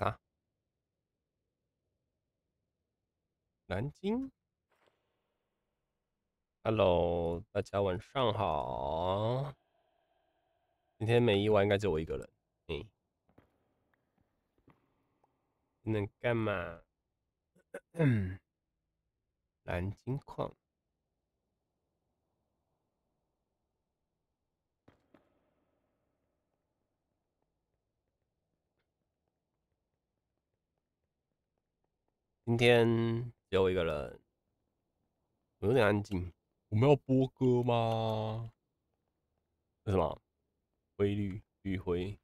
啊。南京？Hello，大家晚上好。今天没意外，应该就我一个人。哎，能干嘛？蓝 金矿。今天只有我一个人，有点安静。我们要播歌吗？为什么？灰绿绿灰。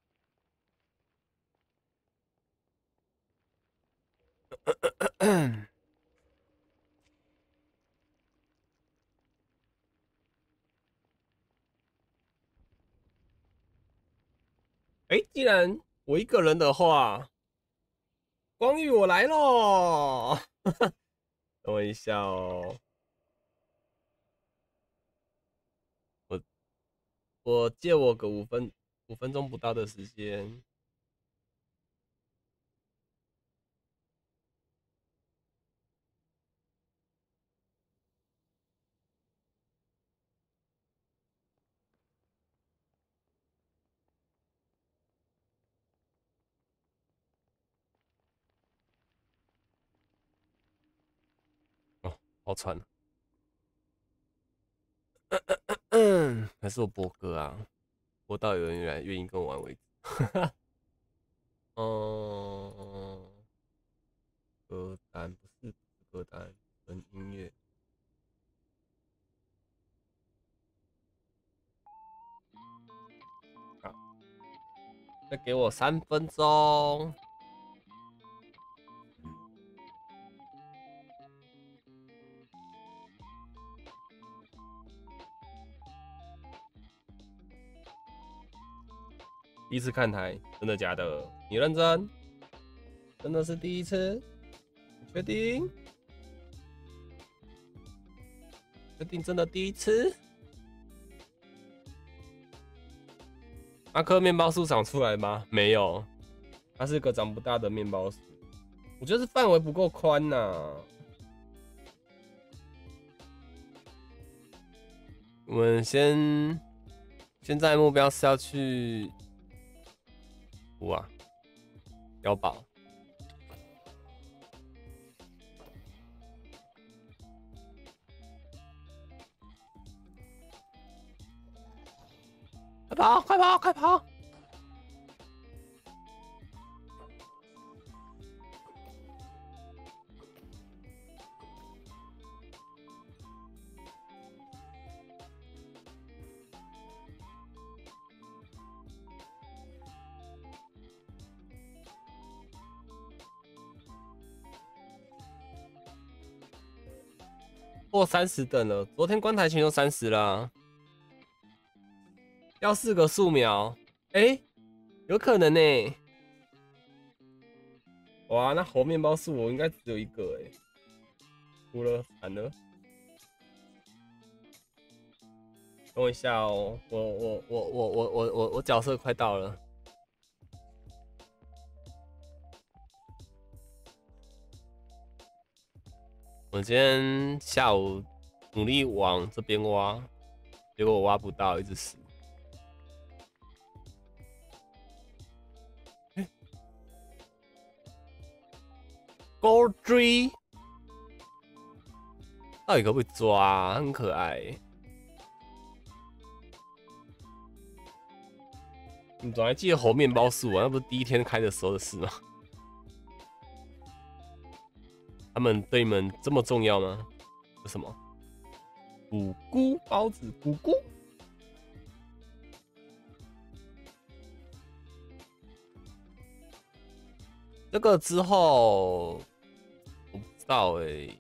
咳咳咳。哎，既然我一个人的话。光遇，我来喽！等我一下哦。我我借我个五分五分钟不到的时间。好嗯，还是我播哥啊？播到有人来愿意跟我玩微信。嗯，歌单不是歌单，纯音乐。好，再给我三分钟。第一次看台，真的假的？你认真，真的是第一次，确定？确定真的第一次？阿珂面包树长出来吗？没有，它是个长不大的面包树。我觉得是范围不够宽呐。我们先，现在目标是要去。哇！要跑！快跑！快跑！快跑！过三十等了，昨天观台前就三十了，要四个素描，哎，有可能呢，哇，那猴面包树我应该只有一个，哎，哭了，惨了，等我一下哦，我我我我我我我我角色快到了。我今天下午努力往这边挖，结果我挖不到，一直死。Gold tree，可不可以抓？很可爱。你总还记得猴面包树，啊？那不是第一天开的时候的事吗？他们对你们这么重要吗？是什么？五姑包子，姑姑。这个之后我不知道哎。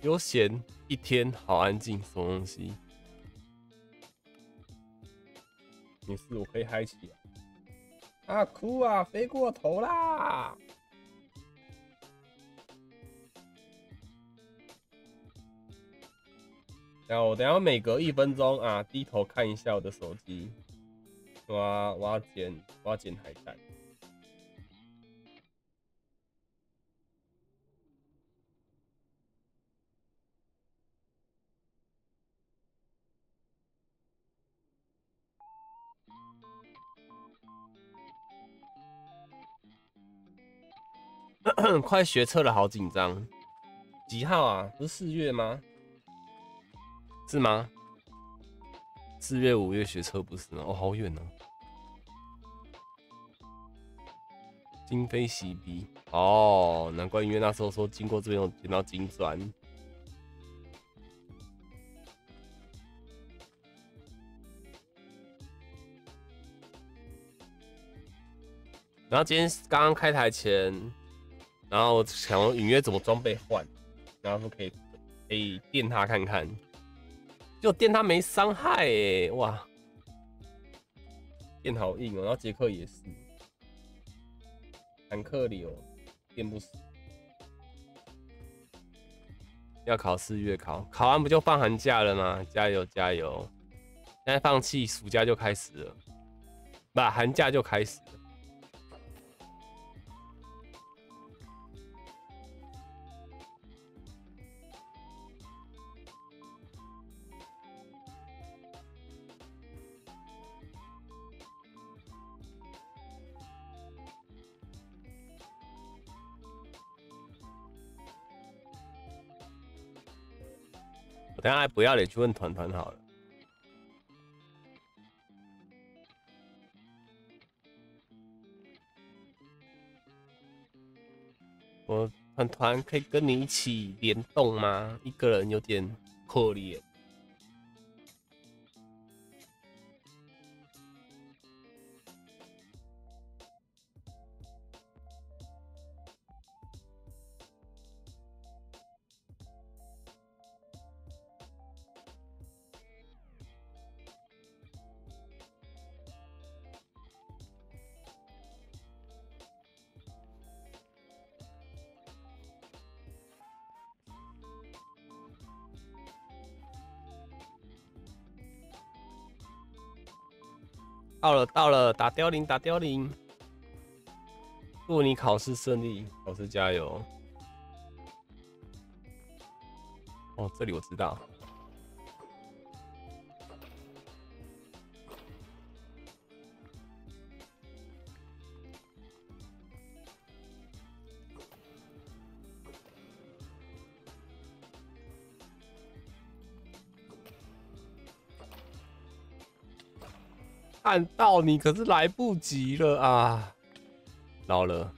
悠闲一天，好安静，什么东西？没事，我可以嗨起啊！啊，哭啊，飞过头啦！然后我等下每隔一分钟啊，低头看一下我的手机，我挖捡挖捡海胆。快学车了，好紧张！几号啊？不是四月吗？是吗？四月、五月学车不是吗？哦，好远呢。今非昔比哦，难怪因为那时候说经过这边有捡到金砖。然后今天刚刚开台前。然后想隐约怎么装备换，然后说可以可以电他看看，就电他没伤害，哇，电好硬哦。然后杰克也是，坦克里哦，电不死。要考试月考，考完不就放寒假了吗？加油加油！现在放弃暑假就开始了，不，寒假就开始了。大家不要脸去问团团好了，我团团可以跟你一起联动吗？一个人有点可怜。到了，到了，打凋零，打凋零。祝你考试顺利，考试加油。哦，这里我知道。看到你可是来不及了啊！老了！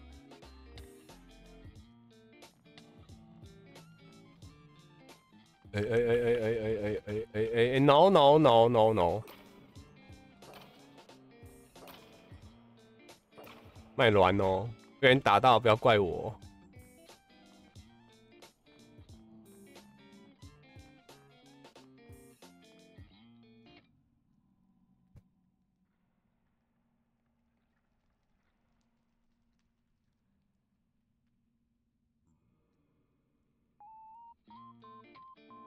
哎哎哎哎哎哎哎哎哎！no no no！卖卵哦！被人打到不要怪我。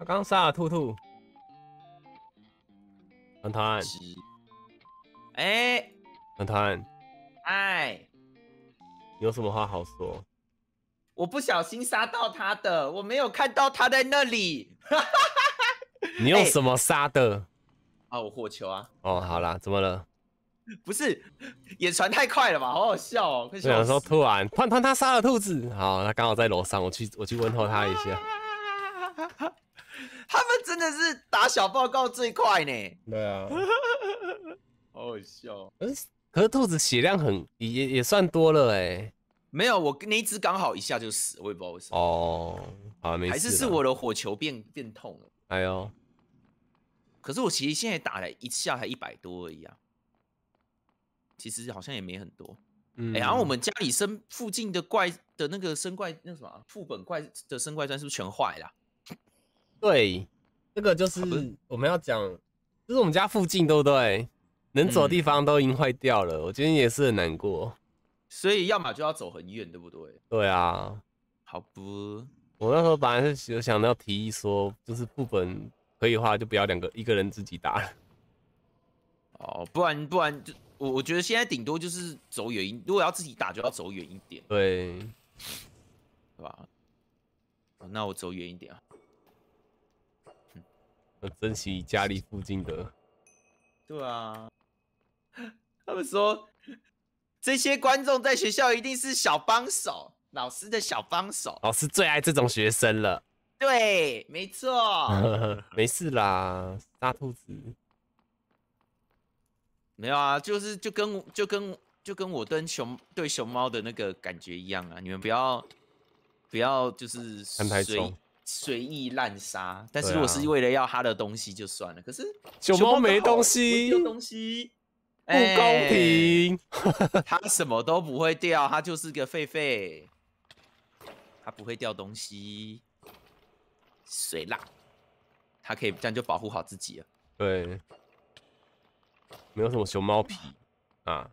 刚杀了兔兔，团团，哎，团团，哎，有什么话好说？我不小心杀到他的，我没有看到他在那里。你用什么杀的？啊，我火球啊。哦，好啦，怎么了？不是，也传太快了吧？好好笑哦！我想说，突然团团他杀了兔子，好，他刚好在楼上，我去我去问候他一下。他们真的是打小报告最快呢。对啊，好好笑。嗯，可是兔子血量很也也算多了哎。没有，我那一只刚好一下就死，我也不知道为什么。哦，啊，没事。还是是我的火球变变痛了。哎呦！可是我其实现在打了一下才一百多而已啊。其实好像也没很多。嗯。然后我们家里生附近的怪的那个生怪那什么副本怪的生怪砖是不是全坏了？对，这个就是我们要讲，就是我们家附近，对不对？能走的地方都已经坏掉了，我今天也是很难过，所以要么就要走很远，对不对？对啊，好不？我那时候本来是有想到提议说，就是副本可以的话就不要两个一个人自己打，哦，不然不然就我我觉得现在顶多就是走远，如果要自己打就要走远一点，对，对吧？那我走远一点啊。珍惜家里附近的。对啊，他们说这些观众在学校一定是小帮手，老师的小帮手，老师最爱这种学生了。对，没错，没事啦，大兔子。没有啊，就是就跟就跟就跟我跟熊对熊猫的那个感觉一样啊，你们不要不要就是安排熊。随意滥杀，但是如果是为了要他的东西就算了。可是熊猫没东西，丢东西不公平。他什么都不会掉，他就是个狒狒，他不会掉东西，谁啦？他可以这样就保护好自己了。对，没有什么熊猫皮啊，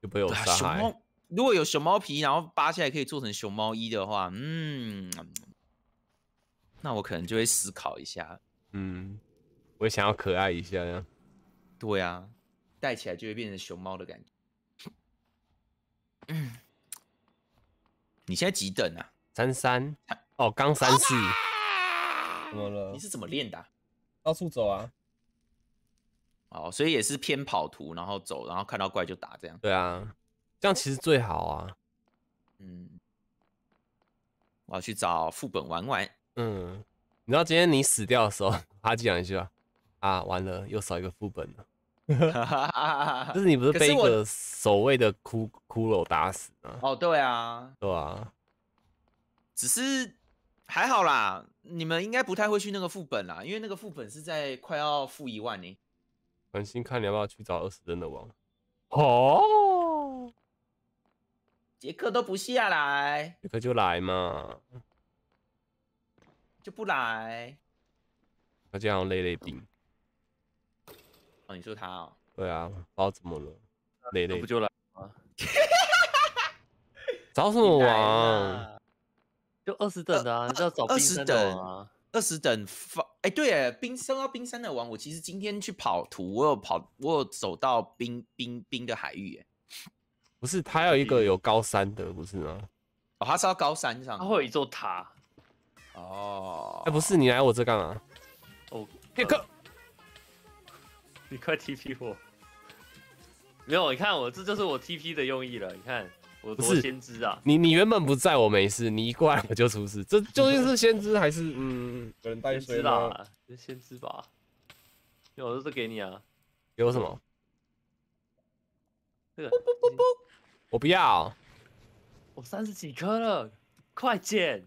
就被我抓熊猫如果有熊猫皮，然后扒下来可以做成熊猫衣的话，嗯。那我可能就会思考一下，嗯，我想要可爱一下呀。对啊，戴起来就会变成熊猫的感觉。嗯，你现在几等啊？三三，哦，刚三四。怎么了？你是怎么练的？到处走啊。哦，所以也是偏跑图，然后走，然后看到怪就打，这样。对啊，这样其实最好啊。嗯，我要去找副本玩玩。嗯，你知道今天你死掉的时候，他讲一句啊，啊，完了，又少一个副本了。就是你不是被一个守卫的骷骷髅打死吗？哦，对啊，对啊。只是还好啦，你们应该不太会去那个副本啦，因为那个副本是在快要负一万呢。很心看你要不要去找二十人的王？哦，杰克都不下来，杰克就来嘛。就不来，他这样累累病。哦，你说他哦？对啊，不知道怎么了，累累不就来吗？找什么王？就二十等的啊，你要找二十等啊？二十等方？哎，对哎，冰升到冰山的王，我其实今天去跑图，我有跑，我有走到冰冰冰的海域，哎，不是，他有一个有高山的，不是吗？哦，他是要高山上，他会有一座塔。哦，哎，不是，你来我这干嘛？哦，杰刻，你快 TP 我！没有，你看我，这就是我 TP 的用意了。你看，我不是先知啊！你你原本不在我没事，你一过来我就出事。这究竟是先知还是……嗯，有人带水啦，是先知吧？有，这是给你啊。有什么？这个不不不，我不要。我三十几颗了，快捡！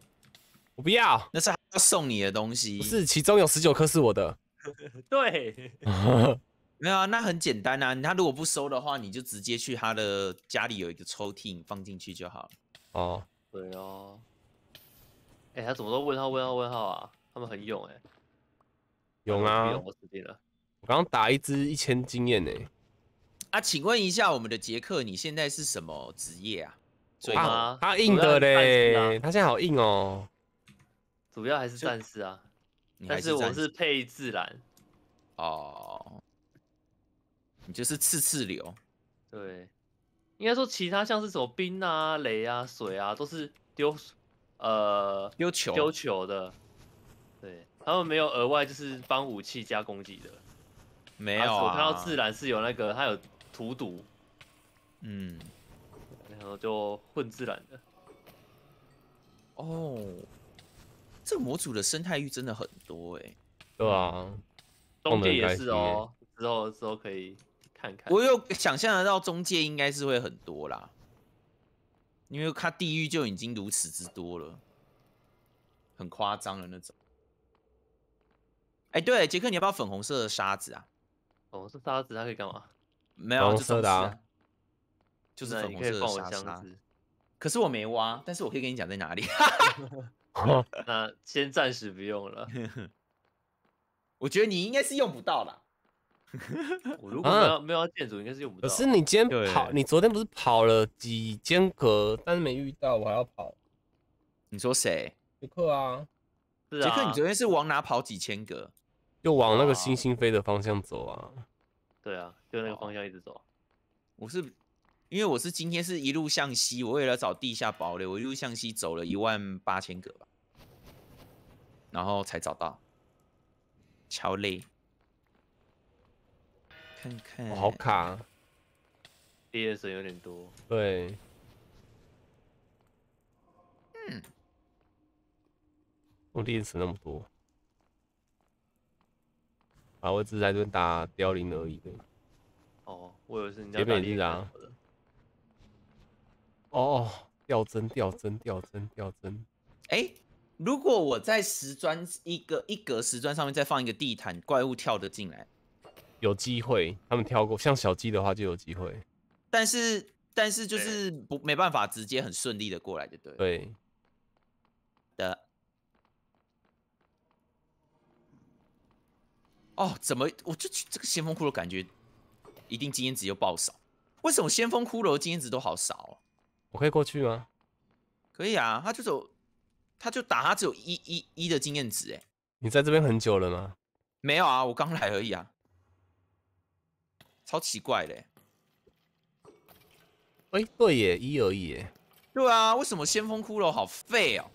我不要，那是要送你的东西。是，其中有十九颗是我的。对，没有啊，那很简单啊。他如果不收的话，你就直接去他的家里有一个抽屉，放进去就好了。哦，对哦。哎，他怎么都问号？问号？问号啊？他们很勇哎，勇啊！我死定了。我刚打一只一千经验哎。啊，请问一下我们的杰克，你现在是什么职业啊？嘴啊，他硬的嘞，他现在好硬哦。主要还是战士啊，但是我是配自然哦，你就是次次流。对，应该说其他像是什么冰啊、雷啊、水啊，都是丢呃丢球丢球的，对他们没有额外就是帮武器加攻击的，没有。我看到自然是有那个，它有涂毒，嗯，然后就混自然的，哦。这模组的生态域真的很多哎，对啊，中介也是哦，之后之后可以看看。我有想象得到中介应该是会很多啦，因为它地域就已经如此之多了，很夸张的那种。哎，对，杰克，你要不要粉红色的沙子啊？红色沙子，它可以干嘛？没有，就是的，就是粉红色的沙子。可是我没挖，但是我可以跟你讲在哪里。那先暂时不用了。我觉得你应该是用不到了。我如果没有没有建筑，应该是用不到。可是你今天跑，你昨天不是跑了几间格，但是没遇到，我还要跑。你说谁？杰克啊，是杰克。你昨天是往哪跑几千格？就往那个星星飞的方向走啊？对啊，就那个方向一直走。我是。因为我是今天是一路向西，我为了找地下堡垒，我一路向西走了一万八千个吧，然后才找到超累。看看，我好卡，敌人死有点多。对。我敌人死那么多，啊，我只是在打凋零而已的。哦，我以为是你家打敌人啊。哦，掉针掉针掉针掉针！哎，如果我在石砖一个一格石砖上面再放一个地毯，怪物跳得进来，有机会。他们跳过像小鸡的话就有机会，但是但是就是不没办法直接很顺利的过来，就对。对的。哦，怎么我就这个先锋骷髅感觉一定经验值又爆少？为什么先锋骷髅经验值都好少？我可以过去吗？可以啊，他就走，他就打，他只有一一一的经验值哎。你在这边很久了吗？没有啊，我刚来而已啊。超奇怪嘞。哎，对耶，一而已哎。对啊，为什么先锋骷髅好废哦？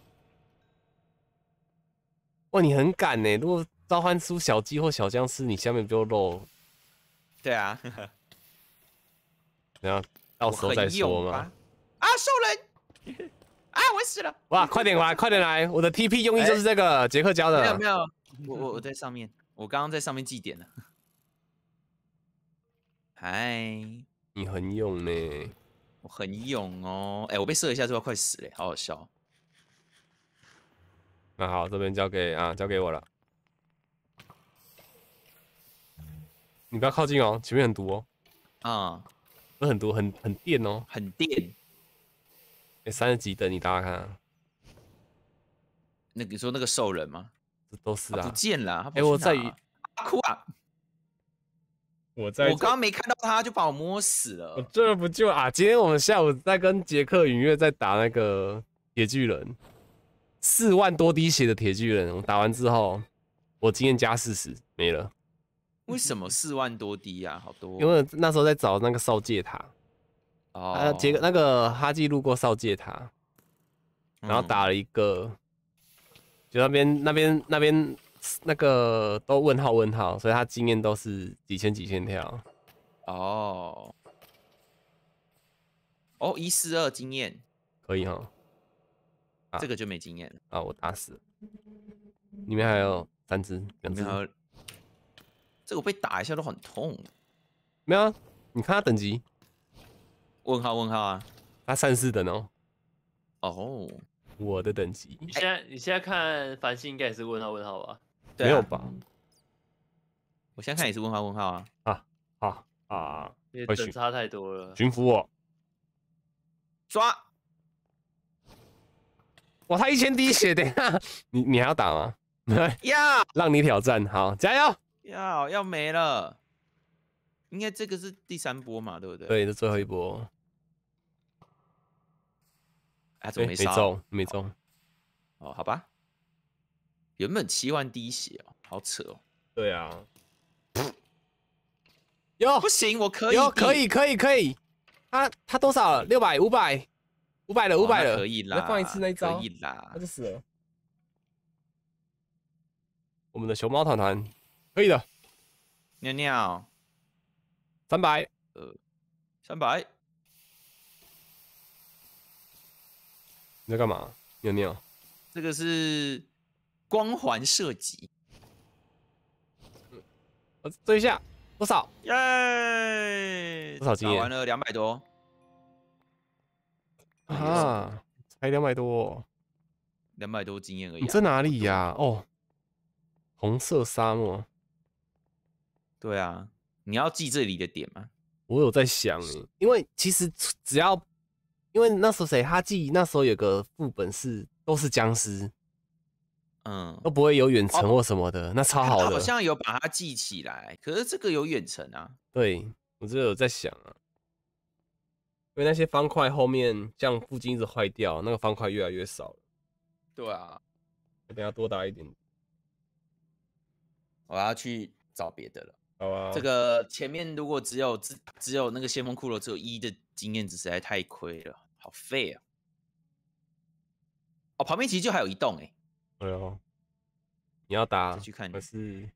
哇，你很敢呢！如果召唤出小鸡或小僵尸，你下面不就漏？对啊。等下到时候再说嘛。啊，兽人！啊，我死了！哇，快点来，快点来！我的 TP 用意就是这个，杰克教的。没有，没有，我我我在上面，我刚刚在上面祭点了。嗨，你很勇呢，我很勇哦。哎，我被射一下是吧？快死了，好好笑。那好，这边交给啊，交给我了。你不要靠近哦，前面很毒哦。啊，不很毒，很很电哦，很电。哎，三十级等你，大家看啊。那你说那个兽人吗？这都是啊，不见了。哎，我在于哭啊！我在，我刚刚没看到他，就把我摸死了。我这不就啊？今天我们下午在跟杰克云月在打那个铁巨人，四万多滴血的铁巨人，我打完之后，我经验加四十没了。为什么四万多滴啊？好多。因为那时候在找那个守界塔。啊，杰克那个哈基路过少界塔，然后打了一个，就那边、那边、那边那个都问号问号，所以他经验都是几千几千条。哦，哦，一四二经验，可以哈。这个就没经验了啊！我打死，里面还有三只，两只。这个被打一下都很痛。没有啊，你看他等级。问号问号啊，他三四等哦，哦，我的等级，你现在你现在看繁星应该也是问号问号吧？没有吧？我现在看也是问号问号啊啊啊啊！也等差太多了，巡抚我抓哇，他一千滴血，等下你你还要打吗？要呀，让你挑战，好，加油，要要没了。应该这个是第三波嘛，对不对？对，这最后一波，怎中没中？没中。哦，好吧。原本七万滴血哦，好扯哦。对啊。哟，不行，我可以，可以，可以，可以。他他多少？六百，五百，五百了，五百了。可以啦，再放一次那一招。可以啦。他就死了。我们的熊猫团团可以的。尿尿。三百，呃，三百，你在干嘛，妞妞？这个是光环射击。我做一下，多少？耶！多少经验？扫完了两百多，啊，才两百多，两百多经验而已。你在哪里呀？哦，红色沙漠。对啊。你要记这里的点吗？我有在想，因为其实只要，因为那时候谁他记那时候有个副本是都是僵尸，嗯，都不会有远程或什么的，那超好的。好像有把它记起来，可是这个有远程啊。对，我这有在想啊，因为那些方块后面像附近一直坏掉，那个方块越来越少。对啊，我等下多打一点，我要去找别的了。这个前面如果只有只只有那个先锋骷髅只有一的经验值实在太亏了，好废啊！哦，旁边其实就还有一栋哎。哎哦，你要打？去看我是？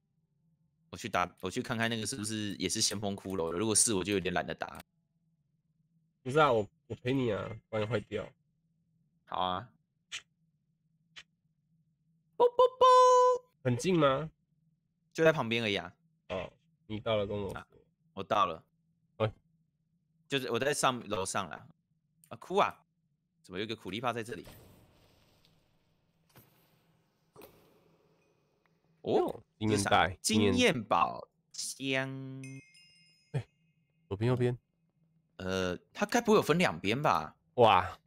我去打，我去看看那个是不是也是先锋骷髅。如果是，我就有点懒得打。不是啊，我我陪你啊，不然坏掉。好啊。啵啵啵。很近吗？就在旁边而已啊。哦。你到了，跟我。我到了，哎，就是我在上楼上了，啊，哭啊！怎么有个苦力怕在这里？哦，经验袋、经验宝箱，哎，左边、右边，呃，他该不会有分两边吧？哇，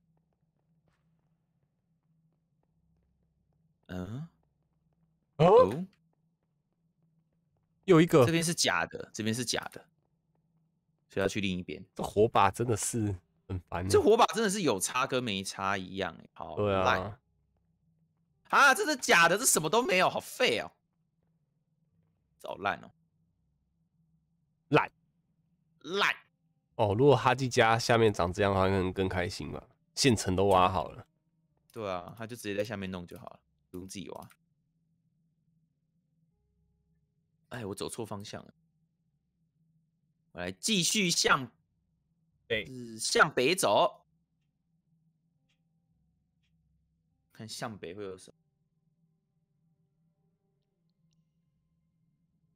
嗯，哦。有一个，这边是假的，这边是假的，所以要去另一边。这火把真的是很烦，这火把真的是有差跟没差一样好烂啊！啊，这是假的，这什么都没有，好废哦，好烂哦，烂烂哦。如果哈吉家下面长这样的话，更更开心吧。现城都挖好了，对啊，他就直接在下面弄就好了，不用自己挖。哎，我走错方向了，我来继续向北，向北走，看向北会有什么。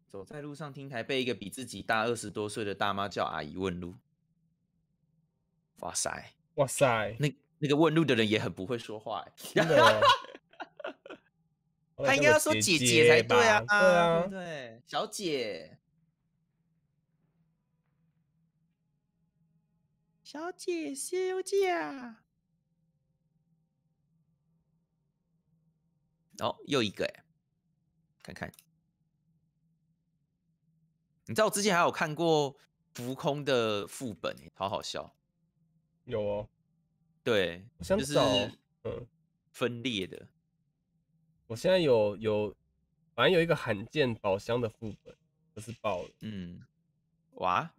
走在路上，听台被一个比自己大二十多岁的大妈叫阿姨问路。哇塞，哇塞，那那个问路的人也很不会说话哎，真的。他应该要说姐姐才对啊，对啊，对，小姐，小姐，休假。啊！哦，又一个哎，看看，你知道我之前还有看过浮空的副本，好好笑。有哦，对，就是嗯分裂的。我现在有有，反正有一个罕见宝箱的副本，就是爆了。嗯，哇，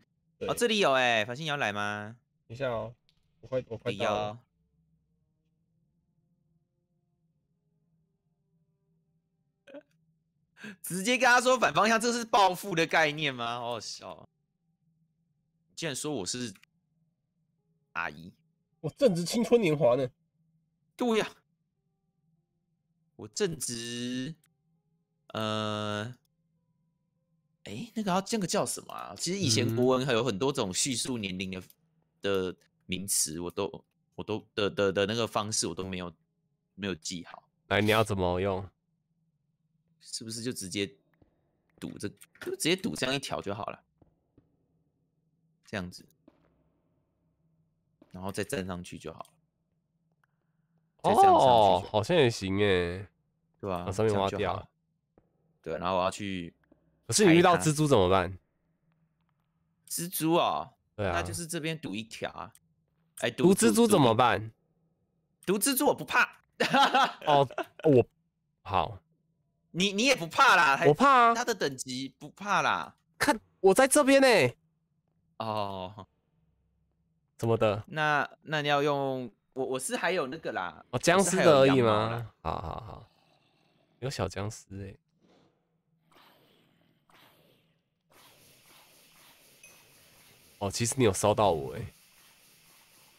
哦，这里有哎，繁星要来吗？等一下哦，我快，我快掉。直接跟他说反方向，这是暴富的概念吗？好笑，竟然说我是阿姨，我正值青春年华呢。对呀。我正值，呃，哎，那个要这个叫什么啊？其实以前国文还有很多种叙述年龄的的名词，我都我都的的的那个方式我都没有没有记好。来，你要怎么用？是不是就直接堵这，就直接堵这样一条就好了？这样子，然后再站上去就好了。哦，好像也行哎，对吧？把上面挖掉，对，然后我要去。可是你遇到蜘蛛怎么办？蜘蛛哦，对啊，那就是这边堵一条啊。哎，毒蜘蛛怎么办？毒蜘蛛我不怕。哦，我好，你你也不怕啦？我怕啊，它的等级不怕啦。看我在这边呢。哦，怎么的？那那你要用。我我是还有那个啦，哦，僵尸的而已吗？好好好，有小僵尸哎。哦，其实你有烧到我哎。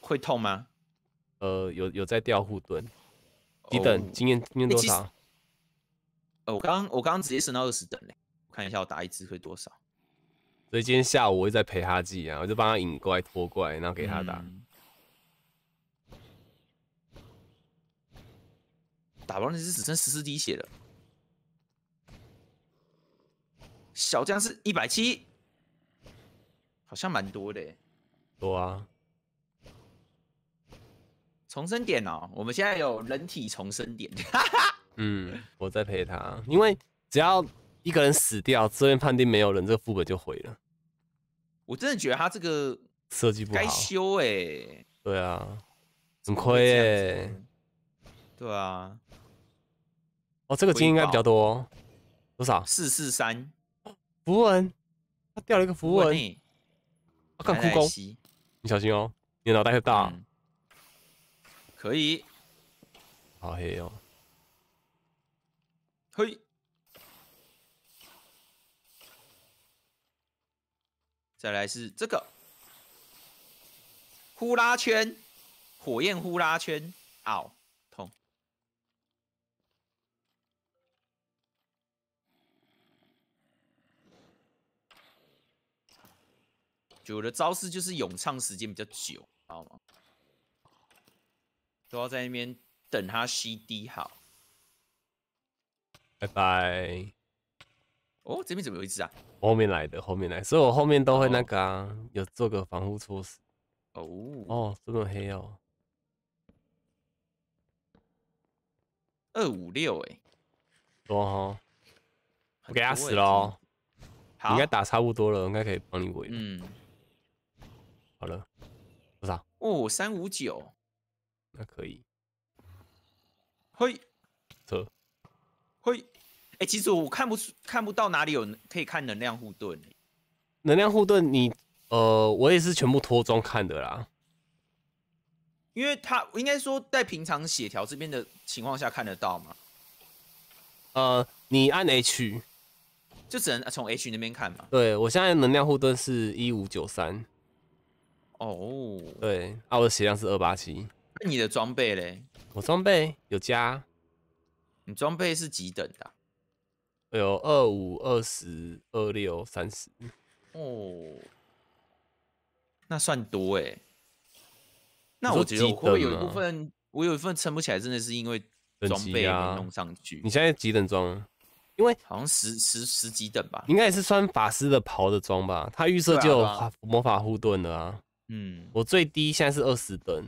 会痛吗？呃，有有在掉护盾。几等？经验经验多少？呃，我刚我刚刚直接升到二十等嘞，看一下我打一只会多少。所以今天下午我在陪他记啊，我就帮他引怪拖怪，然后给他打。打完那只只剩十四滴血了，小将是一百七，好像蛮多的，多啊！重生点哦，我们现在有人体重生点，哈哈。嗯，我在陪他，因为只要一个人死掉，这边判定没有人，这个副本就毁了。我真的觉得他这个设计不好修，哎，对啊，很亏哎，对啊。哦，这个金应该比较多，多少？四四三。符文，他掉了一个符文。我看酷狗，你小心哦，你脑袋太大。可以。好黑哦。嘿。再来是这个呼啦圈，火焰呼啦圈。哦。我的招式就是咏唱时间比较久，知道吗？都要在那边等他 CD 好。拜拜。哦，这边怎么有一只啊？后面来的，后面来，所以我后面都会那个有做个防护措施。哦哦，这么黑哦。二五六哎，哦，我给他死了。好，应该打差不多了，应该可以帮你围。嗯。好了，多少？哦，三五九，那可以。嘿，这，嘿，哎，其实我看不出看不到哪里有可以看能量护盾。能量护盾，你呃，我也是全部脱妆看的啦。因为他应该说在平常血条这边的情况下看得到嘛。呃，你按 H，就只能从 H 那边看嘛。对我现在能量护盾是一五九三。哦，对，啊，我的血量是二八七。那你的装备嘞？我装备有加。你装备是几等的？有二五、二十二六、三十。哦，那算多哎。那我觉得我会有一部分，我有一份撑不起来，真的是因为装备没弄上去。你现在几等装？因为好像十十十几等吧，应该也是穿法师的袍的装吧？他预设就有魔法护盾的啊。嗯，我最低现在是二十盾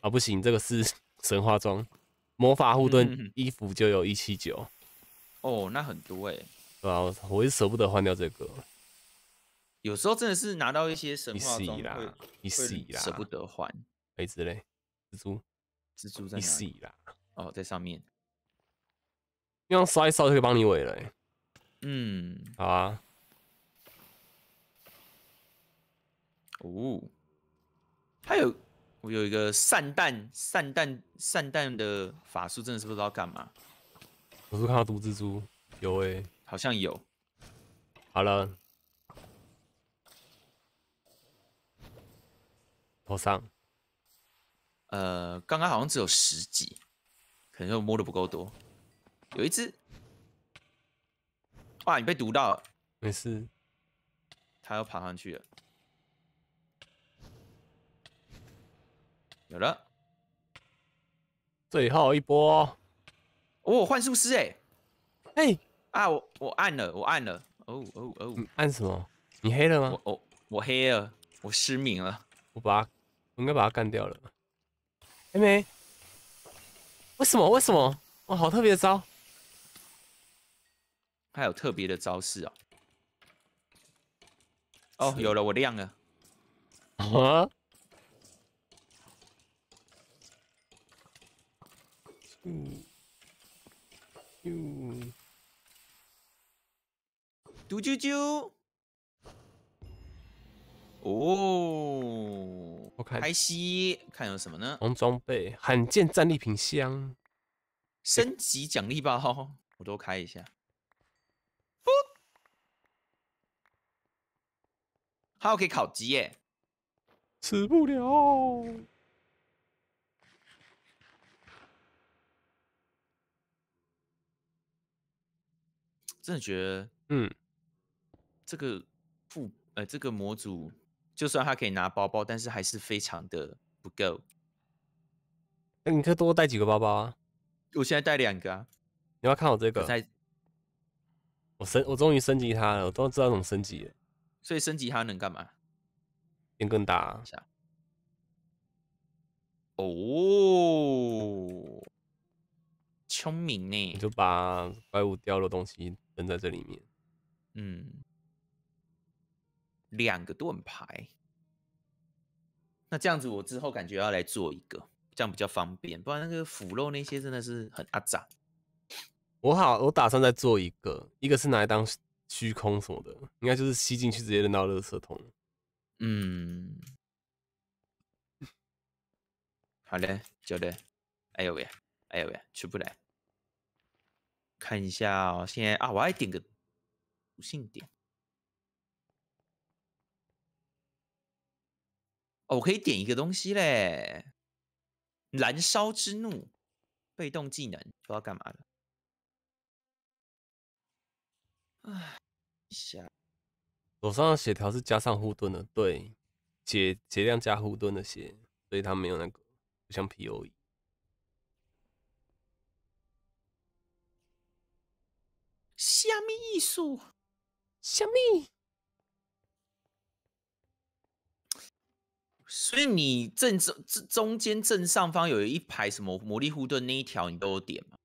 啊，不行，这个是 神话装，魔法护盾衣服就有一七九，哦，那很多哎，对啊，我是舍不得换掉这个，有时候真的是拿到一些神话装啦，一洗啦，舍不得换，杯之类，蜘蛛，蜘蛛在，一洗啦，哦，在上面，用刷一刷就可以帮你尾了，嗯，好啊。哦，还有我有一个善弹善弹善弹的法术，真的是不知道干嘛。我是看到毒蜘蛛？有哎，好像有。好了，头上，呃，刚刚好像只有十级，可能又摸的不够多。有一只，哇！你被毒到，了，没事。他要爬上去了。有了，最后一波，我幻术师哎，哎啊我我按了我按了哦哦哦，按什么？你黑了吗？哦我黑了，我失明了，我把他，我应该把他干掉了，妹妹，为什么为什么？哇，好特别的招，还有特别的招式哦。哦，有了，我亮了，啊？啾啾啾！哦，我看，开机看有什么呢？红装备、罕见战利品箱、升级奖励包，我都开一下。还有可以考级耶，吃不了。真的觉得，嗯，这个副呃这个模组，就算他可以拿包包，但是还是非常的不够。那你可以多带几个包包啊！我现在带两个啊。你要看我这个？我升，我终于升级它了，我终于知道怎么升级了。所以升级它能干嘛？变更大？哦。聪明呢，就把怪物掉落东西扔在这里面。嗯，两个盾牌。那这样子，我之后感觉要来做一个，这样比较方便。不然那个腐肉那些真的是很阿杂。我好，我打算再做一个，一个是拿来当虚空什么的，应该就是吸进去直接扔到热车桶。嗯，好嘞，就练。哎呦喂，哎呦喂，出不来。看一下哦，现在啊，我来点个属性点。哦，我可以点一个东西嘞，燃烧之怒，被动技能，不知道干嘛的。哎，一下，手上的血条是加上护盾的，对，血血量加护盾的血，所以他没有那个，不像 POE。虾米艺术，虾米。所以你正中、中间正上方有一排什么魔力护盾那一条你都有点吗？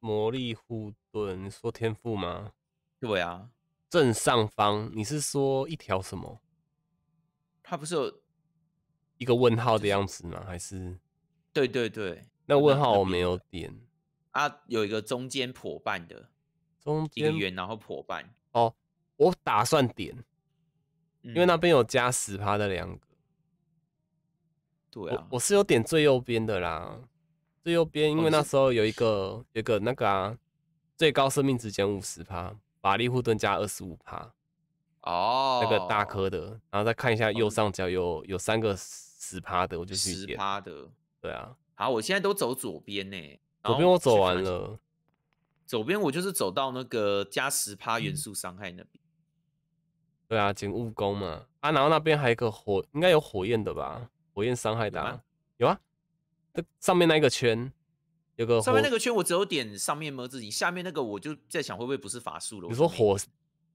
魔力护盾，你说天赋吗？对啊，正上方你是说一条什么？它不是有一个问号的样子吗？还是？对对对，那问号我没有点啊，有一个中间破半的。根源，然后伙伴。哦，我打算点，因为那边有加十趴的两个。对啊，我是有点最右边的啦，最右边，因为那时候有一个，一个那个啊，最高生命值减五十趴，法力护盾加二十五趴。哦，那个大颗的，然后再看一下右上角有有三个十趴的，我就去点。十趴的，对啊。好，我现在都走左边呢，左边我走完了。左边我就是走到那个加十帕元素伤害那边，对啊，减物攻嘛。啊，然后那边还有一个火，应该有火焰的吧？火焰伤害的有啊。那上面那个圈有个上面那个圈，我只有点上面摸自己，下面那个我就在想会不会不是法术了？你说火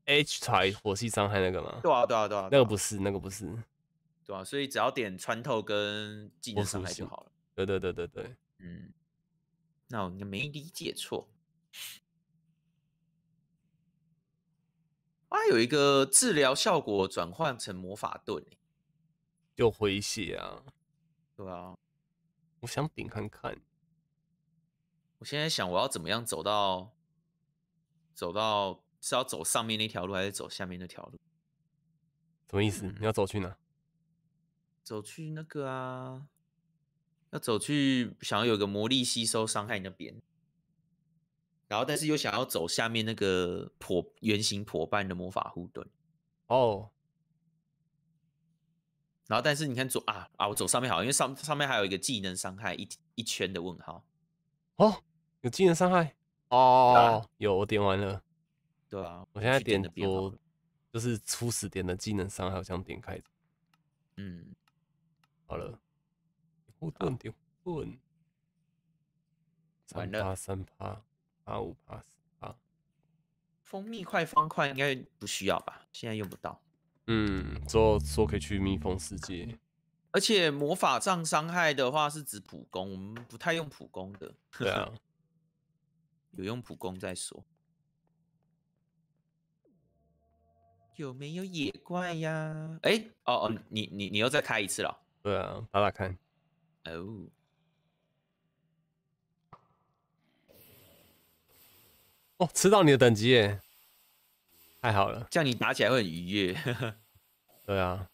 H 来火系伤害那个吗？对啊，对啊，对啊，那个不是，那个不是，对啊。所以只要点穿透跟技能伤害就好了。对对对对对，嗯，那我应该没理解错。它有一个治疗效果转换成魔法盾，哎，又回血啊？对啊，我想顶看看。我现在想，我要怎么样走到走到是要走上面那条路，还是走下面那条路？什么意思？你要走去哪？走去那个啊，要走去想要有个魔力吸收伤害那边。然后，但是又想要走下面那个椭圆形椭伴的魔法护盾哦。然后，但是你看左啊啊！我走上面好，因为上上面还有一个技能伤害一一圈的问号哦，有技能伤害哦，有我点完了。对啊，我现在点的我就是初始点的技能伤害，我想点开。嗯，好了，护盾点护盾，三趴三趴。阿五 p 四 u s 啊，蜂蜜块方块应该不需要吧？现在用不到。嗯，之后说可以去蜜蜂世界。而且魔法杖伤害的话是指普攻，我们不太用普攻的。对啊，有用普攻再说。有没有野怪呀？哎，哦哦，你你你又再开一次了？对啊，打打看。哦。哦，吃到你的等级耶！太好了，这样你打起来会很愉悦。对啊。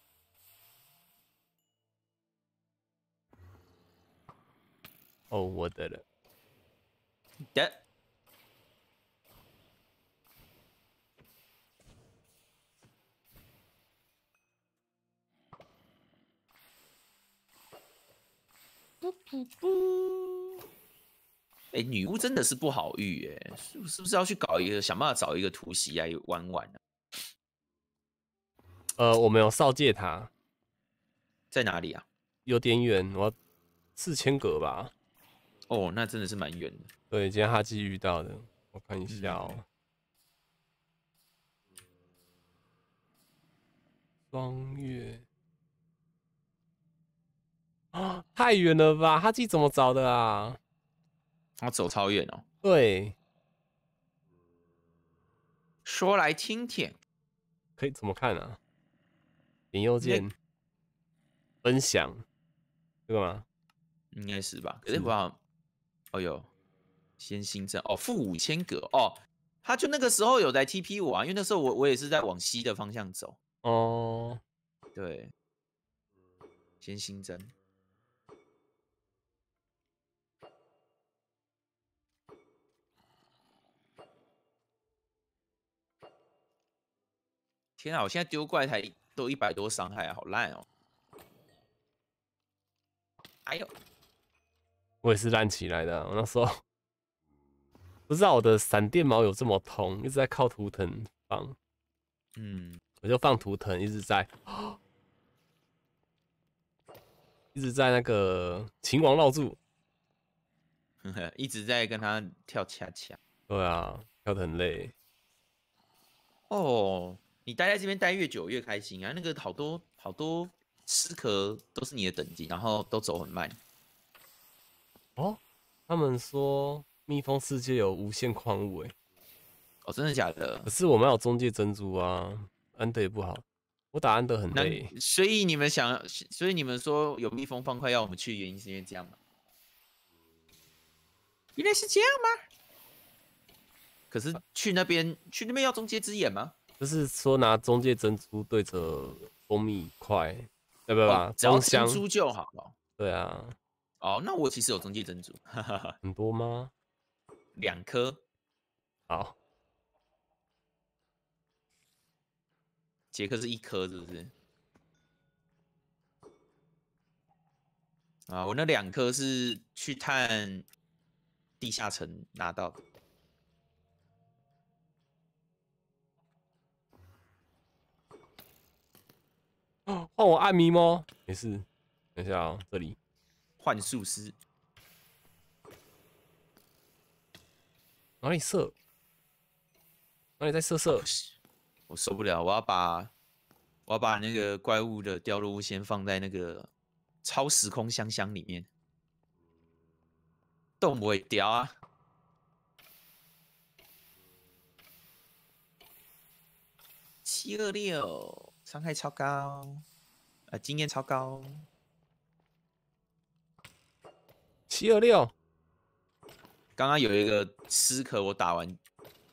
哦，我得了。得。哎，女巫真的是不好遇，哎，是是不是要去搞一个，想办法找一个突袭来玩玩呃，我们有扫界，塔，在哪里啊？有点远，我四千格吧？哦，那真的是蛮远的。对，今天哈基遇到的，我看一下哦。双月啊，太远了吧？哈基怎么找的啊？他走超远哦，对，说来听听，可以怎么看呢？点右键分享，个吗？应该是吧？可是我，好。哎呦，先新增哦，负五千格哦。他就那个时候有在 TP 我啊，因为那时候我我也是在往西的方向走哦。对，先新增。天啊！我现在丢怪才都一百多伤害，好烂哦。哎呦，我也是烂起来的。我那时候不知道我的闪电矛有这么痛，一直在靠图腾放。嗯，我就放图腾，一直在，一直在那个秦王绕柱，一直在跟他跳恰恰。对啊，跳的很累。哦。你待在这边待越久越开心啊！那个好多好多吃壳都是你的等级，然后都走很慢。哦，他们说蜜蜂世界有无限矿物，哎，哦，真的假的？可是我们有中介珍珠啊，安德也不好，我打安德很累。所以你们想，所以你们说有蜜蜂方块要我们去的原因是因为这样吗？原来是这样吗？可是去那边去那边要中介之眼吗？就是说拿中介珍珠对着蜂蜜块，对不对？只要珍珠就好了。对啊。哦，那我其实有中介珍珠，很多吗？两颗。好。杰克是一颗，是不是？啊，我那两颗是去探地下城拿到的。换我暗迷吗？没事，等一下啊，这里幻术师哪里射？哪里在射射？我受不了，我要把我要把那个怪物的掉落物先放在那个超时空箱箱里面，冻会掉啊！七二六。伤害超高，呃，经验超高，七二六。刚刚有一个吃壳，我打完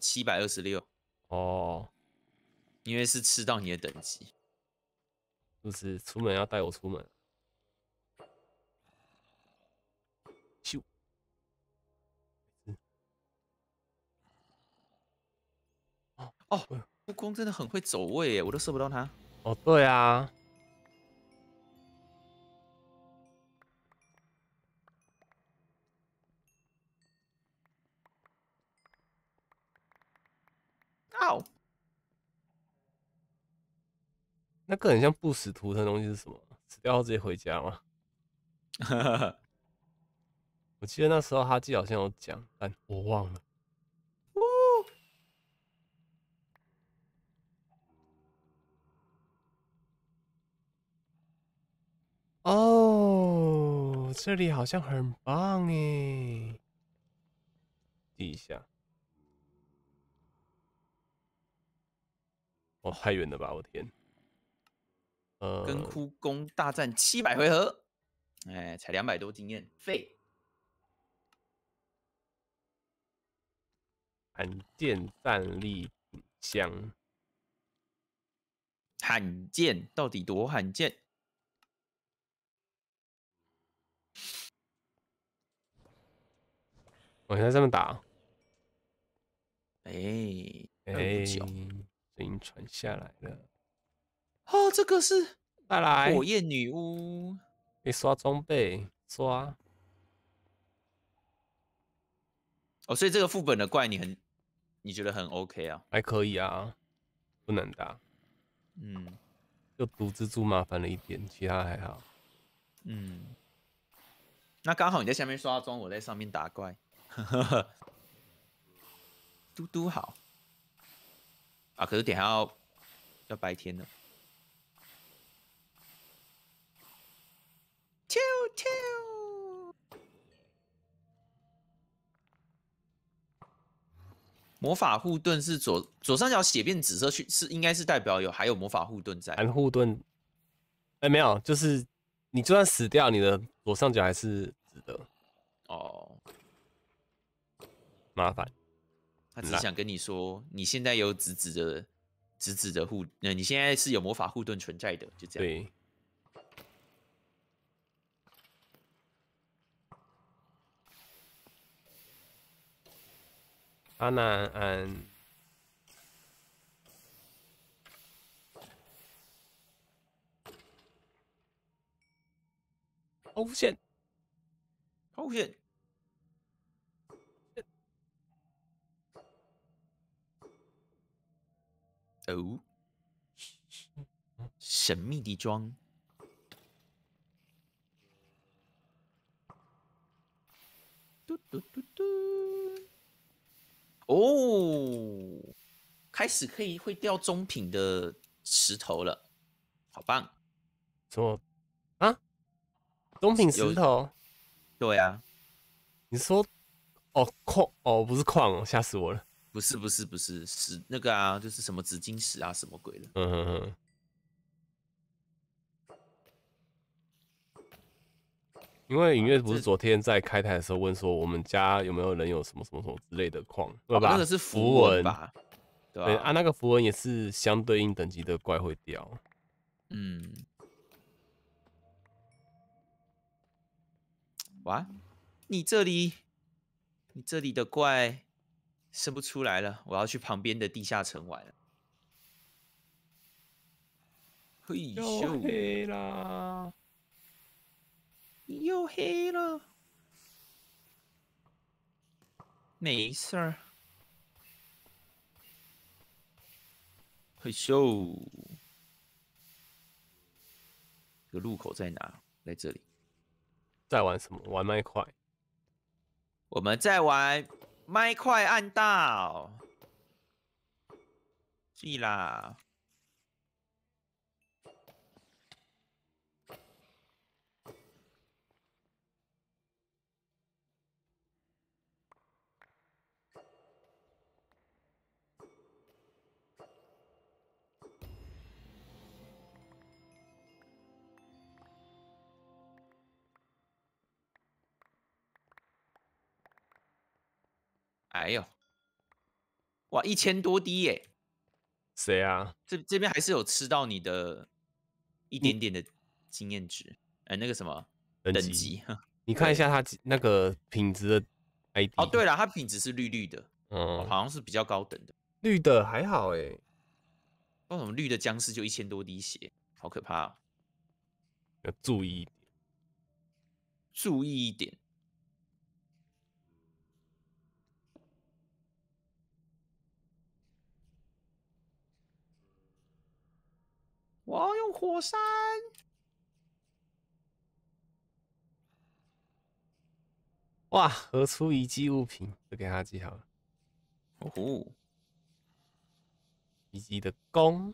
七百二十六，哦，因为是吃到你的等级，就是？出门要带我出门？咻！哦哦，空真的很会走位耶，我都射不到他。哦，对啊。靠！那个很像不死图腾的东西是什么？死掉直接回家吗？我记得那时候哈基好像有讲，但我忘了。哦，这里好像很棒诶。地下，哦，太远了吧，我天。呃，跟枯宫大战七百回合，哎，才两百多经验，废。罕见战力箱，罕见到底多罕见？我现在这么打，哎哎，声音传下来了。哦，这个是再来火焰女巫，你刷装备刷。哦，所以这个副本的怪你很，你觉得很 OK 啊？还可以啊，不能打。嗯，就独蜘蛛麻烦了一点，其他还好。嗯，那刚好你在下面刷装，我在上面打怪。呵 呵嘟嘟好，啊，可是等下要要白天呢。跳跳！魔法护盾是左左上角写变紫色去，是应该是代表有还有魔法护盾在。护盾，哎，没有，就是你就算死掉，你的左上角还是紫的。哦。麻烦，他只是想跟你说，你现在有紫紫的紫紫的护，那你现在是有魔法护盾存在的，就这样。阿那嗯，凹陷，凹陷，哦，神秘的装，嘟嘟嘟嘟，哦，开始可以会掉中品的石头了，好棒！什么啊？中品石头？对呀，你说哦矿哦不是矿哦，吓死我了。不是不是不是是那个啊，就是什么紫晶石啊，什么鬼的。嗯哼哼。因为影月不是昨天在开台的时候问说，我们家有没有人有什么什么什么之类的矿？对吧？那个是符文，对啊，那个符文也是相对应等级的怪会掉。嗯。哇，你这里，你这里的怪。生不出来了，我要去旁边的地下城玩。嘿咻，又黑了，又黑了，没事儿。嘿咻，这个路口在哪？在这里，在玩什么？玩麦块。我们在玩。麦快按到，闭啦。哎呦，哇，一千多滴耶！谁啊？这这边还是有吃到你的，一点点的经验值。哎，那个什么等级，你看一下它那个品质的 ID。哦，对了，它品质是绿绿的，嗯，好像是比较高等的。绿的还好哎，为什么绿的僵尸就一千多滴血？好可怕，要注意，注意一点。我要用火山！哇，合出遗迹物品，这给他记好了。哦吼，遗迹的弓。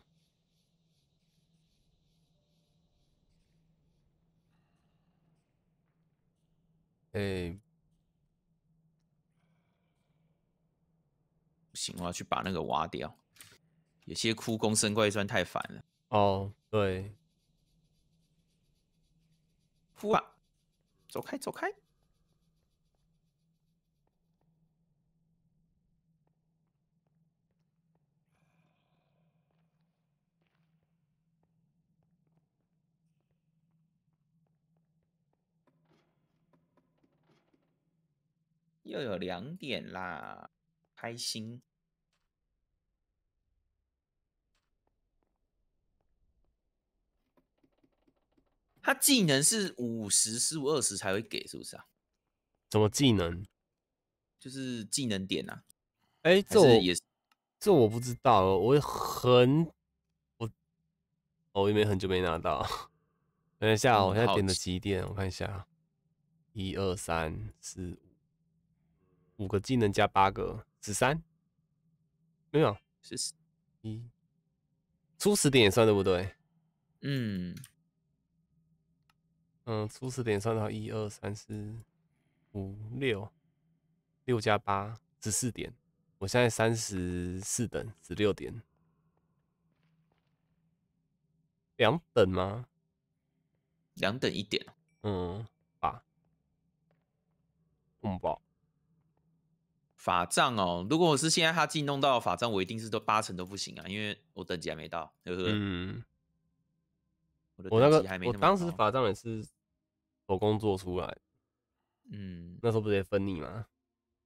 诶，不行，我要去把那个挖掉。有些枯功生怪酸太烦了。哦，对，夫啊，走开，走开，又有两点啦，开心。他技能是五十、十五、二十才会给，是不是啊？怎么技能？就是技能点啊！哎，这我也这我不知道，我很我我也没很久没拿到。等一下，我现在点的几点？我看一下，一二三四五五个技能加八个十三，没有十十一初始点也算对不对？嗯。嗯，初始点算到一二三四五六六加八十四点，我现在三十四等十六点，两等吗？两等一点，嗯，法，嗯包法杖哦。如果我是现在他进弄到法杖，我一定是都八成都不行啊，因为我等级还没到，是不是？嗯，我的我那个我当时法杖也是。手工做出来，嗯，那时候不是也分你吗？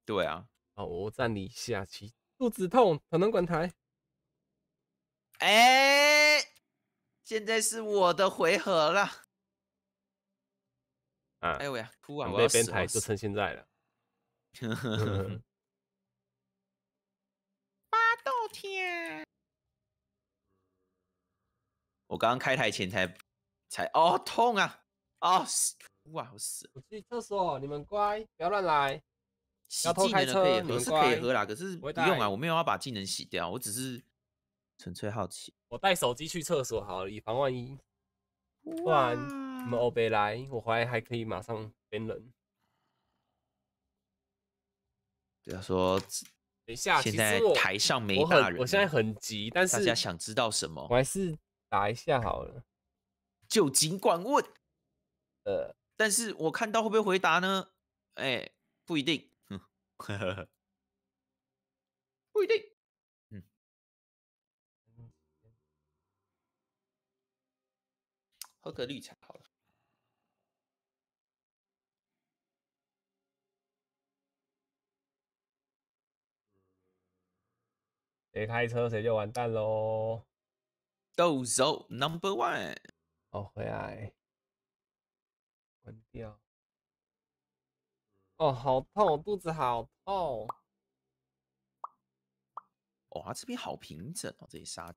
对啊，哦，我站你下棋，肚子痛，可能管台。哎，现在是我的回合了。嗯，哎我呀，被编台就趁现在了。八 斗 天，我刚刚开台前才才哦，痛啊！啊死！哇，我死！我去厕所，你们乖，不要乱来。洗技能可以，喝，是可以喝啦，可是不用啊，我没有要把技能洗掉，我只是纯粹好奇。我带手机去厕所好了，以防万一。然你们欧贝来，我怀疑还可以马上变人。不要说，等一下，现在台上没大人，我现在很急，但是大家想知道什么，我还是打一下好了，就尽管问。呃，但是我看到会不会回答呢？哎，不一定，不 不一定。喝个绿茶好了。谁开车谁就完蛋喽！动手 Number One，我回来。关掉。哦，好痛，我肚子好痛。哇，这边好平整哦，这里沙。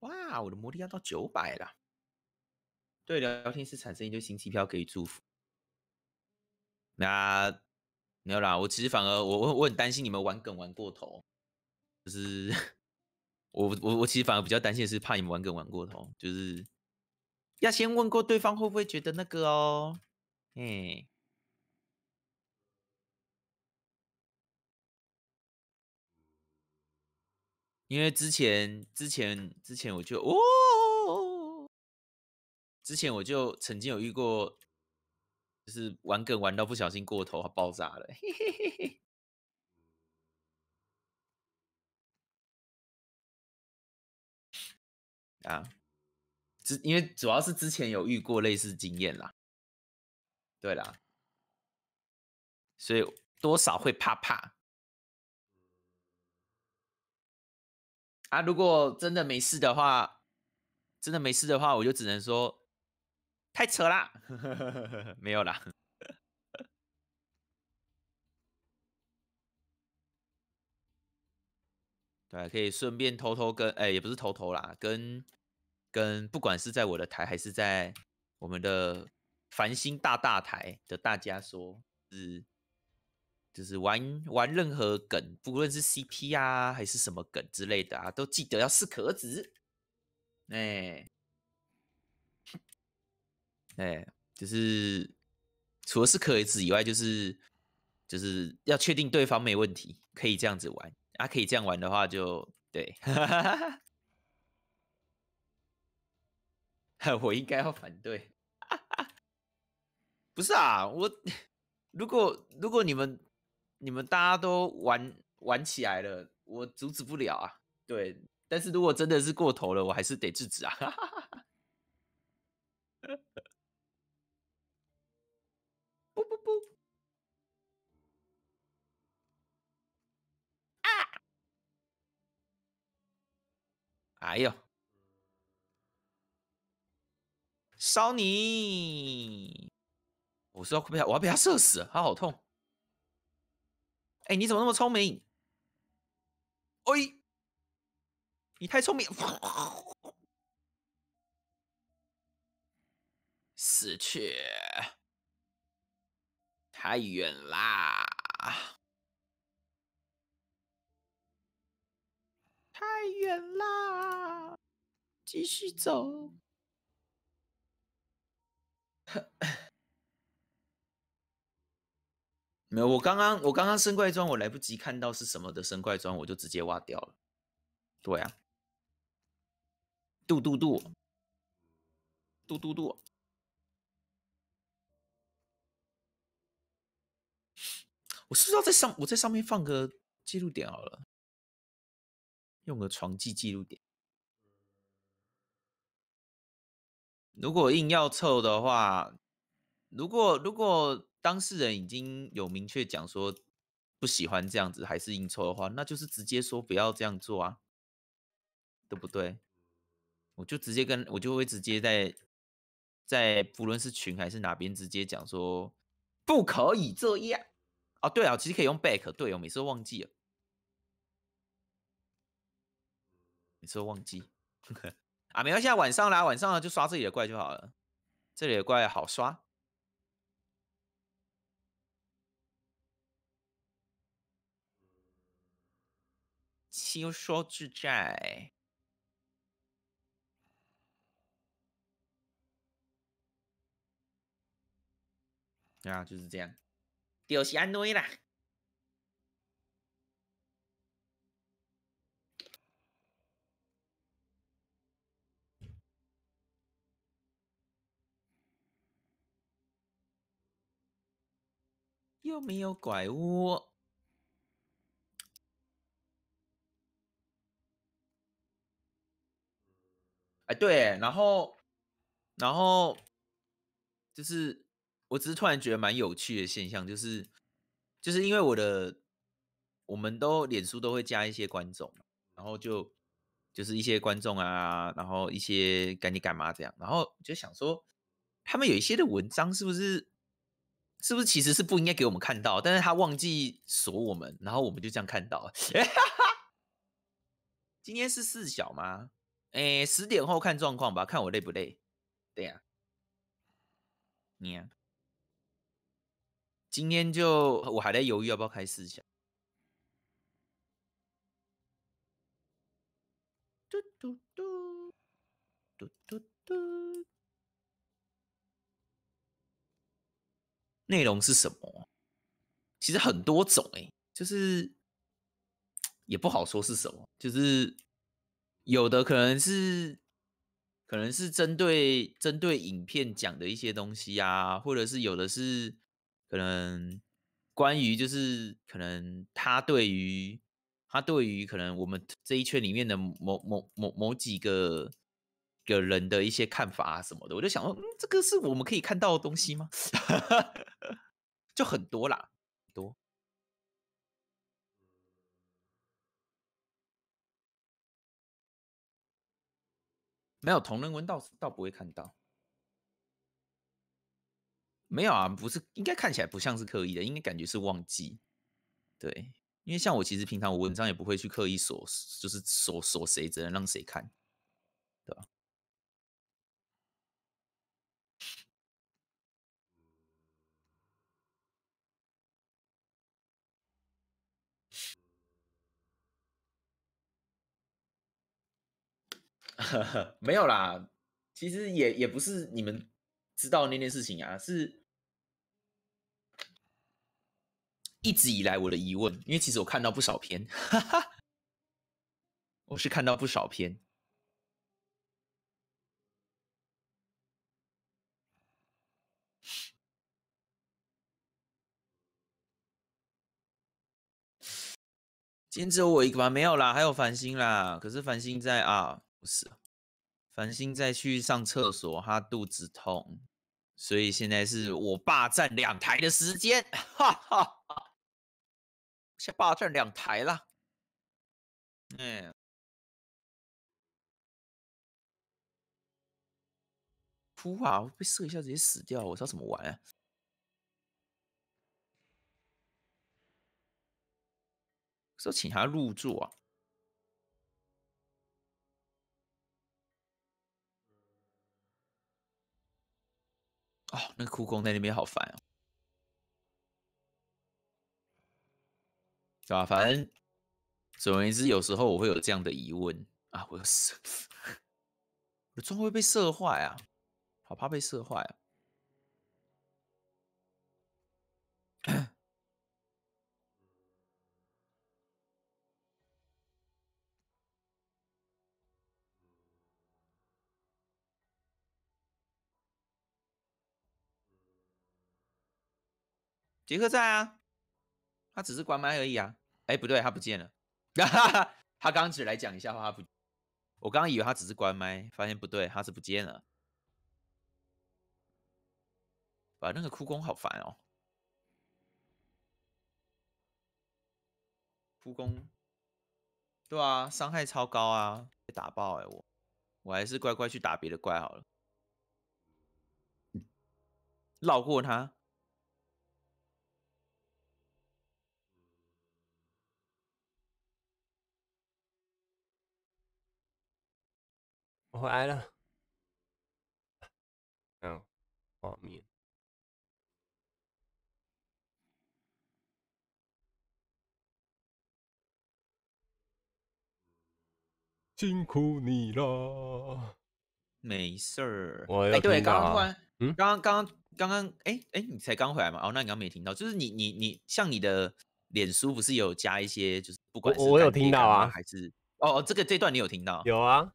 哇，我的魔力要到九百了。对，聊天室产生一堆新气票可以祝福。那没有啦，我其实反而我我我很担心你们玩梗玩过头，就是我我我其实反而比较担心的是怕你们玩梗玩过头，就是要先问过对方会不会觉得那个哦，哎。因为之前、之前、之前，我就哦，之前我就曾经有遇过，就是玩梗玩到不小心过头，爆炸了。啊，之因为主要是之前有遇过类似经验啦，对啦，所以多少会怕怕。啊，如果真的没事的话，真的没事的话，我就只能说太扯啦，没有啦。对，可以顺便偷偷跟，哎，也不是偷偷啦，跟跟，不管是在我的台还是在我们的繁星大大台的大家说，是。就是玩玩任何梗，不论是 CP 啊还是什么梗之类的啊，都记得要适可而止。哎哎，就是除了适可而止以外，就是就是要确定对方没问题，可以这样子玩啊。可以这样玩的话，就对。我应该要反对。不是啊，我 如果如果你们。你们大家都玩玩起来了，我阻止不了啊。对，但是如果真的是过头了，我还是得制止啊。不不不！啊！哎呦！烧你！我是要被他，我要被他射死，他好痛。哎，你怎么那么聪明？喂。你太聪明，死去太远啦，太远啦，继续走。没有，我刚刚我刚刚升怪装，我来不及看到是什么的升怪装，我就直接挖掉了。对啊，嘟嘟嘟，嘟嘟嘟。我是要在上，我在上面放个记录点好了，用个床记记录点。如果硬要凑的话，如果如果。当事人已经有明确讲说不喜欢这样子，还是应酬的话，那就是直接说不要这样做啊，对不对？我就直接跟我就会直接在在不论是群还是哪边直接讲说不可以这样。哦，对啊，其实可以用 back，对我每次都忘记了，每次都忘记 啊，没关系，晚上啦，晚上就刷这里的怪就好了，这里的怪好刷。小说之债，对啊，就是这样，掉西安内啦。又没有鬼屋。哎，对，然后，然后，就是，我只是突然觉得蛮有趣的现象，就是，就是因为我的，我们都脸书都会加一些观众，然后就，就是一些观众啊，然后一些赶紧干嘛这样，然后就想说，他们有一些的文章是不是，是不是其实是不应该给我们看到，但是他忘记锁我们，然后我们就这样看到，哈哈，今天是四小吗？哎，十点后看状况吧，看我累不累。对呀，你呀，今天就我还在犹豫要不要开试一下。嘟嘟嘟，嘟嘟嘟。内容是什么？其实很多种哎，就是 也不好说是什么，就是。有的可能是，可能是针对针对影片讲的一些东西啊，或者是有的是可能关于就是可能他对于他对于可能我们这一圈里面的某某某某几个个人的一些看法啊什么的，我就想说，嗯，这个是我们可以看到的东西吗？就很多啦。没有同人文，倒是倒不会看到。没有啊，不是应该看起来不像是刻意的，应该感觉是忘记。对，因为像我其实平常我文章也不会去刻意锁，就是锁锁谁，只能让谁看，对吧？没有啦，其实也也不是你们知道那件事情啊，是一直以来我的疑问。因为其实我看到不少篇，哈哈，我是看到不少篇。今天只有我一个吗？没有啦，还有繁星啦。可是繁星在啊。不是，繁星再去上厕所，他肚子痛，所以现在是我霸占两台的时间，哈哈，先霸占两台了，嗯，扑啊，被射一下直接死掉，我道怎么玩啊？是要请他入座？那酷工在那边好烦哦，对吧？反正总而言之，有时候我会有这样的疑问啊：我射我的妆会被射坏啊，好怕被射坏啊！杰克在啊，他只是关麦而已啊。哎，不对，他不见了。他刚只来讲一下话，不，我刚刚以为他只是关麦，发现不对，他是不见了。把那个哭功好烦哦！哭功，对啊，伤害超高啊，被打爆哎我，我还是乖乖去打别的怪好了，绕过他。回来了。嗯，画面。辛苦你了。没事儿。哎，对，刚刚，刚刚，刚刚，刚刚，哎哎，你才刚回来嘛？哦，那你刚没听到？就是你你你，像你的脸书不是有加一些？就是不管我有听到啊，还是哦哦，这个这段你有听到？有啊。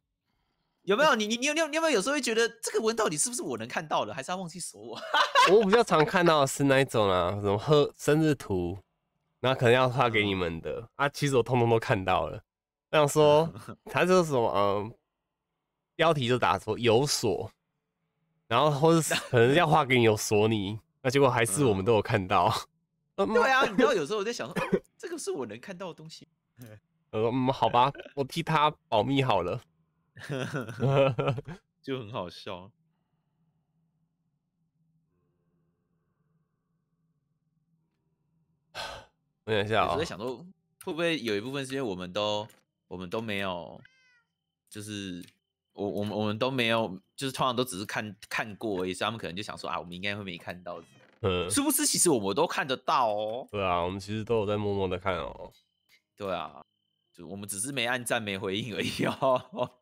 有没有你你你有你有没有？有时候会觉得这个文到底是不是我能看到的，还是要忘记锁我？我比较常看到的是那一种啊，什么喝生日图，那可能要发给你们的啊。其实我通通都看到了。我想说，他是什么？嗯，标题就打错有锁，然后或者 可能要发给你有锁你，那结果还是我们都有看到。对啊，你知道有时候我在想说，这个是我能看到的东西。呃，嗯，好吧，我替他保密好了。呵呵呵呵，就很好笑。有点笑。我在想说，会不会有一部分是因为我们都我们都没有，就是我我们我们都没有，就是通常都只是看看过，而已，所以他们可能就想说啊，我们应该会没看到的。嗯，是布其实我们都看得到哦。对啊，我们其实都有在默默的看哦。对啊。就我们只是没按赞、没回应而已哦。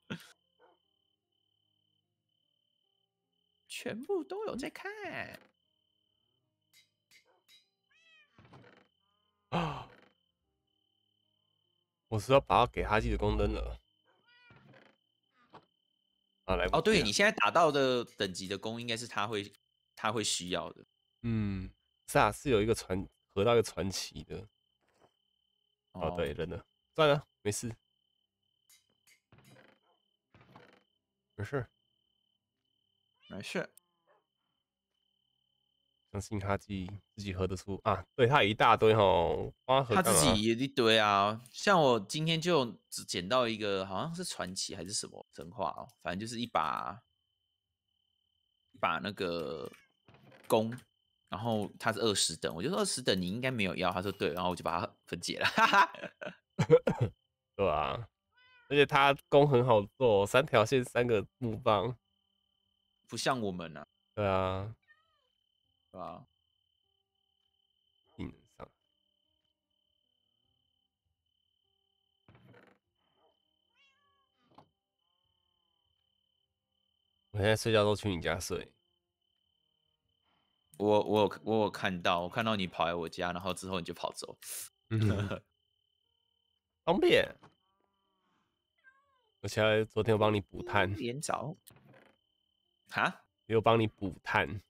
全部都有在看啊！我是要把给哈基的功登了啊！来哦，对你现在打到的等级的弓，应该是他会他会需要的。嗯，是啊，是有一个传和到一个传奇的。哦，对，真的。算了，没事，没事，没事。相信他自己自己喝得出啊！对他一大堆哦，他自己一堆啊。像我今天就只捡到一个，好像是传奇还是什么神话哦，反正就是一把一把那个弓，然后他是二十等，我就说二十等你应该没有要，他说对，然后我就把它分解了。哈哈。对啊，而且他弓很好做，三条线三个木棒，不像我们啊。对啊，对啊，我现在睡觉都去你家睡。我我我有看到，我看到你跑来我家，然后之后你就跑走。方便，而且昨天我帮你补碳，哈，着，哈，帮你补碳，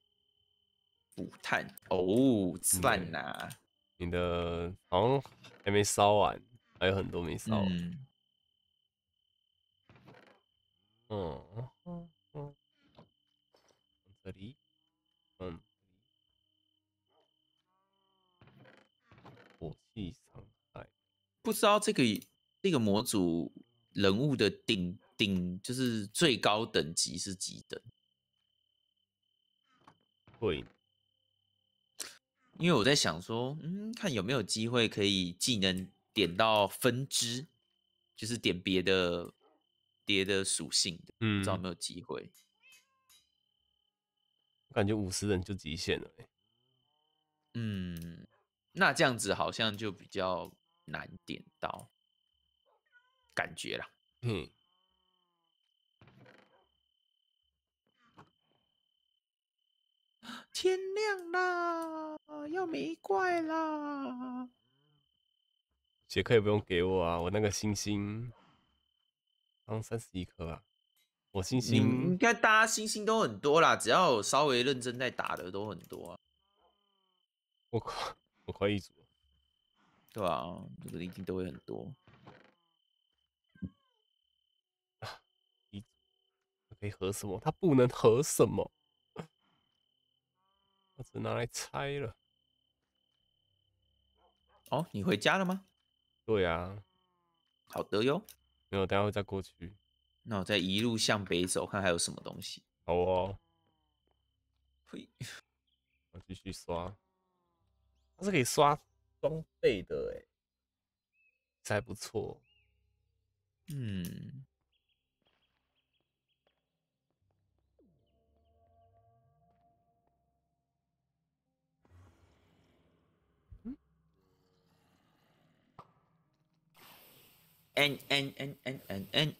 补碳，哦，赞呐！你的好像还没烧完，还有很多没烧，嗯，嗯。这里。不知道这个这个模组人物的顶顶就是最高等级是几等？会，因为我在想说，嗯，看有没有机会可以技能点到分支，就是点别的别的属性的，嗯，不知道有没有机会。感觉五十人就极限了，嗯，那这样子好像就比较。难点到，感觉啦。嗯。天亮啦，要没怪啦。杰克也不用给我啊，我那个星星，刚三十一颗啊。我星星应该大家星星都很多啦，只要稍微认真在打的都很多。我靠，我快一组。对啊，这个一定都会很多。一可以合什么？他不能合什么？我只拿来拆了。哦，你回家了吗？对啊。好的哟。没有，等下会再过去。那我再一路向北走，看还有什么东西。好哦。呸！我继续刷。它是可以刷。装备的哎，还不错。嗯。嗯。嗯嗯嗯嗯嗯嗯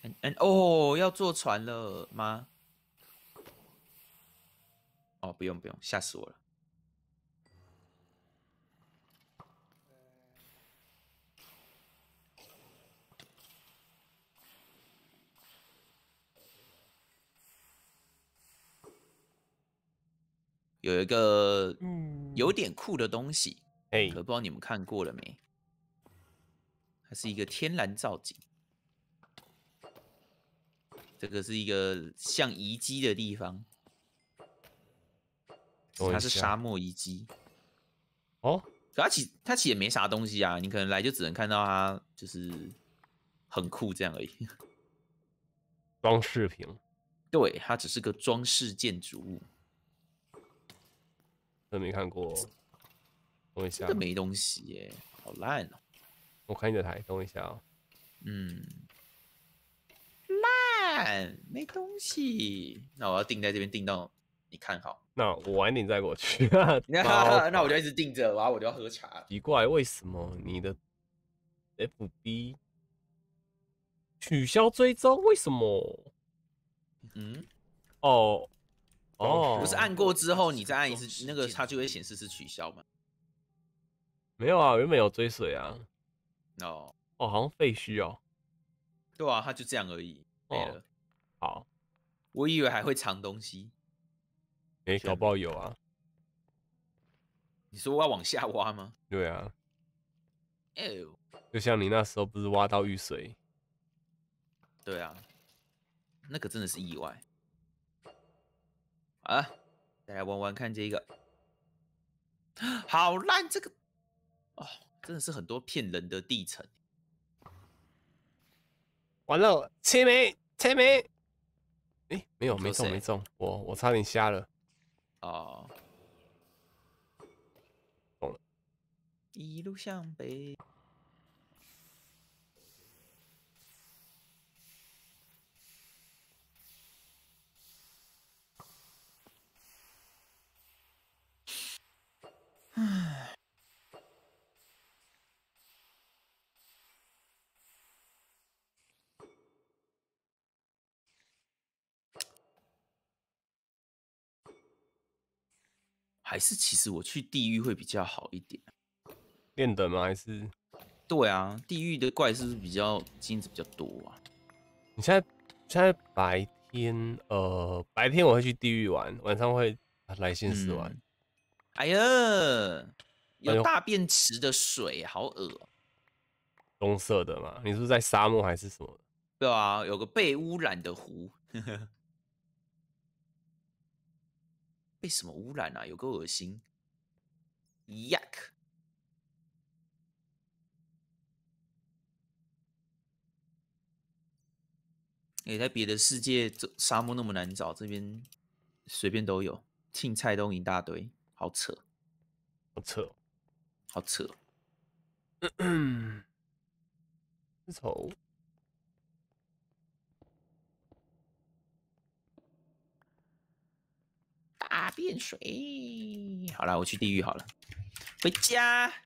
嗯嗯哦，要坐船了吗？哦，不用不用，吓死我了。有一个有点酷的东西，哎，不知道你们看过了没？它是一个天然造景，这个是一个像遗迹的地方，它是沙漠遗迹。哦，可它其它其实也没啥东西啊，你可能来就只能看到它就是很酷这样而已，装饰品。对，它只是个装饰建筑物。都没看过，等一下，真没东西耶，好烂哦！我看你的台，等我一下哦。嗯，烂，没东西。那我要定在这边定到你看好。那我晚点再过去。那我就一直定着，然后我就要喝茶。奇怪，为什么你的 FB 取消追踪？为什么？嗯，哦。哦，不是按过之后，你再按一次，那个它就会显示是取消吗？没有啊，原本有追随啊。哦，哦，好像废墟哦。对啊，它就这样而已。没了。好，我以为还会藏东西。搞不好有啊。你说我要往下挖吗？对啊。哎呦。就像你那时候不是挖到玉髓？对啊，那个真的是意外。啊，再来玩玩看这个，好烂这个哦，真的是很多骗人的地层，完了，切没切没？哎，没有，没中，没中，我我差点瞎了，哦，懂，一路向北。唉，还是其实我去地狱会比较好一点，练短吗？还是？对啊，地狱的怪是不是比较金子比较多啊？你现在现在白天呃白天我会去地狱玩，晚上会来现实玩。哎呀，有大便池的水，好恶！棕色的嘛？你是不是在沙漠还是什么？对啊，有个被污染的湖，被什么污染啊？有个恶心，yuck！你在别的世界，这沙漠那么难找，这边随便都有，青菜都一大堆。好扯，好扯，好扯，嗯丑，大便水，好了，我去地狱好了，回家。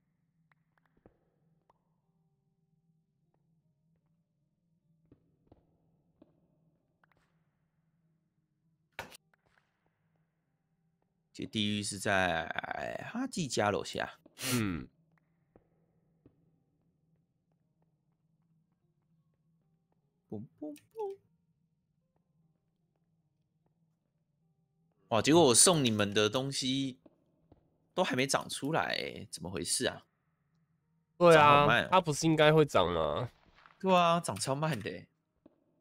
这地狱是在哈吉家楼下。嗯。哇，结果我送你们的东西都还没长出来，怎么回事啊？对啊，慢，它不是应该会长吗？对啊，长超慢的，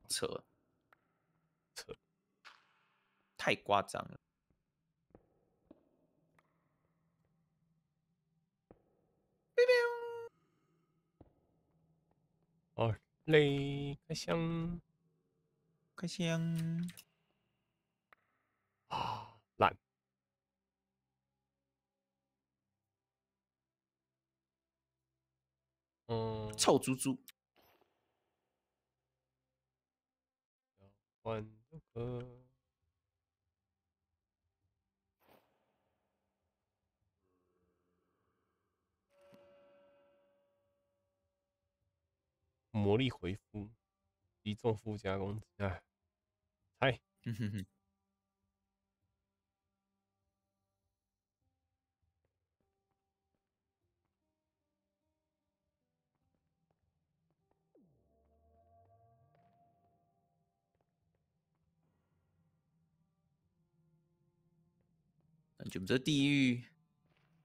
扯，扯，太夸张了。哔哔，二嘞，开箱，开箱，啊，懒。嗯，臭猪猪。魔力回复，一众附加攻击。哎，嗨！感觉这地狱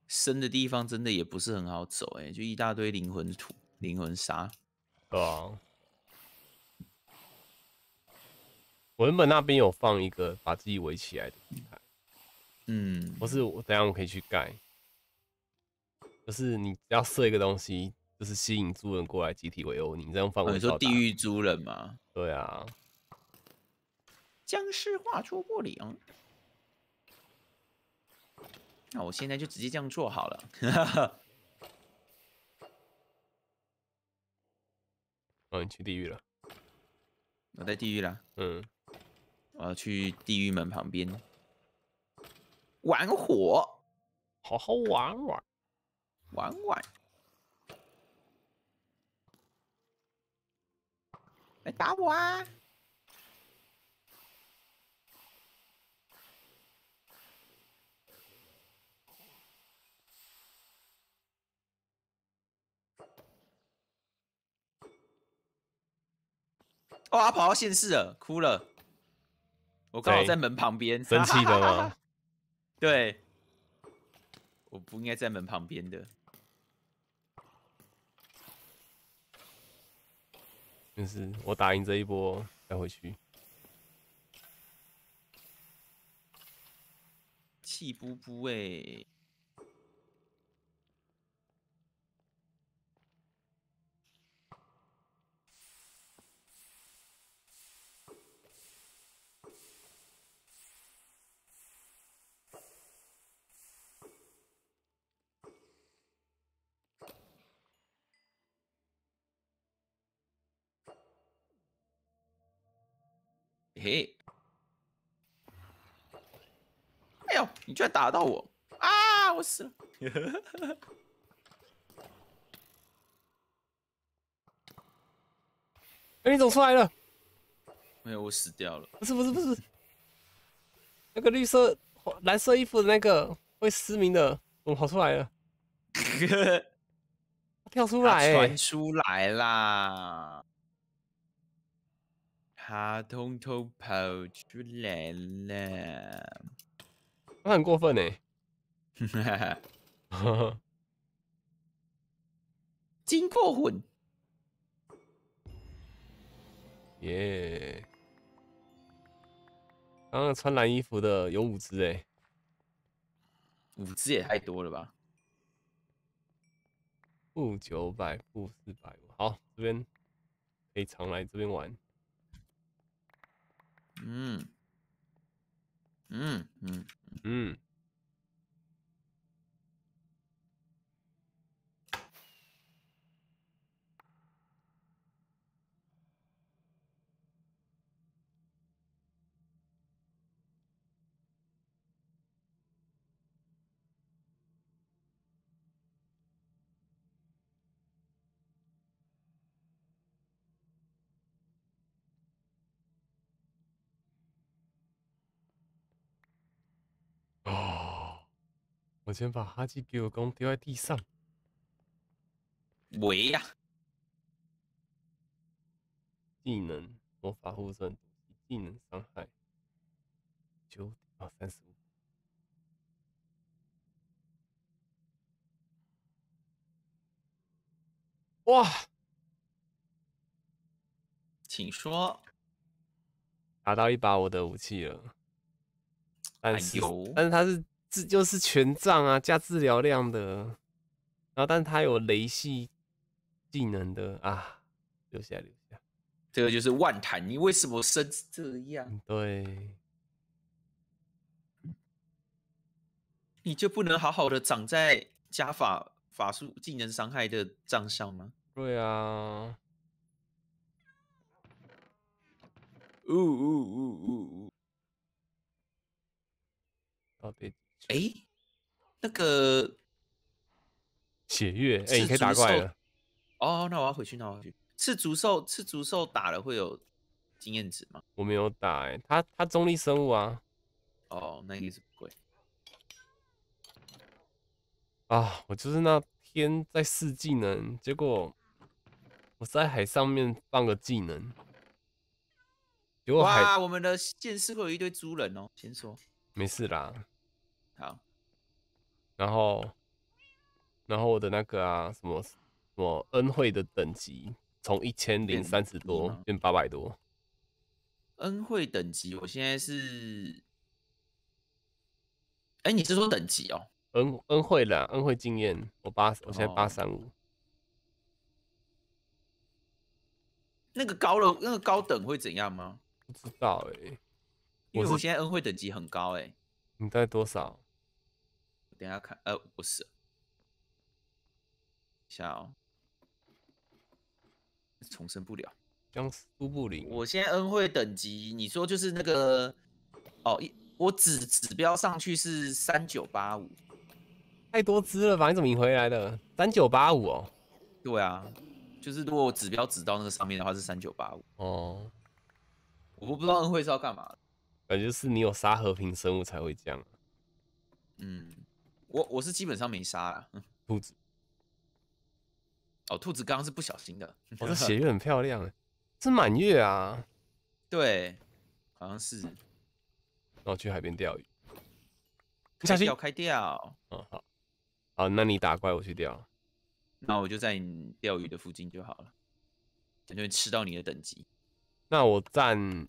深的地方真的也不是很好走，哎，就一大堆灵魂土、灵魂沙。对啊，我原本那边有放一个把自己围起来的平台，嗯，不是我等下我可以去盖，就是你要设一个东西，就是吸引猪人过来集体围殴你，这样放、我超你说地狱猪人吗？对啊，僵尸画猪不灵，那我现在就直接这样做好了。哦，你去地狱了？我在地狱了。嗯，我要去地狱门旁边玩火，好好玩玩，玩玩。来打我啊！哦，他跑到现实了，哭了。我刚好在门旁边，生气的吗？对，我不应该在门旁边的。就是我打赢这一波再回去，气不不哎。嘿，哎呦！你居然打到我啊！我死了。哎，你走出来了？没有，我死掉了。不是，不是，不是，那个绿色、蓝色衣服的那个会失明的，我跑出来了。跳出来，传出来啦！他通通跑出来了，他很过分呢、哈哈，真过耶，刚刚穿蓝衣服的有五只哎，五只也太多了吧？负九百，负四百，好，这边可以常来这边玩。嗯嗯嗯嗯。我先把哈基给我讲丢在地上。喂呀。技能魔法护盾，技能伤害九啊三十五。哇！请说。拿到一把我的武器了，但是但是它是。这就是权杖啊，加治疗量的。然后，但他有雷系技能的啊，留下留下。这个就是万弹，你为什么生这样？对。你就不能好好的长在加法法术技能伤害的账上吗？对啊。呜呜呜呜呜！宝贝。哎，那个血月哎，你可以打怪了。哦，那我要回去，那我要去赤足兽，赤足兽打了会有经验值吗？我没有打哎，它它中立生物啊。哦，那意思不贵。啊，我就是那天在试技能，结果我在海上面放个技能，哇，我们的剑士会有一堆猪人哦。先说，没事啦。然后，然后我的那个啊，什么什么恩惠的等级从一千零三十多变八百多，恩惠等级我现在是，哎，你是说等级哦？恩恩惠了，恩惠经验，我八，我现在八三五，那个高了，那个高等会怎样吗？不知道哎，因为我现在恩惠等级很高哎，你在多少？等下看，呃，不是，想、哦，重生不了，僵尸乌布林。我现在恩惠等级，你说就是那个，哦，一我指指标上去是三九八五，太多只了吧？你怎么赢回来的？三九八五哦。对啊，就是如果我指标指到那个上面的话是三九八五哦。我我不知道恩惠是要干嘛，感觉是你有杀和平生物才会这样，嗯。我我是基本上没杀了兔子。哦，兔子刚刚是不小心的。哇，这血月很漂亮哎，是满月啊？对，好像是。然后去海边钓鱼，下去要开钓。嗯，好。好，那你打怪，我去钓。那我就在你钓鱼的附近就好了，等会吃到你的等级。那我站，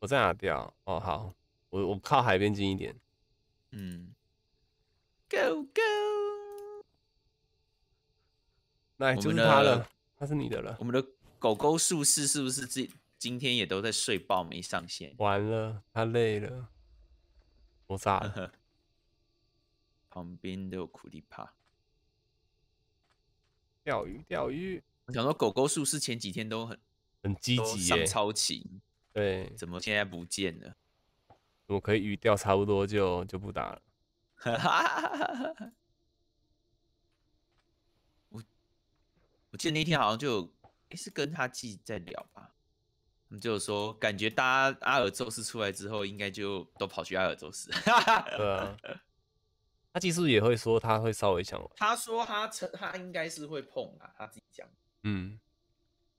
我在哪钓？哦，好，我我靠海边近一点。嗯。Go go，那就是他了，他是你的了。我们的狗狗术士是不是今今天也都在睡爆没上线？完了，他累了，我了。旁边都有苦力怕。钓鱼钓鱼。我想说，狗狗术士前几天都很很积极，超勤。对。怎么现在不见了？我可以鱼钓差不多就就不打了。哈哈哈哈哈！我我记得那天好像就是跟他记在聊吧，就是说感觉家阿尔宙斯出来之后，应该就都跑去阿尔宙斯。对啊，他技术也会说他会稍微强。他说他他应该是会碰啊，他自己讲。嗯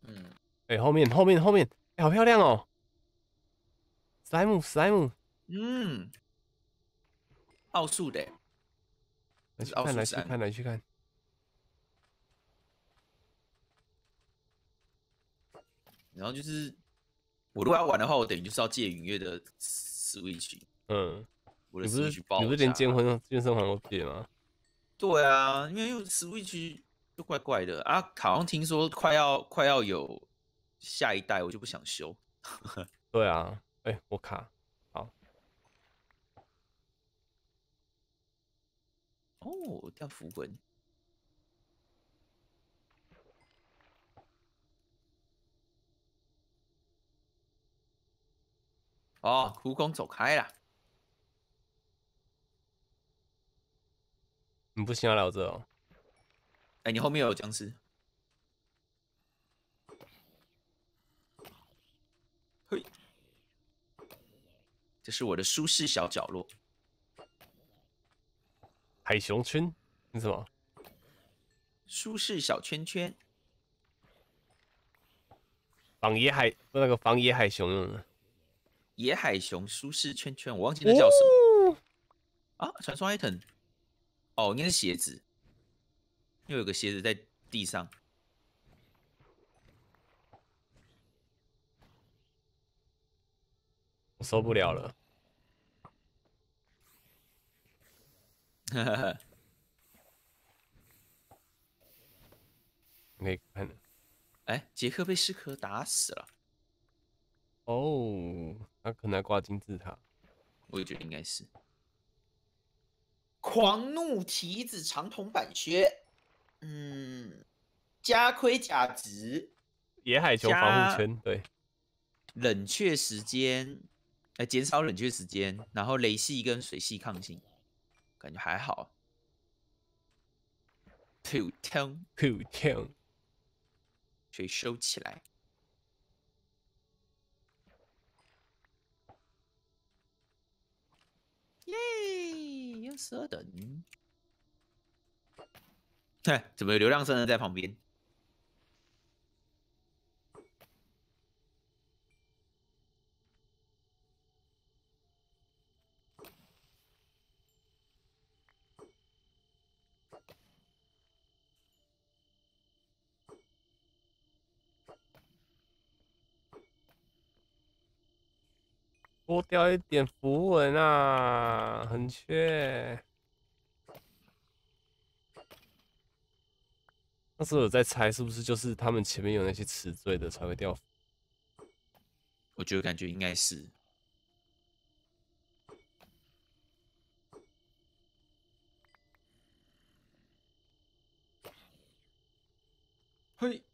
嗯，哎，后面后面后面，好漂亮哦！史莱姆史莱姆，嗯。奥数的，去看，来去看，来去看。然后就是，我如果要玩的话，我等于就是要借影月的 Switch。嗯，不是，不是连健身房都借吗？对啊，因为 Switch 就怪怪的啊。好像听说快要快要有下一代，我就不想修。对啊，哎，我卡。哦，掉符文。哦，浮棍走开了，你不行啊，老子！哎，你后面有僵尸。嘿，这是我的舒适小角落。海熊圈，你什么？舒适小圈圈。防野海，不那个防野海熊用的。野海熊舒适圈圈，我忘记那叫什么。啊，传说艾特。哦，该是鞋子。又有个鞋子在地上。我受不了了。呵呵呵。哎，杰克被石壳打死了。哦，他可能挂金字塔，我也觉得应该是。狂怒蹄子长筒板靴，嗯，加盔甲值，野海球防护圈，对，冷却时间，哎，减少冷却时间，然后雷系跟水系抗性。感觉还好。Two tone, t o tone，可以收起来。耶，有蛇灯。嘿，怎么有流浪呢？在旁边？多掉一点符文啊，很缺。当时我在猜，是不是就是他们前面有那些词缀的才会掉？我觉得感觉应该是。嘿。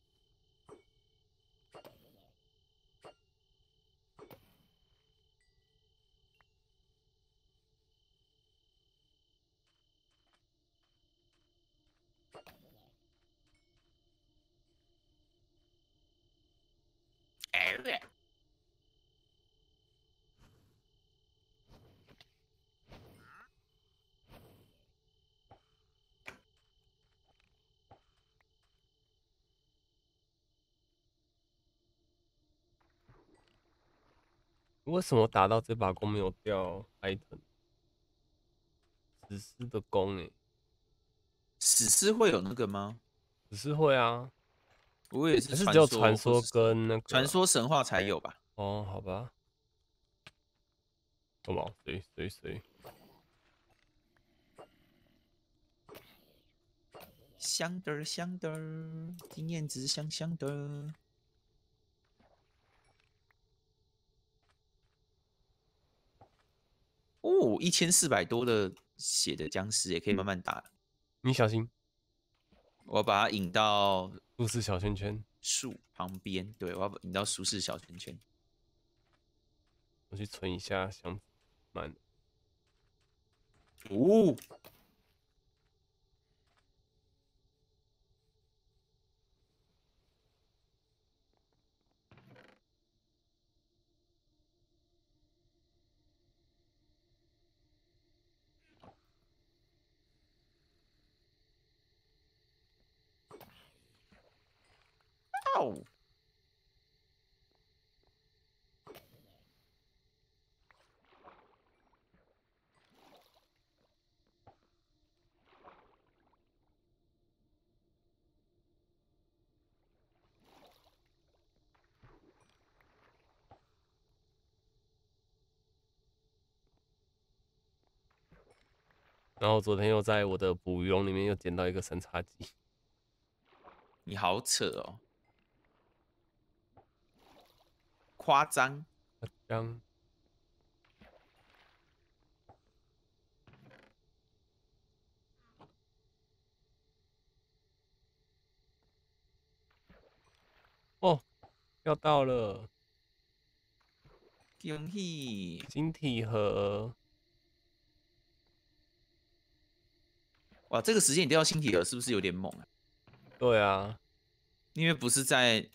为什么打到这把弓没有掉 item？史诗的弓欸，史诗会有那个吗？史诗会啊。不也是？还只有传说跟那个传说神话才有吧？哦，好吧。什么？谁谁谁？香的香响经验值香香的。哦，一千四百多的血的僵尸也可以慢慢打。你小心，我把它引到。舒适小圈圈，树旁边，对，我要，你知道舒适小圈圈，我去存一下，想满，哦。然后昨天又在我的捕鱼笼里面又捡到一个三叉戟，你好扯哦！夸张！哦，要到了！晶体，晶体盒。哇，这个时间你钓到晶体盒是不是有点猛？对啊，因为不是在。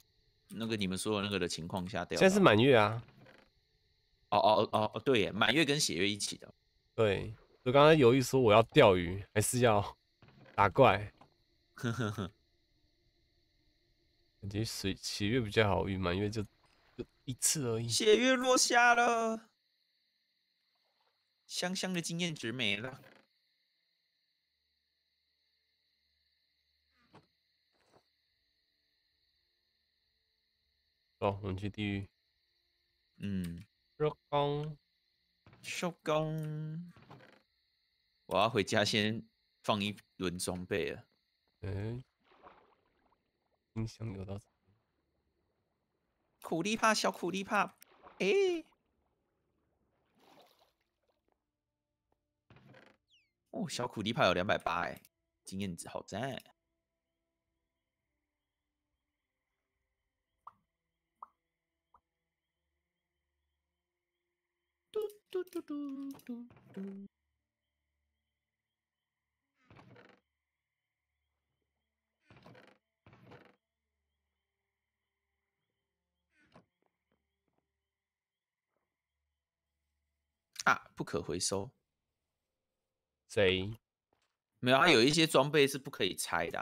那个你们说的那个的情况下掉。现在是满月啊！哦哦哦哦，对耶，满月跟血月一起的。对，我刚刚犹豫说我要钓鱼还是要 打怪，感觉水血月比较好遇满月就就一次而已。血月落下了，香香的经验值没了。走，我们去地狱。嗯，入工，收工。我要回家先放一轮装备了。哎，英雄有到？苦力怕，小苦力怕。哎，哦，小苦力怕有两百八，哎，经验值好赞。嘟嘟嘟嘟嘟！啊，不可回收。贼，没有啊，有一些装备是不可以拆的。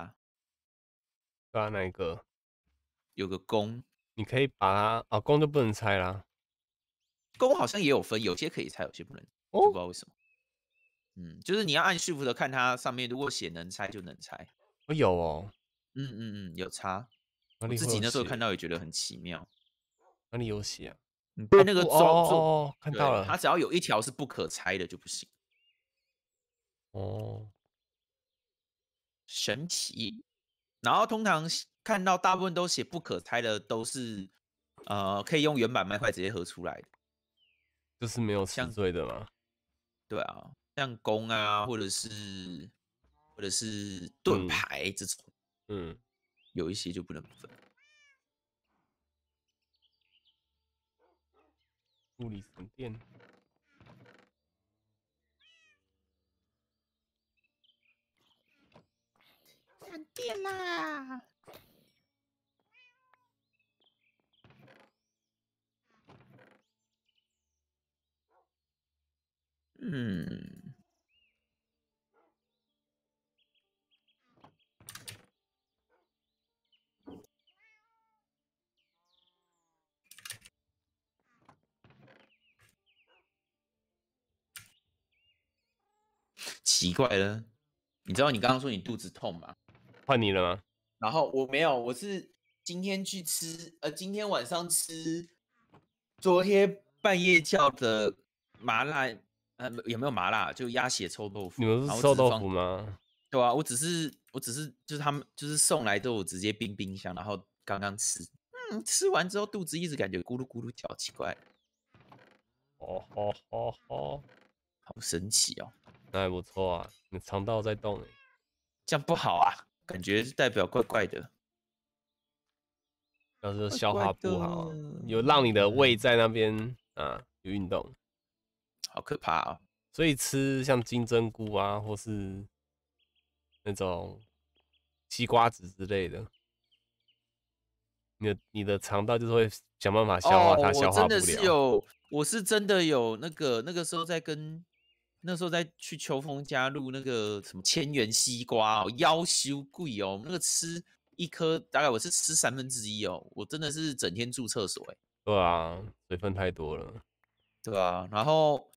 啊，哪一个？有个弓，你可以把它啊，弓就不能拆啦。公好像也有分，有些可以拆，有些不能，就不知道为什么。嗯，就是你要按序服的看它上面，如果写能拆就能拆。我有哦，嗯嗯嗯，有拆。我自己那时候看到也觉得很奇妙。哪里有写？你被那个装注看到了，它只要有一条是不可拆的就不行。哦，神奇。然后通常看到大部分都写不可拆的，都是呃可以用原版麦块直接合出来的。就是没有次罪的嘛，对啊，像弓啊，或者是或者是盾牌这种，嗯，有一些就不能分。物理神电，闪电啦？嗯，奇怪了，你知道你刚刚说你肚子痛吗？换你了吗？然后我没有，我是今天去吃，呃，今天晚上吃，昨天半夜叫的麻辣。呃，有没有麻辣？就鸭血臭豆腐。你们是臭豆腐吗？对啊，我只是，我只是，就是他们，就是送来之后，我直接冰冰箱，然后刚刚吃。嗯，吃完之后肚子一直感觉咕噜咕噜叫，奇怪。哦哦哦哦，好神奇哦，那还不错啊，你肠道在动哎，这样不好啊，感觉代表怪怪的，要是消化不好，有让你的胃在那边啊运动。好可怕啊！所以吃像金针菇啊，或是那种西瓜子之类的，你的你的肠道就是会想办法消化它，消化不了。有，我是真的有那个那个时候在跟那时候在去秋风加入那个什么千元西瓜哦，腰修贵哦，那个吃一颗大概我是吃三分之一哦，我真的是整天住厕所哎。对啊，水分太多了。对啊，然后。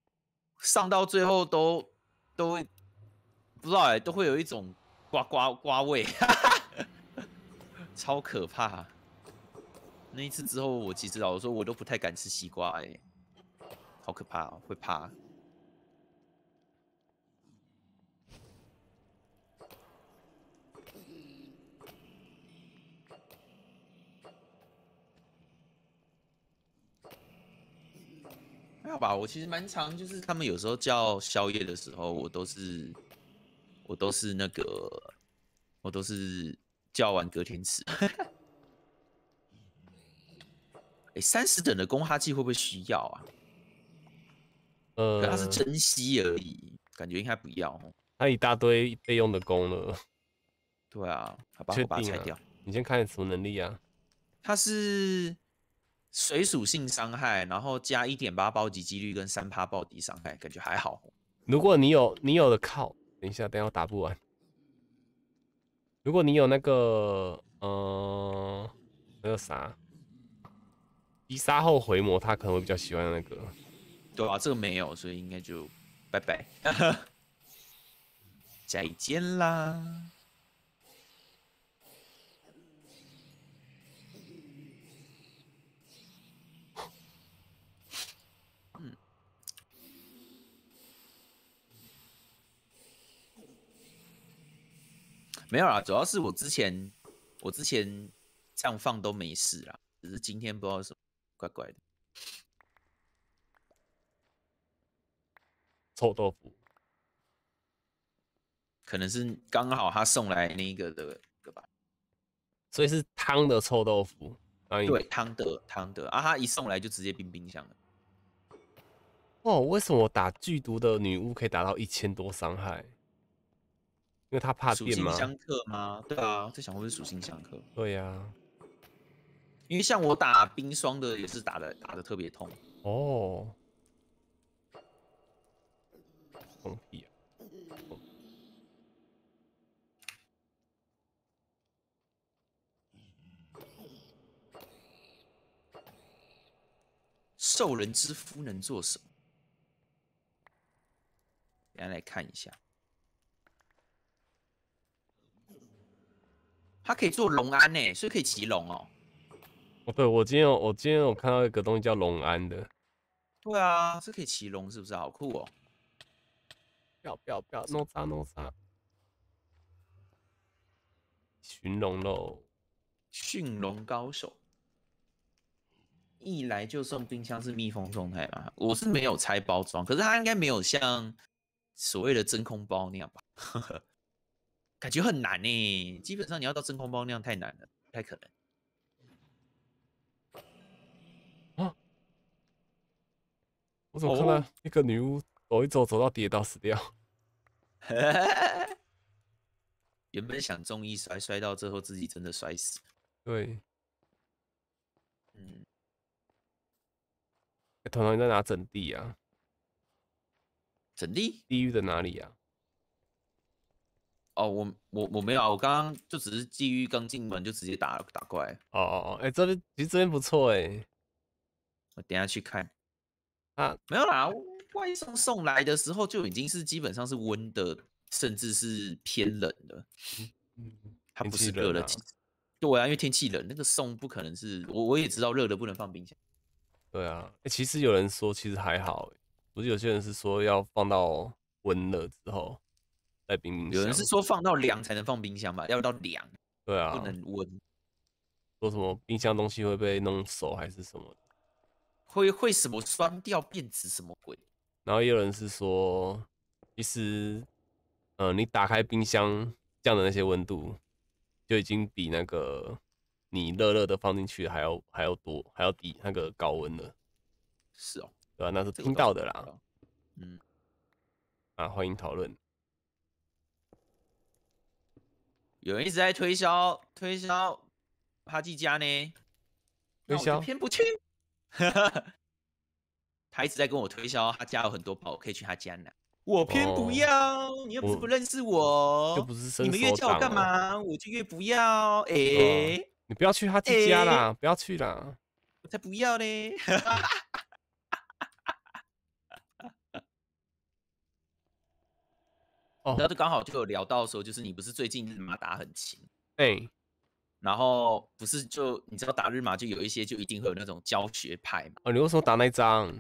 上到最后都都不知道哎，都会有一种瓜瓜瓜味，超可怕。那一次之后，我其实老说我都不太敢吃西瓜哎，好可怕，会怕。没有吧？我其实蛮常，就是他们有时候叫宵夜的时候，我都是，我都是那个，我都是叫完隔天吃。哎，三十等的公哈剂会不会需要啊？呃，他是珍惜而已，感觉应该不要。他一大堆备用的功了。对啊，好吧，我把它拆掉。你先看有什么能力啊？他是。水属性伤害，然后加一点八暴击几率跟三趴暴击伤害，感觉还好。如果你有你有的靠，等一下等下我打不完。如果你有那个呃那个啥，击杀后回魔，他可能会比较喜欢那个。对啊，这个没有，所以应该就拜拜，再 见啦。没有啦，主要是我之前我之前这样放都没事啦，只是今天不知道什么怪怪的臭豆腐，可能是刚好他送来那个的吧，所以是汤的臭豆腐。对，汤的汤的啊，他一送来就直接冰冰箱了。哦，为什么打剧毒的女巫可以打到一千多伤害？因为他怕属性相克吗？对啊，我在想会不会属性相克。对呀，因为像我打冰霜的也是打的打的特别痛哦。放屁！兽人之夫能做什么？大家来看一下。它可以做龙鞍呢，所以可以骑龙哦。哦，对我今天有我今天有看到一个东西叫龙鞍的。对啊，是可以骑龙，是不是？好酷哦！不要不要不要弄啥弄啥。巡龙喽，驯龙高手。一来就送冰箱是密封状态吧？我是没有拆包装，可是它应该没有像所谓的真空包那样吧？感觉很难呢，基本上你要到真空包那样太难了，不太可能。啊！我怎么看到一个女巫走一走走到跌倒死掉？原本想中一摔，摔到最后自己真的摔死。对。嗯。彤彤你在哪整地呀？整地。地狱的哪里呀？哦，我我我没有啊，我刚刚就只是基于刚进门就直接打打怪。哦哦哦，哎这边其实这边不错哎，我等下去看啊，没有啦，外送送来的时候就已经是基本上是温的，甚至是偏冷的。嗯，它不是热的，对啊，因为天气冷，那个送不可能是我我也知道热的不能放冰箱。对啊，其实有人说其实还好，不是有些人是说要放到温了之后。在冰，有人是说放到凉才能放冰箱吧？要到凉，对啊，不能温。说什么冰箱东西会被弄熟还是什么？会会什么酸掉变质什么鬼？然后也有人是说，其实，嗯，你打开冰箱降的那些温度，就已经比那个你热热的放进去还要还要多，还要低那个高温了。是哦，对啊，那是听到的啦。嗯，啊，欢迎讨论。有人一直在推销推销季家呢，推销，我偏不去。他一直在跟我推销他家有很多宝，可以去他家拿。我偏不要，你又不是不认识我，你们越叫我干嘛，我就越不要。哎，你不要去他家啦，不要去啦，我才不要嘞！然后就刚好就有聊到说，就是你不是最近日马打很勤，对。然后不是就你知道打日马就有一些就一定会有那种教学派嘛。哦，你又说打那张，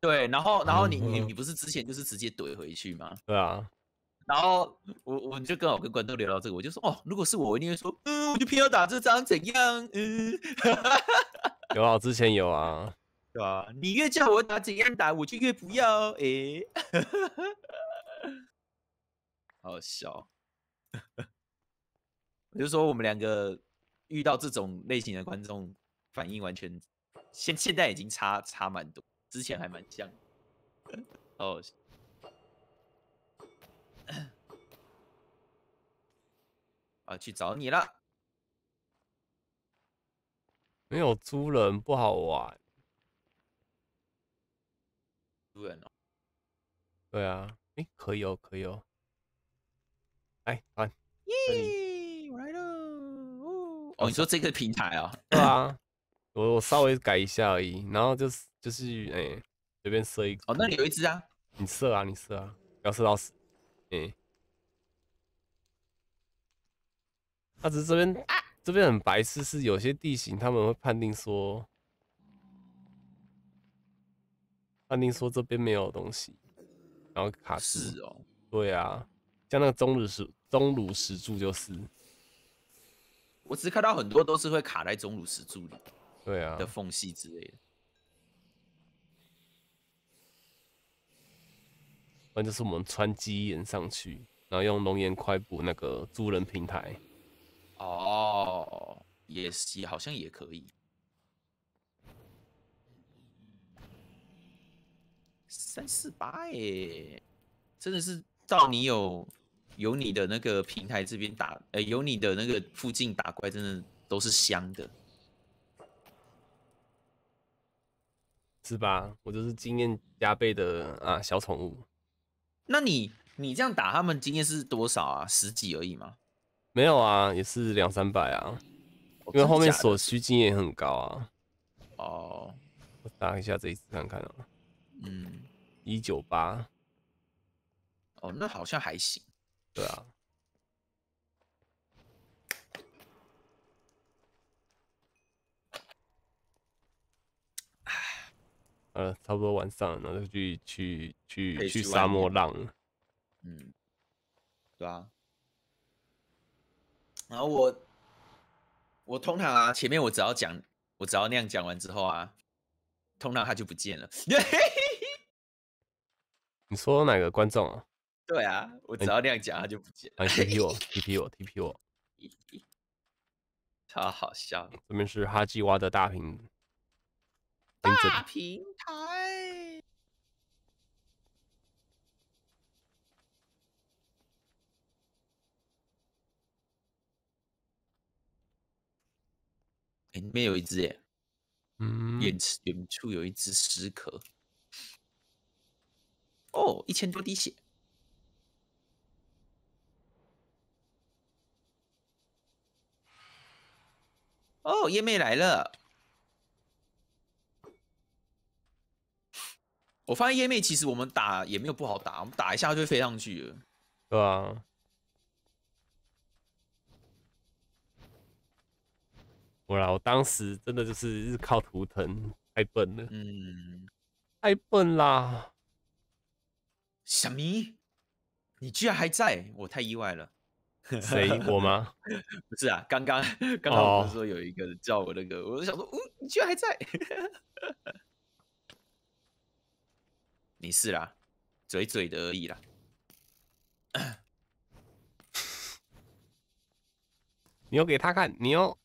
对。然后然后你你你不是之前就是直接怼回去吗？对啊。然后我我就刚好跟观众聊到这个，我就说哦，如果是我，我一定会说，嗯，我就偏要打这张怎样？嗯，有啊，之前有啊，对啊。你越叫我打怎样打，我就越不要。哎。好笑，我就说我们两个遇到这种类型的观众，反应完全现现在已经差差蛮多，之前还蛮像。哦，啊，去找你了，没有租人不好玩，租人哦，对啊，哎，可以哦，可以哦。哎，好，耶，我来了，哦，你说这个平台哦？对啊，我我稍微改一下而已，然后就是就是哎，随便设一个。哦，那里有一只啊，你射啊，你射啊，要射到死。哎，啊，只是这边啊、这边很白痴，是有些地形他们会判定说，判定说这边没有东西，然后卡死哦。对啊，像那个中日是。钟乳石柱就是，我只看到很多都是会卡在钟乳石柱里，对啊，的缝隙之类的。那就是我们穿基岩上去，然后用熔岩块补那个猪人平台。哦，也是，好像也可以。三四八耶，真的是到你有。有你的那个平台这边打，呃，有你的那个附近打怪，真的都是香的，是吧？我就是经验加倍的啊，小宠物。那你你这样打他们经验是多少啊？十几而已吗？没有啊，也是两三百啊，因为后面所需经验也很高啊。哦，我打一下这一看看啊，嗯，一九八，哦，那好像还行。对啊，呃，差不多晚上，然后就去去去去沙漠浪，嗯，对啊，然后我我通常啊，前面我只要讲，我只要那样讲完之后啊，通常他就不见了。你说哪个观众啊？对啊，我只要那样讲，他就不见。TP 我，TP 我，TP 我，超好笑。这边是哈基娃的大屏，大平台。哎，那边有一只耶，嗯，远处远处有一只石壳。哦，一千多滴血。哦，叶妹来了！我发现叶妹其实我们打也没有不好打，我们打一下就会飞上去了。对啊。我啦，我当时真的就是日靠图腾，太笨了，嗯，太笨啦！小咪，你居然还在我，太意外了。谁我吗？不是啊，刚刚刚刚不是说有一个叫我那个，我就想说，嗯，你居然还在？你是啦，嘴嘴的而已啦。你要给他看，你要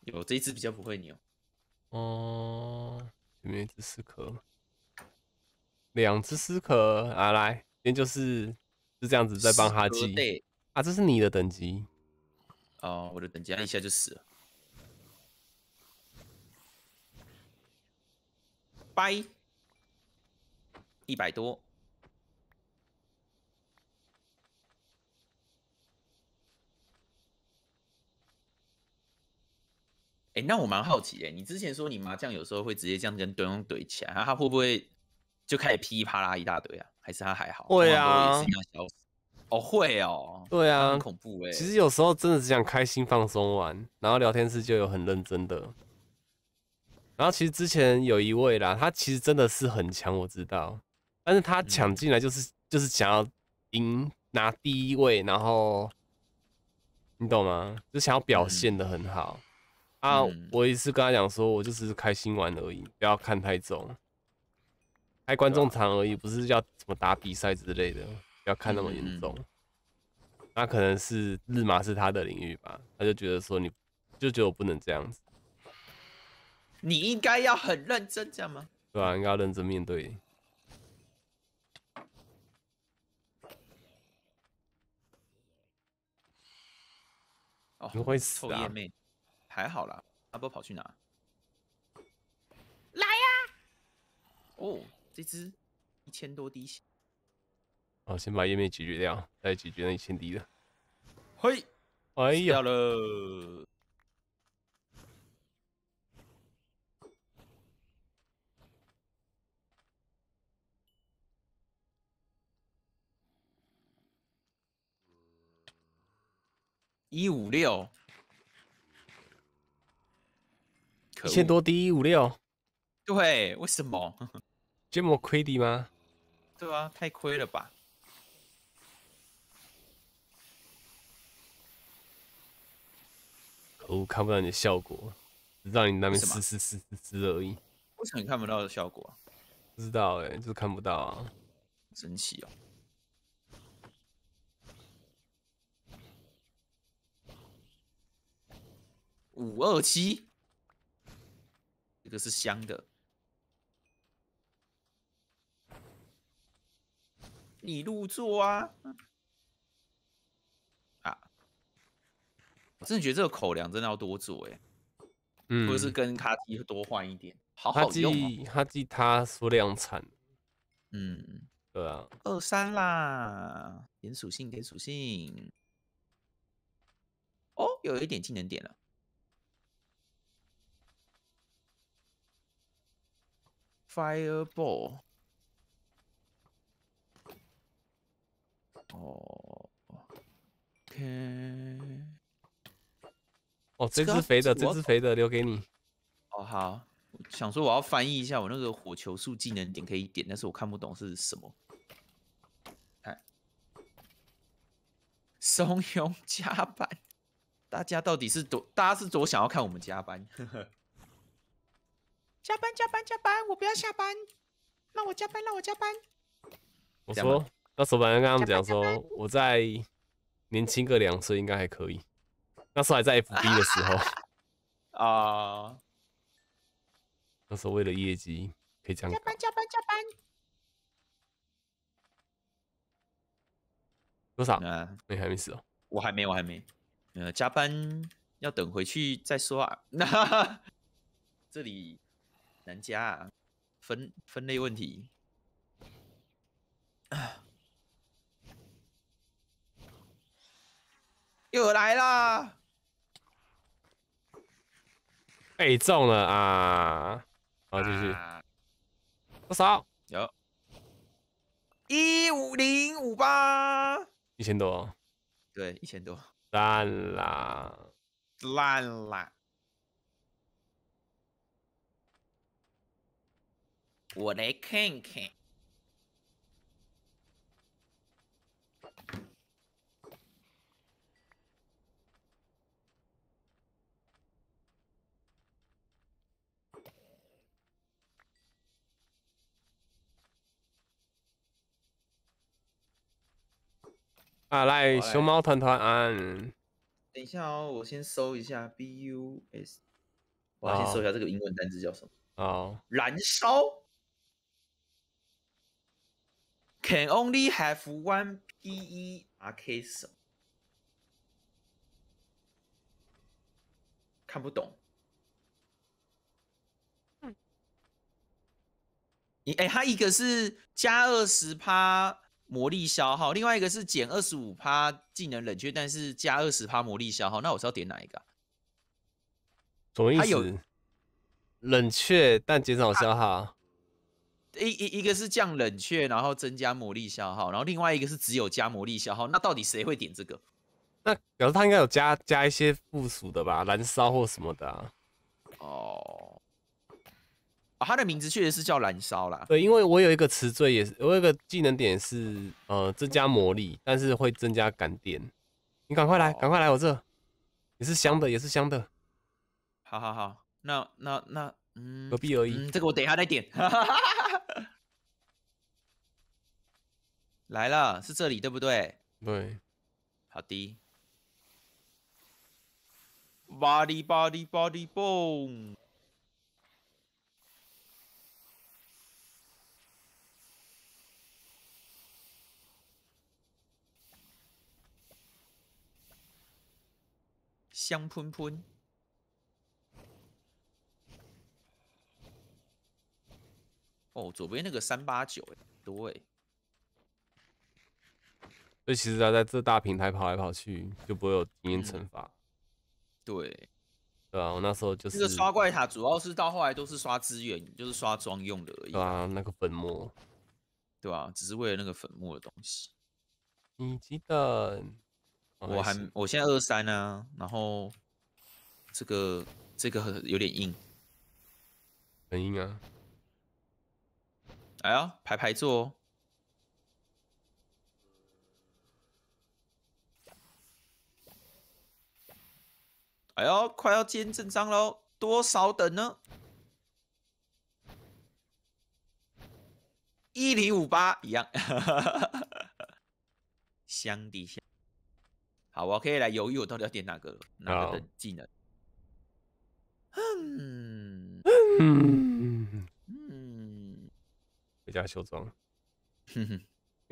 有这一只比较不会扭。哦，这面一只死壳两只死壳啊，来，今天就是。是这样子在帮哈基啊，这是你的等级哦，我的等级一下就死了。拜，一百多。哎，那我蛮好奇哎，你之前说你麻将有时候会直接这样跟墩墩怼起来，他会不会就开始噼里啪啦一大堆啊？还是他还好，会啊，哦，会哦，对啊，很恐怖哎。其实有时候真的只想开心放松玩，然后聊天室就有很认真的。然后其实之前有一位啦，他其实真的是很强，我知道，但是他抢进来就是就是想要赢拿第一位，然后你懂吗？就想要表现的很好啊。我也是跟他讲说，我就只是开心玩而已，不要看太重。开观众场而已，不是要什么打比赛之类的，要看那么严重。那可能是日马是他的领域吧，他就觉得说你，就觉得我不能这样子。你应该要很认真，这样吗？对啊，应该要认真面对。你会死啊！还好啦，阿波跑去哪？来呀！哦。这只一千多滴血，啊！先把页面解决掉，再解决那一千滴的。嘿，哎呀了！一五六，一千多滴，一五六。对，为什么？这么亏的吗？对啊，太亏了吧！可恶，看不到你的效果，只道你那边嘶嘶嘶嘶嘶而已。我想你看不到的效果。不知道哎，就是看不到，啊。神奇啊！五二七，这个是香的。你入座啊！啊，我真的觉得这个口粮真的要多做哎，或者是跟哈基多换一点，好好用。哈基，哈基他说量产，嗯，对啊，二三啦，点属性，点属性，哦，有一点技能点了，Fireball。哦，OK，哦，这只肥的，这只肥的留给你。哦，好，想说我要翻译一下我那个火球术技能点可以点，但是我看不懂是什么。哎，怂恿加班，大家到底是多，大家是多想要看我们加班？加班，加班，加班，我不要下班，让我加班，让我加班。我说。那时候本来刚刚讲说，我在年轻个两岁应该还可以。那时候还在 FB 的时候啊。那时候为了业绩可以这样。加班加班加班。多少？啊，你还没死哦？我还没，我还没。呃，加班要等回去再说啊。那 这里难加，啊，分分类问题。啊。又来啦！被中了啊！好，继续。多少？有。一五零五八。一千多。对，一千多。烂啦！烂啦！我来看看。啊！来，熊猫团团安。等一下哦，我先搜一下 B U S。我要先搜一下这个英文单字叫什么？哦，燃烧。Can only have one P E R K 什么？看不懂。你哎，它一个是加二十趴。魔力消耗，另外一个是减二十五趴技能冷却，但是加二十趴魔力消耗。那我是要点哪一个？什么意思？冷却但减少消耗。一一一个是降冷却，然后增加魔力消耗，然后另外一个是只有加魔力消耗。那到底谁会点这个？那表示他应该有加加一些附属的吧，燃烧或什么的。哦。啊，他的名字确实是叫燃烧啦。对，因为我有一个词缀，也是我有一个技能点是，呃，增加魔力，但是会增加感电。你赶快来，赶快来我这，也是香的，也是香的。好好好，那那那，嗯，隔壁而已。这个我等一下再点。来了，是这里对不对？对。好的。Body body body boom。香喷喷哦，左边那个三八九哎，对，所以其实他在这大平台跑来跑去就不会有经验惩罚，对，对啊，我那时候就是。这个刷怪塔主要是到后来都是刷资源，就是刷装用的而已，对啊，那个粉末，对啊，只是为了那个粉末的东西，你记得。我还我现在二三呢，然后这个这个有点硬，很硬啊！哎呀，排排坐！哎呦，快要见正章喽，多少等呢？一零五八一样，香的香。好，我可以来犹豫，我到底要点哪个哪个的技能？嗯嗯嗯，回家修装，因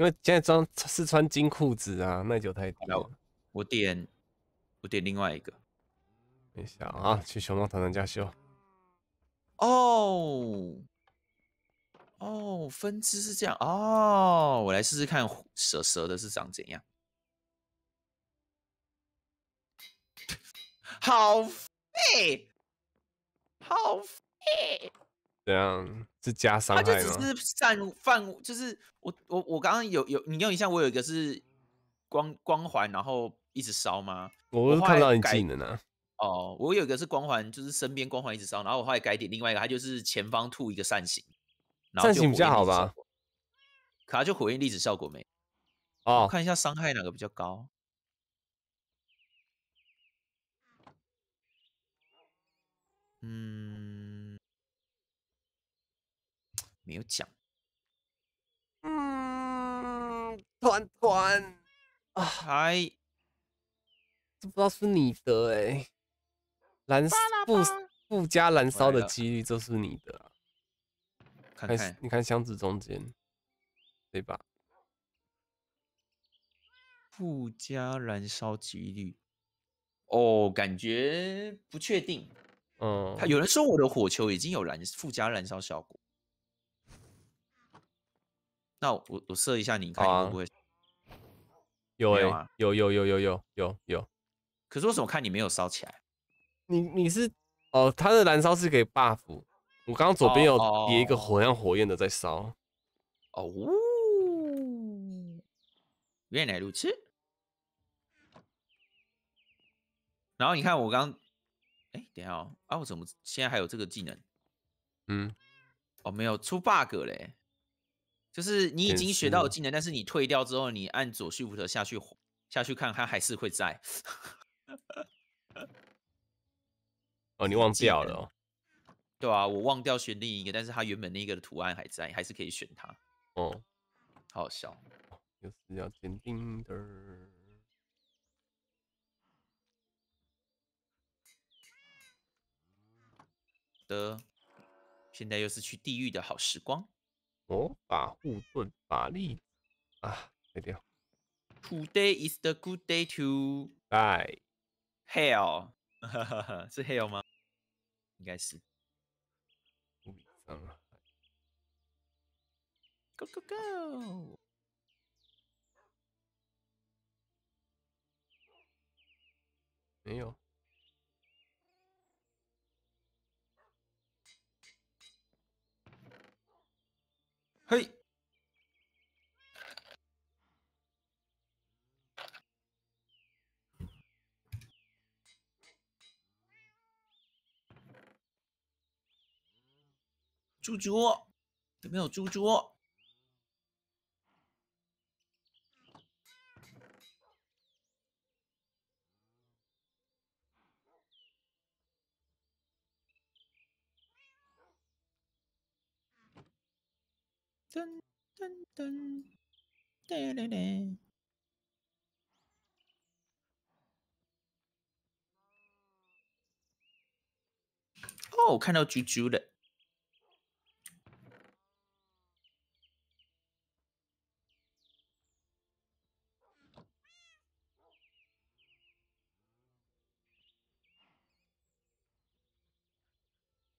为现在装是穿金裤子啊，耐久太低了。我点，我点另外一个，等一下啊，去熊猫团长家修。哦哦，分支是这样哦，我来试试看蛇蛇的是长怎样。好废，好废，怎样？是加伤害吗？他就只是散犯，就是我我我刚刚有有你用一下，我有一个是光光环，然后一直烧吗？我看到你技能了。哦，我有一个是光环，就是身边光环一直烧，然后我后来改点另外一个，他就是前方吐一个扇形，扇形比较好吧？可他就火焰粒子效果没。哦，看一下伤害哪个比较高。嗯，没有讲。嗯，团团啊，嗨，这不知道是你的哎，燃烧不加燃烧的几率，就是你的。看看，你看箱子中间，对吧？不加燃烧几率，哦，感觉不确定。嗯，他有人说我的火球已经有燃附加燃烧效果，那我我射一下，你看会不会？有哎，有有有有有有有。可是为什么看你没有烧起来？你你是哦，它的燃烧是给 buff。我刚左边有叠一个火焰火焰的在烧。哦原来如此。然后你看我刚。哎，等下哦、啊！我怎么现在还有这个技能？嗯，哦，没有出 bug 嘞，就是你已经学到技能，但是你退掉之后，你按左 shift 下去下去看，它还是会在。哦，你忘掉了，对啊，我忘掉选另一个，但是它原本那个的图案还在，还是可以选它。哦，好好笑，有四要坚定的。的，现在又是去地狱的好时光。魔法护盾，法力啊，没掉。Today is the good day to die. Hell，是 hell 吗？应该是。我脏了。Go go go！没有。嘿，猪猪，有没有猪猪？噔噔噔，哒啦哦，看到啾啾了！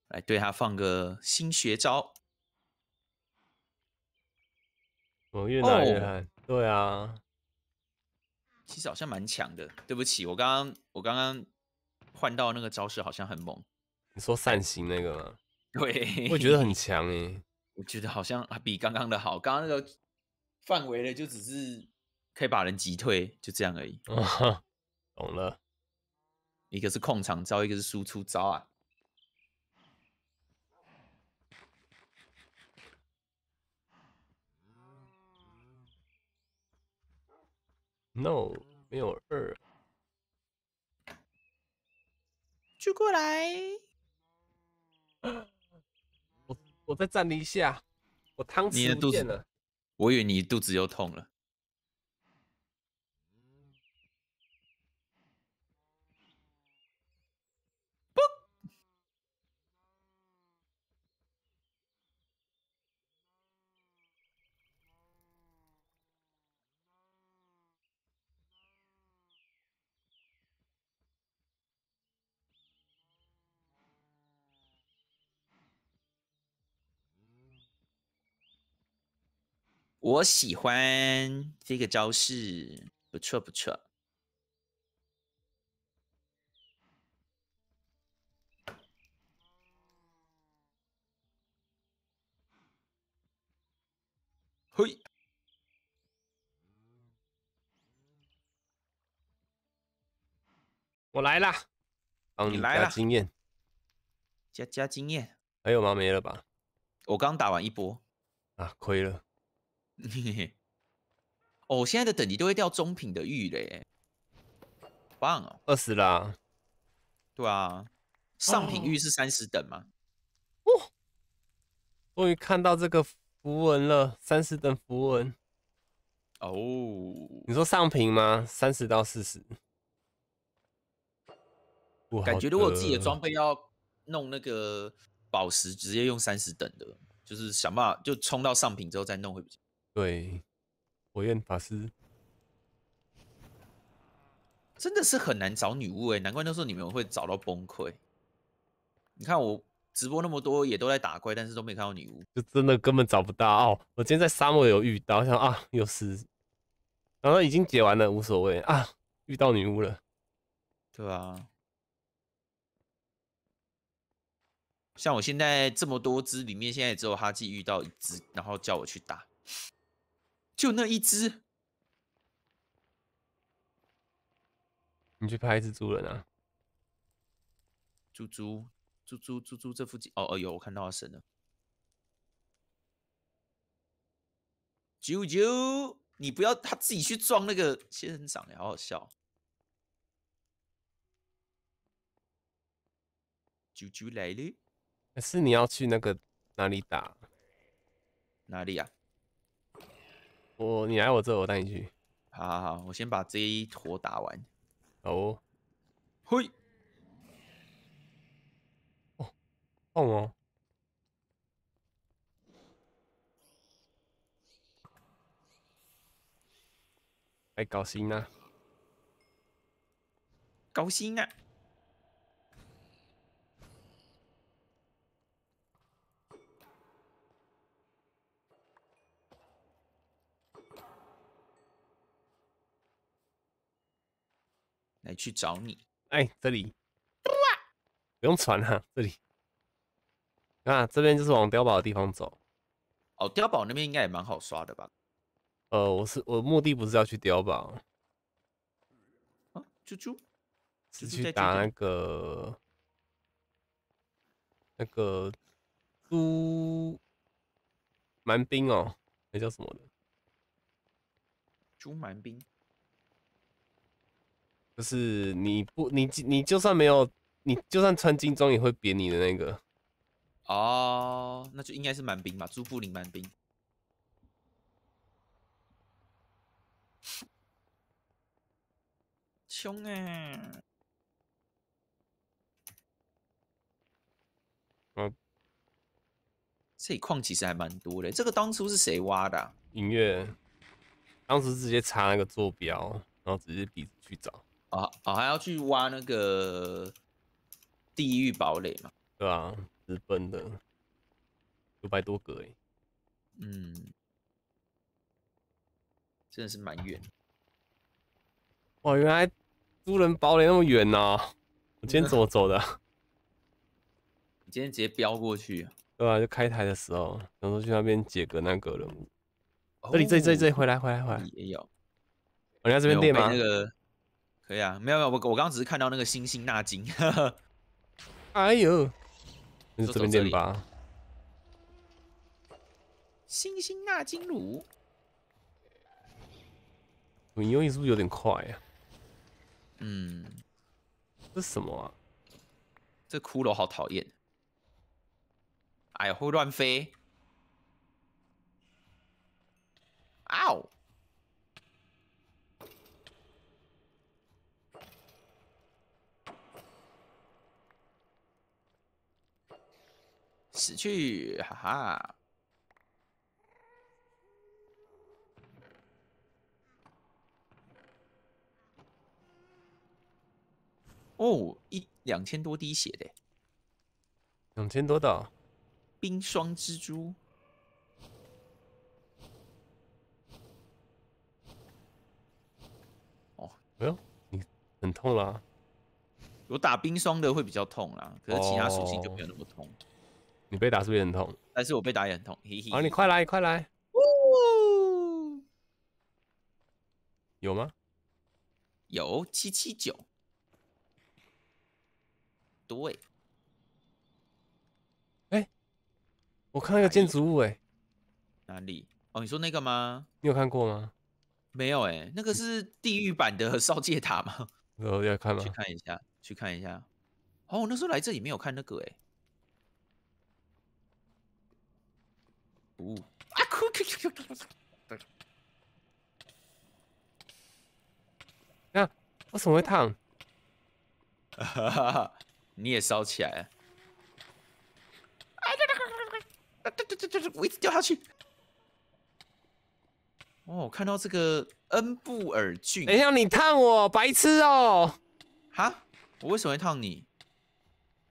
来，对他放个新学招。越打越狠，对啊，其实好像蛮强的。对不起，我刚刚我刚刚换到那个招式，好像很猛。你说散形那个吗？对，我觉得很强诶。我觉得好像比刚刚的好，刚刚那个范围的就只是可以把人击退，就这样而已。懂了，一个是控场招，一个是输出招啊。no，没有二，就过来。我我再站立一下，我汤汁不见了，我以为你肚子又痛了。我喜欢这个招式，不错不错。嘿，我来了，帮你加经验，加加经验，还有吗？没了吧？我刚打完一波，啊，亏了。嘿嘿，哦，现在的等级都会掉中品的玉嘞，棒哦！二十啦，对啊，上品玉是三十等吗？哦，终于看到这个符文了，三十等符文。哦，你说上品吗？三十到四十。感觉如果自己的装备要弄那个宝石，直接用三十等的，就是想办法就冲到上品之后再弄会比较。对，火焰法师真的是很难找女巫哎，难怪那时候你们会找到崩溃。你看我直播那么多，也都在打怪，但是都没看到女巫，就真的根本找不到哦。我今天在沙漠有遇到，像啊有尸，然后已经解完了，无所谓啊。遇到女巫了，对啊。像我现在这么多只里面，现在只有哈基遇到一只，然后叫我去打。就那一只，你去拍一只猪人啊！猪猪猪猪猪猪，这附近哦哦有，我看到阿神了。啾啾，你不要他自己去撞那个仙人掌，好好笑。啾啾来了，是你要去那个哪里打？哪里啊？我，你来我这，我带你去。好，好，好，我先把这一坨打完。哦，嘿，哦，哦，哦，哎，高兴呢，高兴啊！来去找你，哎，这里不用传了，这里啊，这边就是往碉堡的地方走。哦，碉堡那边应该也蛮好刷的吧？呃，我是我目的不是要去碉堡，啊，猪猪，是去打那个那个猪蛮兵哦，那叫什么的？猪蛮兵。就是你不，你你就算没有，你就算穿金装也会扁你的那个哦，那就应该是蛮兵吧，朱布林蛮兵，凶哎！啊，这矿其实还蛮多的。这个当初是谁挖的？音乐，当时直接查那个坐标，然后直接比去找。啊哦，还要去挖那个地狱堡垒嘛？对啊，直奔的，五百多个哎，嗯，真的是蛮远。哇，原来租人堡垒那么远呐！我今天怎么走的？你今天直接飙过去？对啊，就开台的时候，然后去那边解个那个人物。这里，这里，这这，回来回来回来。也有。我家这边店吗？可以啊，没有没有，我我刚刚只是看到那个星星纳金，哎呦，你是这边店吧？星星纳金炉，你用意是不是有点快啊？嗯，这什么啊？这骷髅好讨厌，哎呀，会乱飞啊、w 死去，哈哈！哦，一两千多滴血的，两千多道，冰霜蜘蛛。哦，哎呦，你很痛啦。我打冰霜的会比较痛啦，可是其他属性就没有那么痛。你被打是不是很痛？但是我被打也很痛，嘿嘿。好，你快来，快来！有吗？有七七九，对。哎，我看到个建筑物，哎，哪里？哦，你说那个吗？你有看过吗？没有，哎，那个是地狱版的 烧界塔吗？我要看吗？去看一下，去看一下。哦，我那时候来这里没有看那个，哎。呜！啊！哭！哭哭酷酷！对。呀，我怎么会烫？哈哈！你也烧起来？啊。啊！对对对对！对我一直掉下去。哦，看到这个恩布尔郡。等一下，你烫我，白痴哦！哈？我为什么会烫你？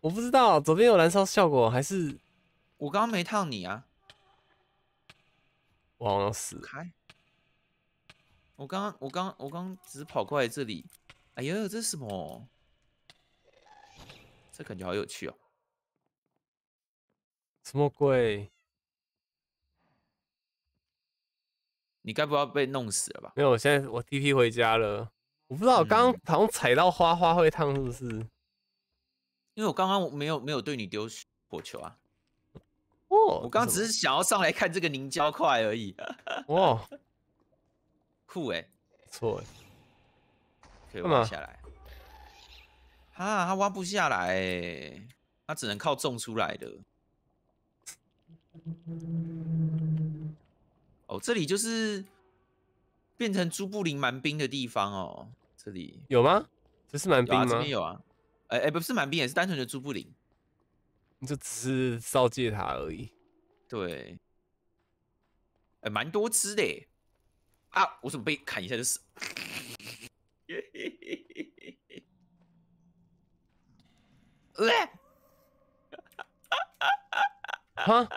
我不知道，左边有燃烧效果还是？我刚刚没烫你啊。往死开！我刚刚，我刚刚，我刚刚只是跑过来这里。哎呦，这是什么？这感觉好有趣哦！什么鬼？你该不要被弄死了吧？没有，我现在我 TP 回家了。我不知道，我刚刚好像踩到花花会烫，是不是？因为我刚刚我没有没有对你丢火球啊。我刚只是想要上来看这个凝胶块而已。哇，酷哎，不错哎，可以挖下来。啊，他挖不下来，他只能靠种出来的。哦，这里就是变成朱布林蛮冰的地方哦。这里有吗？这是蛮冰吗？这边有啊。哎哎，不是蛮冰，也是单纯的朱布林。就只是烧戒塔而已，对，哎，蛮多只的，啊，我怎么被砍一下就死？喂，哈，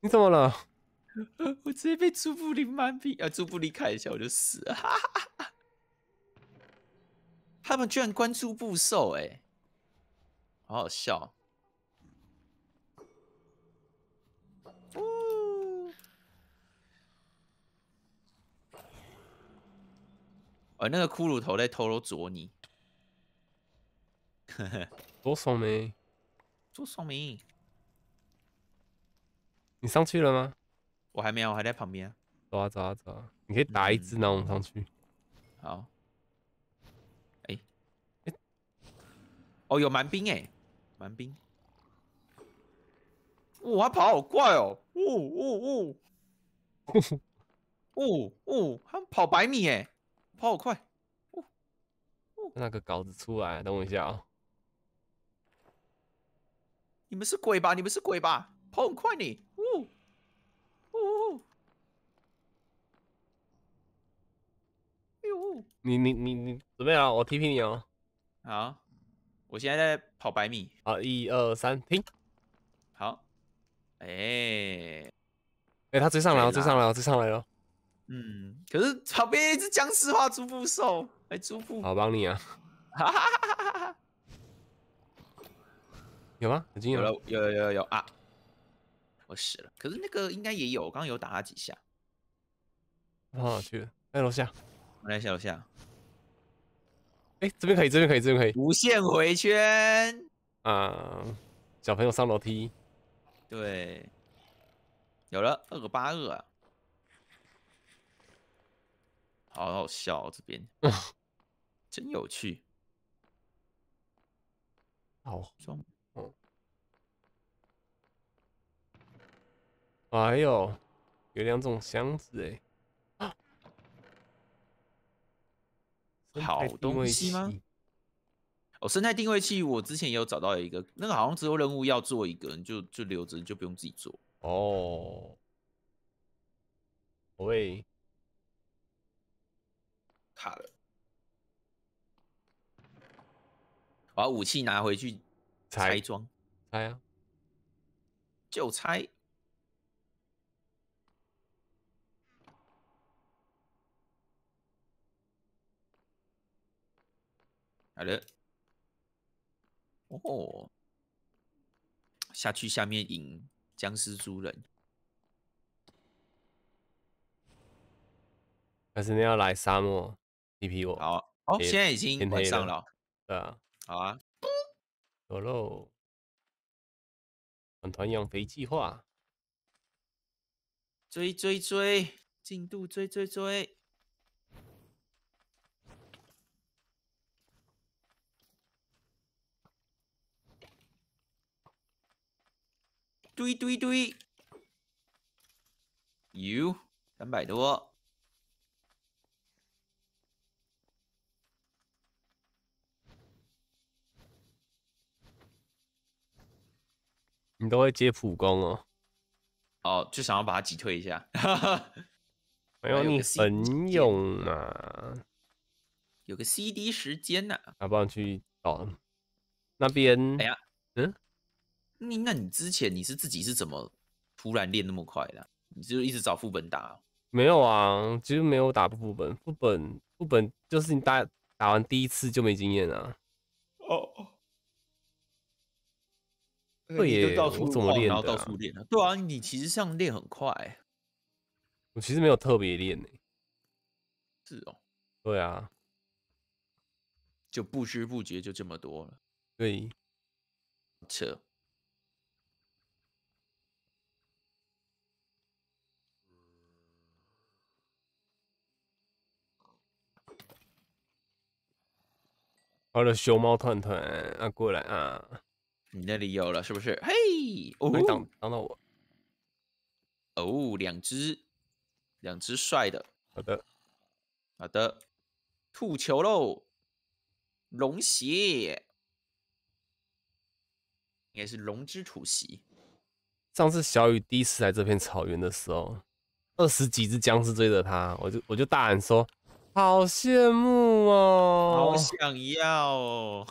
你怎么了？我直接被朱布林满屏，啊，朱布林砍一下我就死了。他们居然关注布兽，哎，好好笑。哎，那个骷髅头在偷偷啄你。多少米？多少米？你上去了吗？我还没有，我还在旁边。走啊走啊走啊！你可以打一只狼上去。好。哎。哦，有蛮兵哎，蛮兵。哇，跑好快哦！呜呜呜！呜 呜，他跑百米哎！跑好快！哦哦，那个稿子出来，等我一下啊！你们是鬼吧？你们是鬼吧？跑很快你！呜呜！哎呦！你你你你准备好？我批评你哦！好，我现在在跑百米。好，一二三，停！好，哎哎，他追上来，了，追上来，了，追上来了。嗯，可是旁边一只僵尸化猪妇兽，哎，猪妇，我帮你啊！有吗？已经有了，有有有有啊！我死了，可是那个应该也有，我刚刚有打他几下。我去，哎，楼下，来下楼下。哎，这边可以，这边可以，这边可以，无限回圈。啊，小朋友上楼梯。对，有了二个八二。好好笑，这边真有趣，好装。哎呦，有两种箱子哎，好东西吗？哦，生态定位器，我之前也有找到一个，那个好像只有任务要做一个，就就留着，就不用自己做哦。喂。卡了，把武器拿回去拆装，拆啊，就拆。好的，哦，下去下面引僵尸猪人，但是你要来沙漠。PP 我好，好现在已经晚上了，对啊，好啊，走喽！团团养肥计划，追追追，进度追追追，堆追追，有三百多。你都会接普攻哦，哦，就想要把它挤退一下，没有你很勇啊，有个 C D 时间呐，要不然去哦那边。哎呀，嗯，你那你之前你是自己是怎么突然练那么快的？你就一直找副本打？没有啊，其实没有打副本，副本副本就是你打打完第一次就没经验了。哦。对，处怎么练？然后到处练啊！对啊，你其实上练很快。我其实没有特别练诶。是哦。对啊。就不知不觉就这么多了。对。扯。好了，熊猫团团啊，过来啊。你那里有了是不是？嘿，哦，挡挡到我，哦，两只，两只帅的，好的，好的，吐球喽，龙血，应该是龙之吐息。上次小雨第一次来这片草原的时候，二十几只僵尸追着他，我就我就大喊说：“好羡慕哦，好想要。”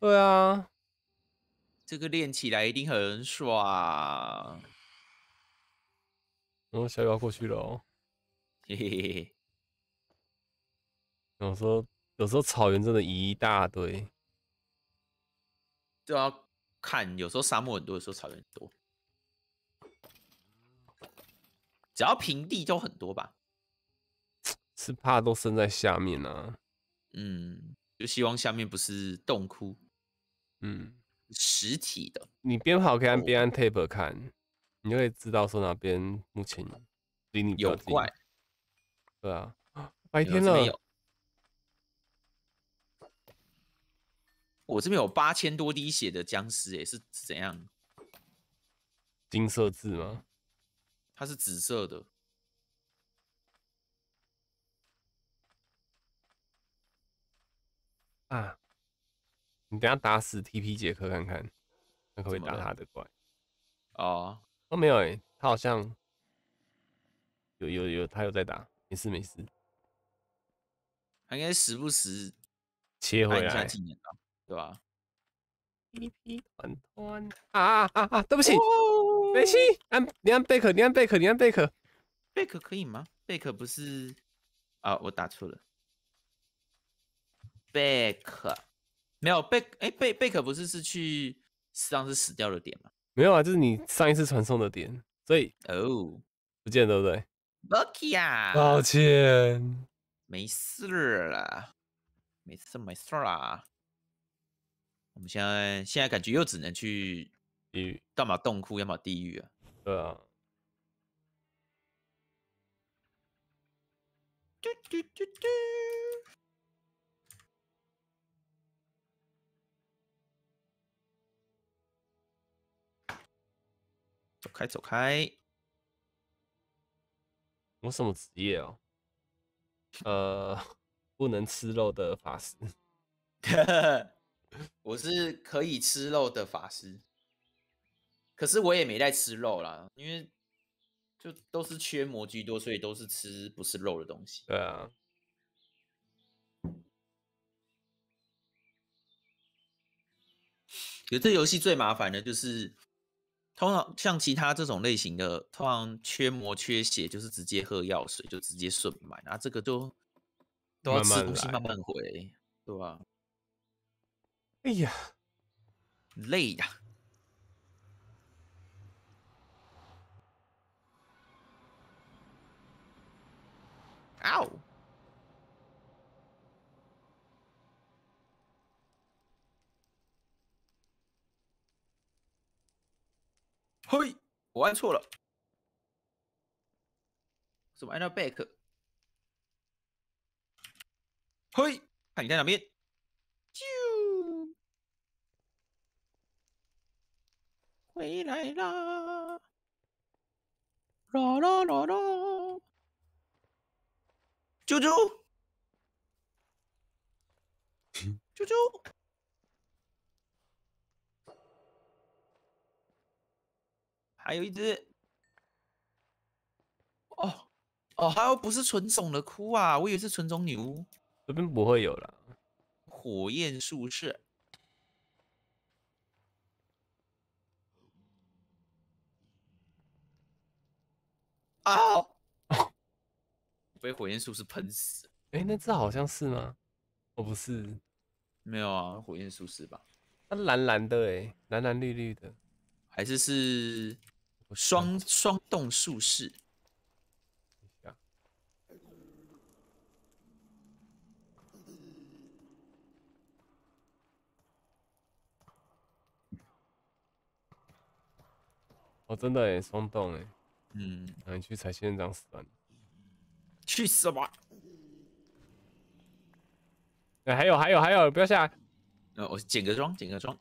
对啊。这个练起来一定很爽。然后雨要过去了哦。嘿嘿嘿。有时候，有时候草原真的一大堆，就要看。有时候沙漠很多，有时候草原多。只要平地就很多吧。是怕都生在下面呢。嗯，就希望下面不是洞窟。嗯。实体的，你边跑可以按边按 table 看，你就会知道说哪边目前离你有怪。对啊，白的天有我这边有八千多滴血的僵尸，哎，是怎样？金色字吗？它是紫色的。啊。你等下打死 TP 杰克看看，他可不可以打他的怪？哦，哦没有哎，他好像有有有，他又在打，没事没事，他应该时不时切回来。对吧？TP 团团啊啊啊啊！对不起，对西，起，你按贝壳，你按贝壳，你按贝壳，贝壳可以吗？贝壳不是啊，我打错了，贝壳。没有贝，哎，贝贝可不是是去上次死掉的点吗？没有啊，就是你上一次传送的点，所以哦，不见对不对？Bucky 呀，抱歉，没事了，没事没事啦。我们现在现在感觉又只能去地狱，要么洞窟，要么地狱啊。对啊。快走开！我什么职业哦？呃，不能吃肉的法师。我是可以吃肉的法师，可是我也没在吃肉啦，因为就都是缺魔居多，所以都是吃不是肉的东西。对啊。有这游戏最麻烦的就是。通常像其他这种类型的，通常缺膜缺血，就是直接喝药水就直接顺脉，那这个都都要吃东西慢慢回，对吧？哎呀，累呀！o 嘿，我按错了，怎么按到 back？嘿，看你在哪边，啾，回来啦，啦啦啦啦，啾啾，啾啾。还有一只，哦哦，还有不是纯种的哭啊！我以为是纯种女巫。这边不会有了火焰术士。啊！被火焰术士喷死！哎，那只好像是吗？哦，不是，没有啊，火焰术士吧？它蓝蓝的，哎，蓝蓝绿绿的，还是是。双双动术士，我真的很双动哎。嗯，你去踩仙人掌死了，去死吧！哎，还有还有还有，不要下来！呃，我剪个妆，剪个妆，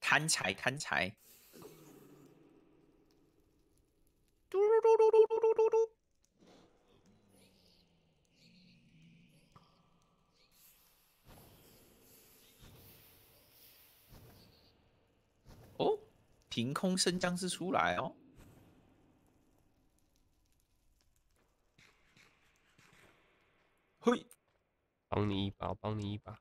贪 财贪财。凭空生僵尸出来哦！嘿，帮你一把，帮你一把。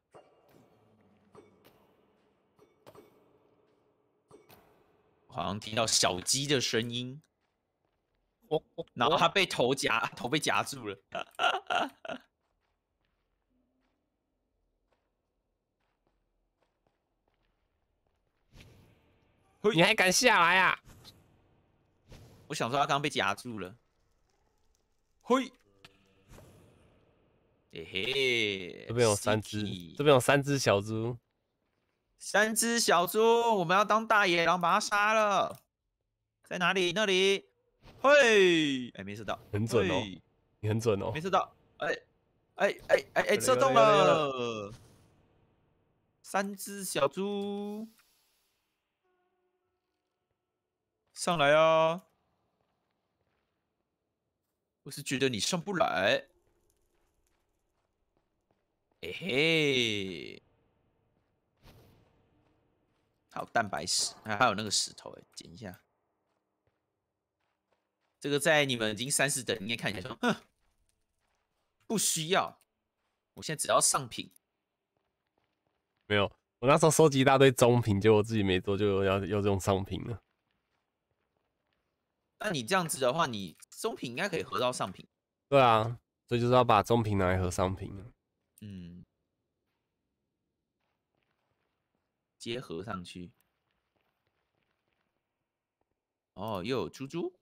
好像听到小鸡的声音，然后他被头夹，头被夹住了。你还敢下来呀？我想说他刚刚被夹住了。嘿，嘿、这边有三只，这边有三只小猪，三只小猪，我们要当大野狼把它杀了，在哪里？那里？嘿，哎，没射到，很准哦，你很准哦，没射到，哎，哎，哎，哎，哎，射中了，三只小猪。上来啊！我是觉得你上不来。哎，好蛋白石，还有那个石头，哎，捡一下。这个在你们已经三四等，应该看起来说，哼，不需要。我现在只要上品，没有。我那时候收集一大堆中品，结果自己没做，就要要用上品了。那你这样子的话，你中品应该可以合到上品。对啊，所以就是要把中品拿来合上品嗯，结合上去。哦，又有猪猪，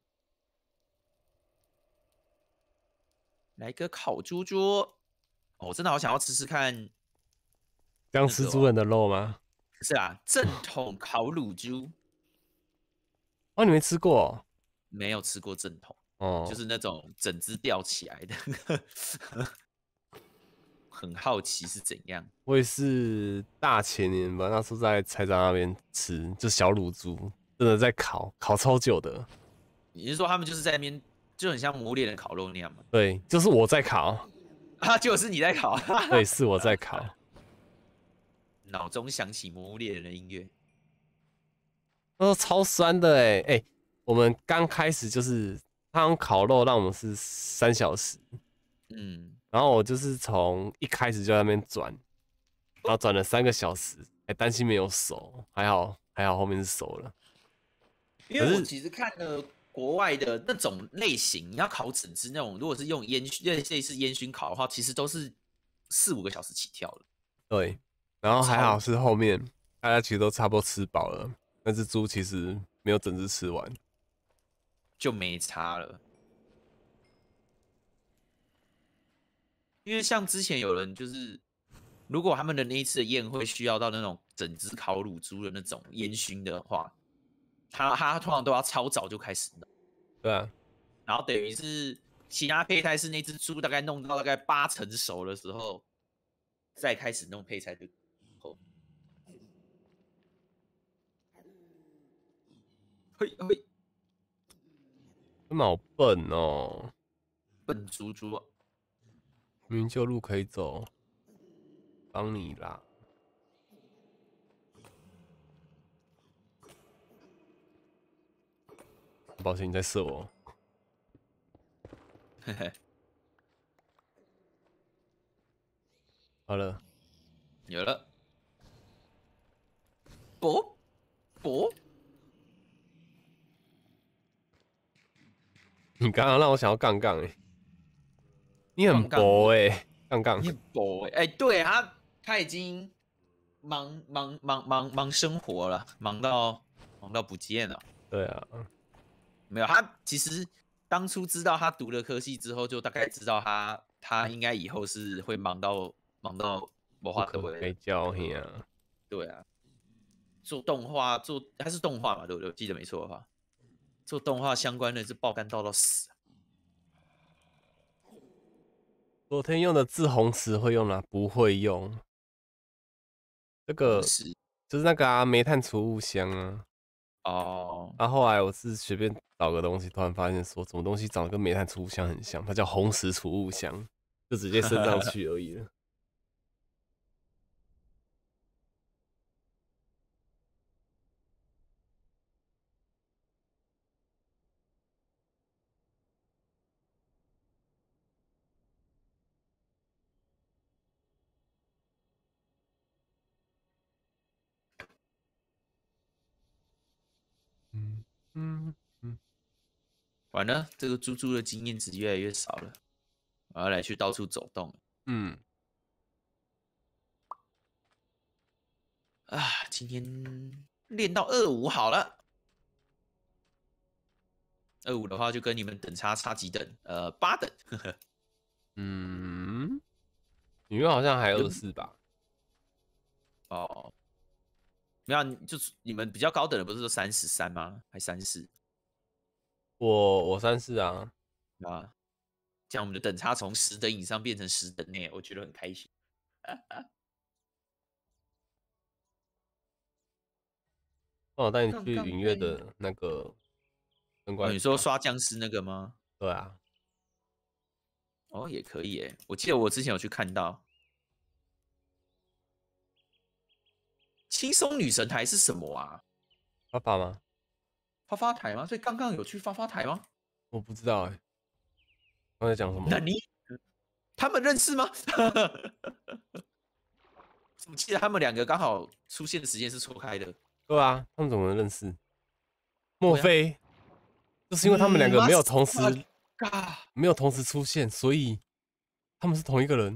来个烤猪猪。哦，真的好想要吃吃看，想吃猪人的肉吗？是啊，正统烤乳猪。哦，你没吃过。没有吃过正统，哦，就是那种整只吊起来的，很好奇是怎样。我也是大前年吧，那时候在台中那边吃，就小卤猪，真的在烤，烤超久的。你是说他们就是在那边，就很像魔练的烤肉那样吗？对，就是我在烤啊，就是你在烤，对，是我在烤。脑中响起魔物猎人的音乐，哦，超酸的哎哎。我们刚开始就是他们烤肉，让我们是三小时，嗯，然后我就是从一开始就在那边转，然后转了三个小时，还担心没有熟，还好还好后面是熟了。因为我其实看了国外的那种类型，你要烤整只那种，如果是用烟熏类次烟熏烤的话，其实都是四五个小时起跳的。对，然后还好是后面大家其实都差不多吃饱了，那只猪其实没有整只吃完。就没差了，因为像之前有人就是，如果他们的那一次宴会需要到那种整只烤乳猪的那种烟熏的话，他他通常都要超早就开始，对啊，然后等于是其他配菜是那只猪大概弄到大概八成熟的时候，再开始弄配菜就，哦，嘿嘿。好笨哦，笨猪猪，明就路可以走，帮你啦。抱歉，你在射我。嘿嘿。好了，有了。啵，啵。你刚刚让我想要杠杠哎，你很薄哎，杠杠很薄哎，对他他已经忙忙忙忙忙生活了，忙到忙到不见了。对啊，没有他其实当初知道他读了科系之后，就大概知道他他应该以后是会忙到忙到不画科可教你啊，对啊，做动画做还是动画嘛，对不对？记得没错的话。做动画相关的是爆肝到到死。昨天用的字红石会用吗？不会用。这个就是那个啊，煤炭储物箱啊。哦。那后来我是随便找个东西，突然发现说什么东西长得跟煤炭储物箱很像，它叫红石储物箱，就直接升上 去而已了。呢，这个猪猪的经验值越来越少了，我要来去到处走动。嗯，啊，今天练到二五好了，二五的话就跟你们等差差几等？呃，八等。嗯，你们好像还二四吧？哦，没有，就你们比较高等的不是说三十三吗？还三四？我我三次啊啊！这样我们的等差从十等以上变成十等内，我觉得很开心。哦，带你去云月的那个 灯光，你说刷僵尸那个吗？对啊。哦，也可以诶，我记得我之前有去看到。轻松女神台是什么啊？爸爸吗？发发台吗？所以刚刚有去发发台吗？我不知道哎，刚才讲什么？那你他们认识吗？我记得他们两个刚好出现的时间是错开的。对啊，他们怎么能认识？莫非就是因为他们两个没有同时没有同时出现，所以他们是同一个人？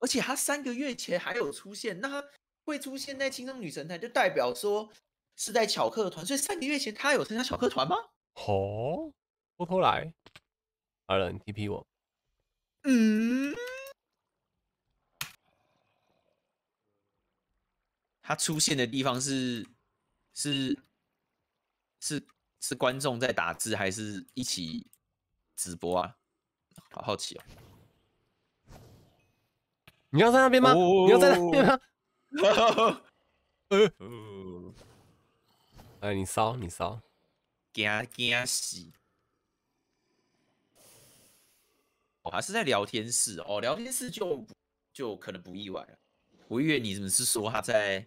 而且他三个月前还有出现，那他会出现在青春女神台，就代表说。是在巧客团，所以三个月前他有参加巧客团吗？哦，偷偷来。好了，你 TP 我。嗯。他出现的地方是是是是观众在打字，还是一起直播啊？好好奇哦。你要在那边吗？你要在那边吗？呃。哎，你骚你骚，惊惊喜！我还是在聊天室哦，聊天室就就可能不意外了。我以为你怎么是说他在？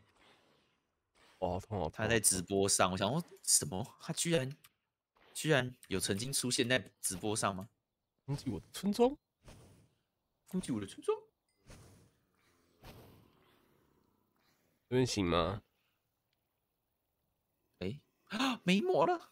痛哦，他在直播上。我想，说什么？他居然居然有曾经出现在直播上吗？攻击我的村庄？攻击我的村庄？能行吗？啊，没魔了，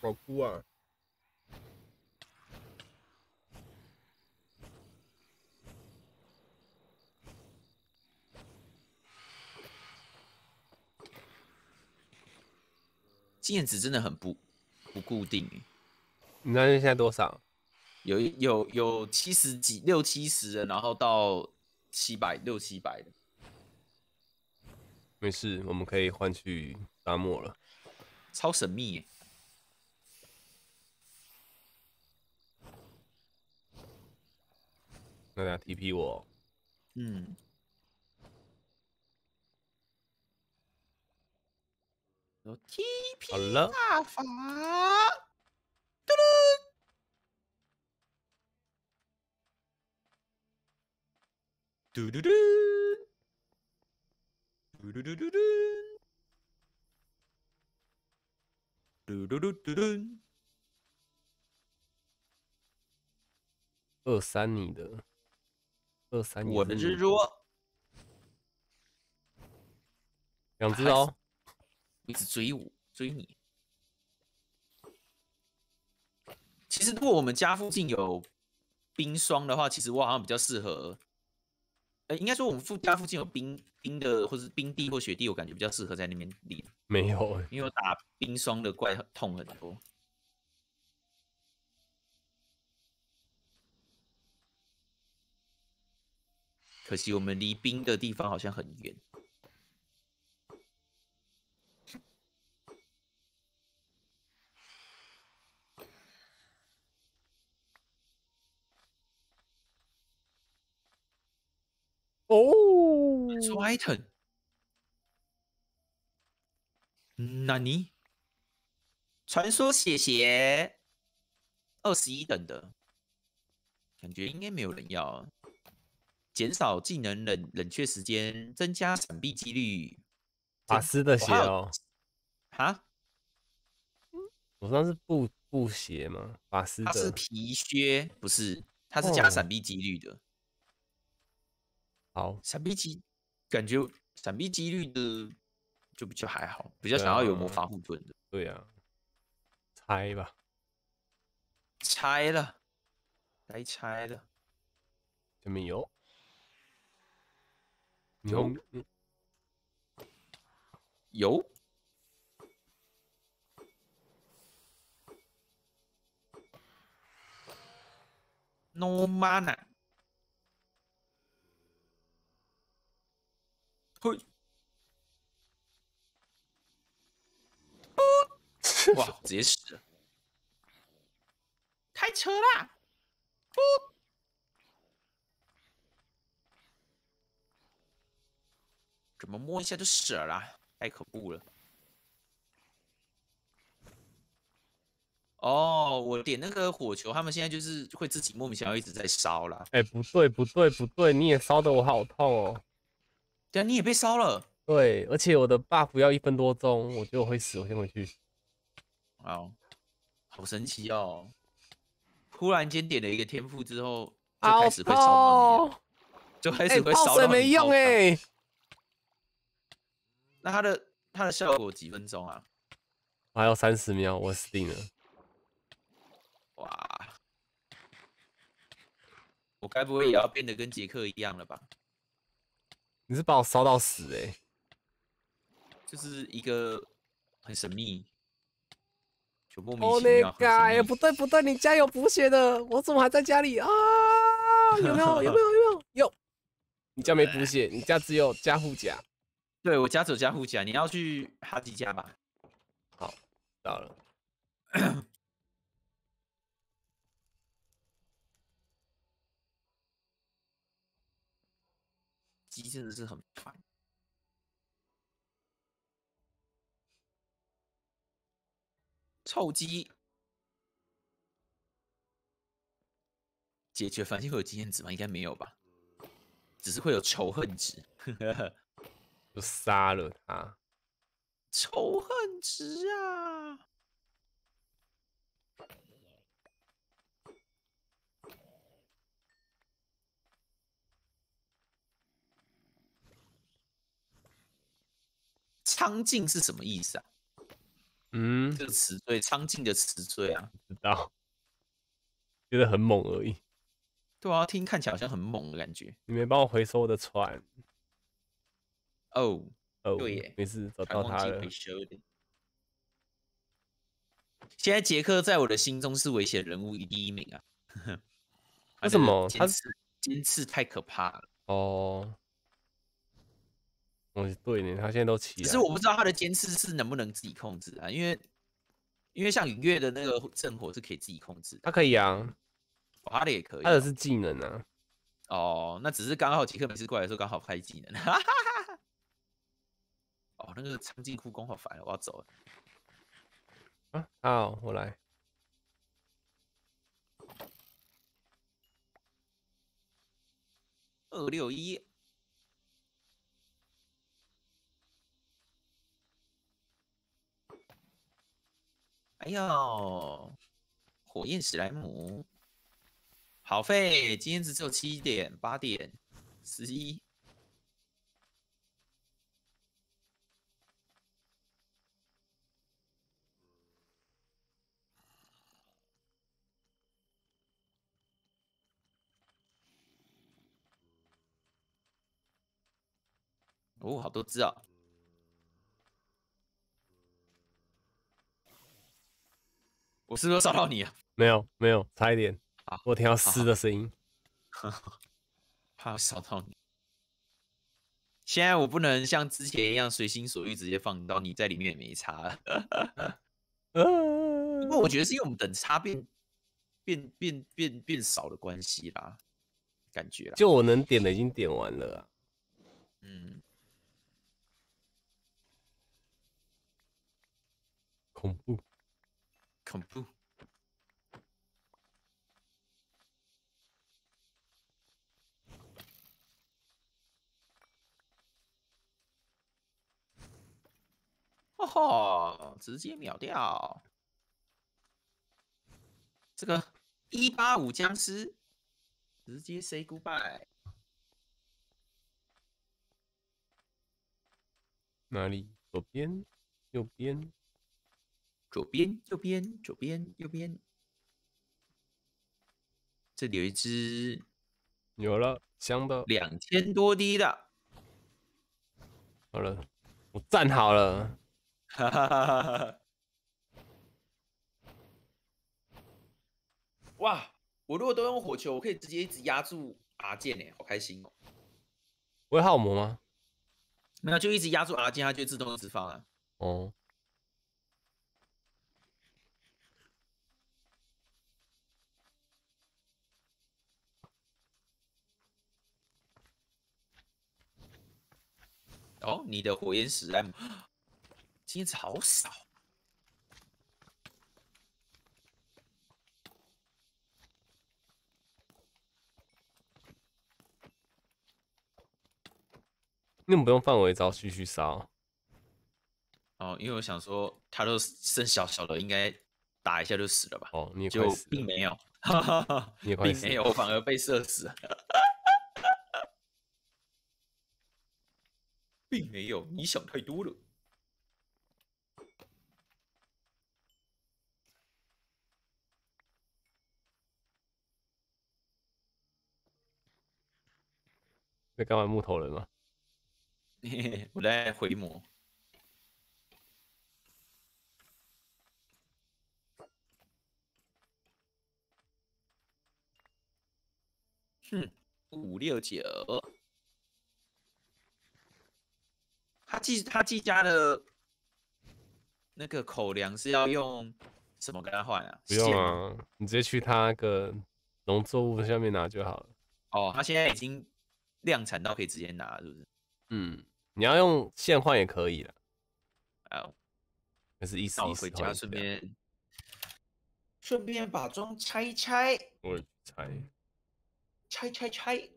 好酷啊！剑子真的很不不固定。你那边现在多少？有有有七十几、六七十的，然后到七百、六七百的。没事，我们可以换去沙漠了。超神秘耶！那大 TP 我。嗯。要 TP 大法。嘟嘟嘟嘟嘟嘟嘟嘟嘟嘟嘟嘟二三你的，二三我的蜘蛛，两只哦，一直追我追你。其实，如果我们家附近有冰霜的话，其实我好像比较适合。呃，应该说我们附家附近有冰冰的，或是冰地或雪地，我感觉比较适合在那边练。没有，因为我打冰霜的怪痛很多。可惜我们离冰的地方好像很远。哦，t t r i o n 纳尼？传说写鞋，二十一等的，感觉应该没有人要。减少技能冷冷却时间，增加闪避几率。法师的鞋哦？哈？我那是布布鞋吗？法师？它是皮靴，不是，它是加闪避几率的。好，闪避机感觉闪避几率的就比较还好，比较想要有魔法护盾的。对呀，拆吧，拆了，该拆了。怎么有？有有。No mana。会，不哇，直接死了，开车啦，不，怎么摸一下就死了啦？太可恶了！哦，我点那个火球，他们现在就是会自己莫名其妙一直在烧了。哎，不对，不对，不对，你也烧的我好痛哦。对啊，你也被烧了。对，而且我的 buff 要一分多钟，我觉得我会死，我先回去。好，好神奇哦！忽然间点了一个天赋之后，就开始会烧。就开始会烧了。没用哎。那它的它的效果几分钟啊？我还有三十秒，我死定了。哇！我该不会也要变得跟杰克一样了吧？你是把我烧到死哎！就是一个很神秘、就莫名其妙。Oh 不对不对，你家有补血的，我怎么还在家里啊？有没有？有没有？有没有？有。你家没补血，你家只有加护甲。对我家只有加护甲，你要去哈几家吧。好，到了。鸡真的是很烦，臭鸡！解决烦心会有经验值吗？应该没有吧，只是会有仇恨值。就杀了他，仇恨值啊！苍劲是什么意思啊？嗯，这个词缀，苍劲的词缀啊，不知道，就 是很猛而已。对啊，听看起来好像很猛的感觉。你没帮我回收我的船。哦哦，对耶，没事，找到他了。现在杰克在我的心中是危险人物第一名啊。为什么？他是金翅太可怕了。哦。嗯，对呢，他现在都起了。只是我不知道他的尖刺是能不能自己控制啊？因为，因为像影月的那个正火是可以自己控制，他可以啊。他的也可以，他的是技能呢。哦，那只是刚好吉克每次过来的时候刚好开技能。哦，那个长进护工好烦，我要走了。啊，好，我来。二六一。还有火焰史莱姆，好费！今天只有七点、八点、十一。哦，好多只啊！我是不是扫到你啊？没有，没有，差一点。我听到撕的声音，怕我扫到你。现在我不能像之前一样随心所欲直接放到你在里面也没差。了。不过我觉得是因为我们等差变变变变变少的关系啦，感觉。就我能点的已经点完了。嗯，恐怖。恐怖。哦吼！直接秒掉这个一八五僵尸，直接 say goodbye。哪里？左边？右边？左边，右边，左边，右边。这里有一只，有了，香的，两千多滴的。好了，我站好了。哈哈哈哈哈哇，我如果都用火球，我可以直接一直压住阿健诶，好开心哦。我会耗魔吗？那就一直压住阿健，它就自动释放了。哦。哦，你的火焰莱姆，金子好少。你怎不用范围招，继续烧？哦，因为我想说，他都剩小小的，应该打一下就死了吧？哦，你也快死，并没有，哈哈，你并没有，反而被射死。并没有，你想太多了。在干完木头人吗？嘿嘿，我在回魔。哼，五六九。他记他自家的那个口粮是要用什么跟他换啊？不用啊，你直接去他那个农作物下面拿就好了。哦，他现在已经量产到可以直接拿，是不是？嗯，你要用线换也可以了。啊，那是一上回家顺便顺便把钟拆一拆。我拆，拆拆拆。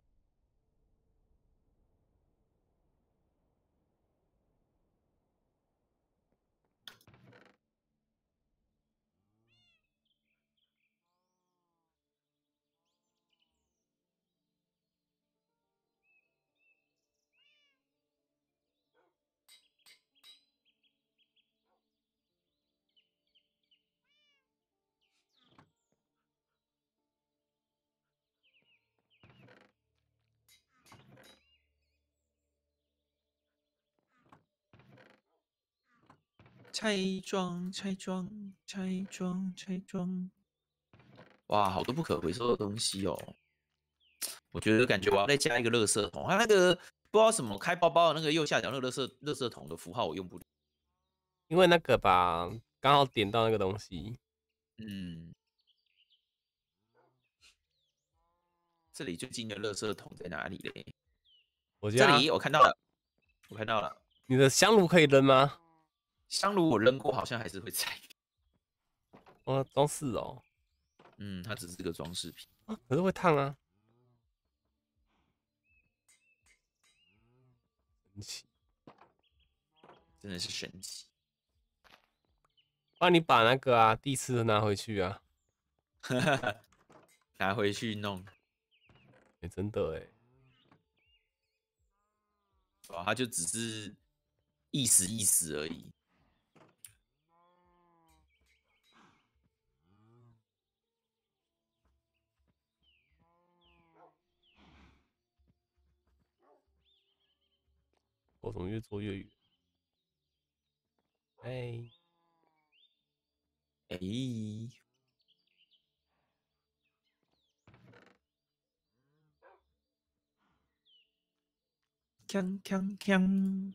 拆装，拆装，拆装，拆装！哇，好多不可回收的东西哦。我觉得感觉我要再加一个垃圾桶。它那个不知道什么开包包的那个右下角那个垃圾垃圾桶的符号，我用不了，因为那个吧刚好点到那个东西。嗯，这里最近的垃圾桶在哪里嘞？我这里，我看到了，我看到了。你的香炉可以扔吗？香炉我扔过，好像还是会在。哇，装饰哦。嗯，它只是个装饰品。可是会烫啊。神奇，真的是神奇。帮你把那个啊地刺拿回去啊，拿回去弄。哎，真的哎。哦，它就只是意思意思而已。我怎么越做越远？哎，哎，锵锵锵！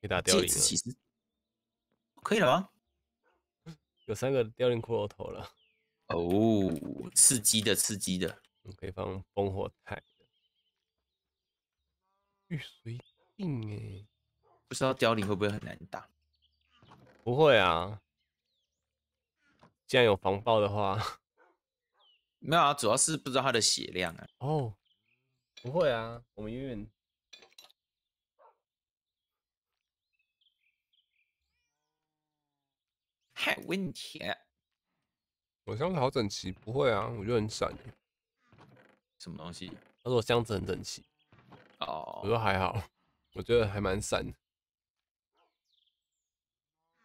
可以打凋零？可以了吗？有三个凋零骷髅头了。哦，刺激的，刺激的，可以放烽火台。玉髓硬哎，不知道凋零会不会很难打。不会啊，既然有防爆的话，没有啊，主要是不知道他的血量啊。哦，不会啊，我们永远。嗨，问题。我箱子好整齐，不会啊，我觉得很闪。什么东西？他说箱子很整齐。哦。我说还好，我觉得还蛮闪。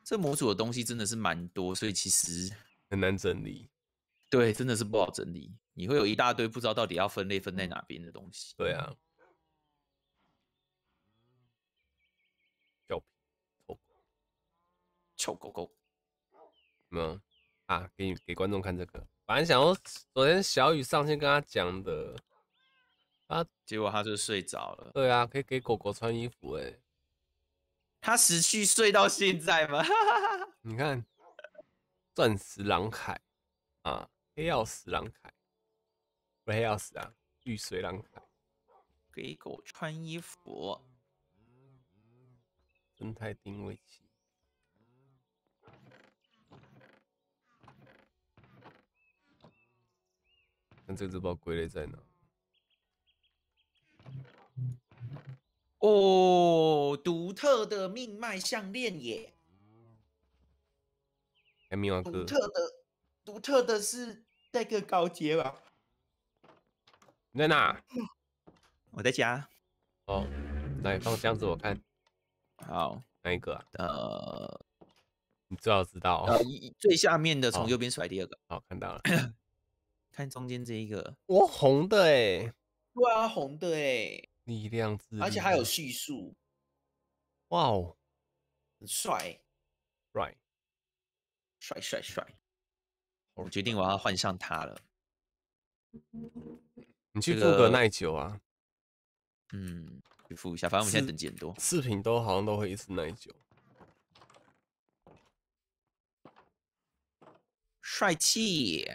这模组的东西真的是蛮多，所以其实很难整理。对，真的是不好整理。你会有一大堆不知道到底要分类分在哪边的东西。对啊。照片。臭狗狗。没有啊，给给观众看这个。本来想说昨天小雨上线跟他讲的，啊，结果他就睡着了。对啊，可以给狗狗穿衣服哎。他十岁睡到现在吗？你看，钻石狼铠啊，黑曜石狼铠，不黑曜石啊，玉髓狼铠。给狗穿衣服。生态定位器。看这只包归类在哪？哦，独特的命脉项链耶！还没有哥，独特的，独特的是那个高阶吧？你在哪？我在家。哦，来放箱子我看。好，哪一个？呃，你最好知道啊。呃，最下面的，从右边甩第二个。好，看到了。看中间这一个。哇，红的哎。对啊，红的哎。力量自，而且还有系数，哇哦，很帅，right，帅帅帅，我决定我要换上他了，你去附个耐久啊，嗯，附一下，反正我们现在等级很多，四品都好像都会一次耐久，帅气。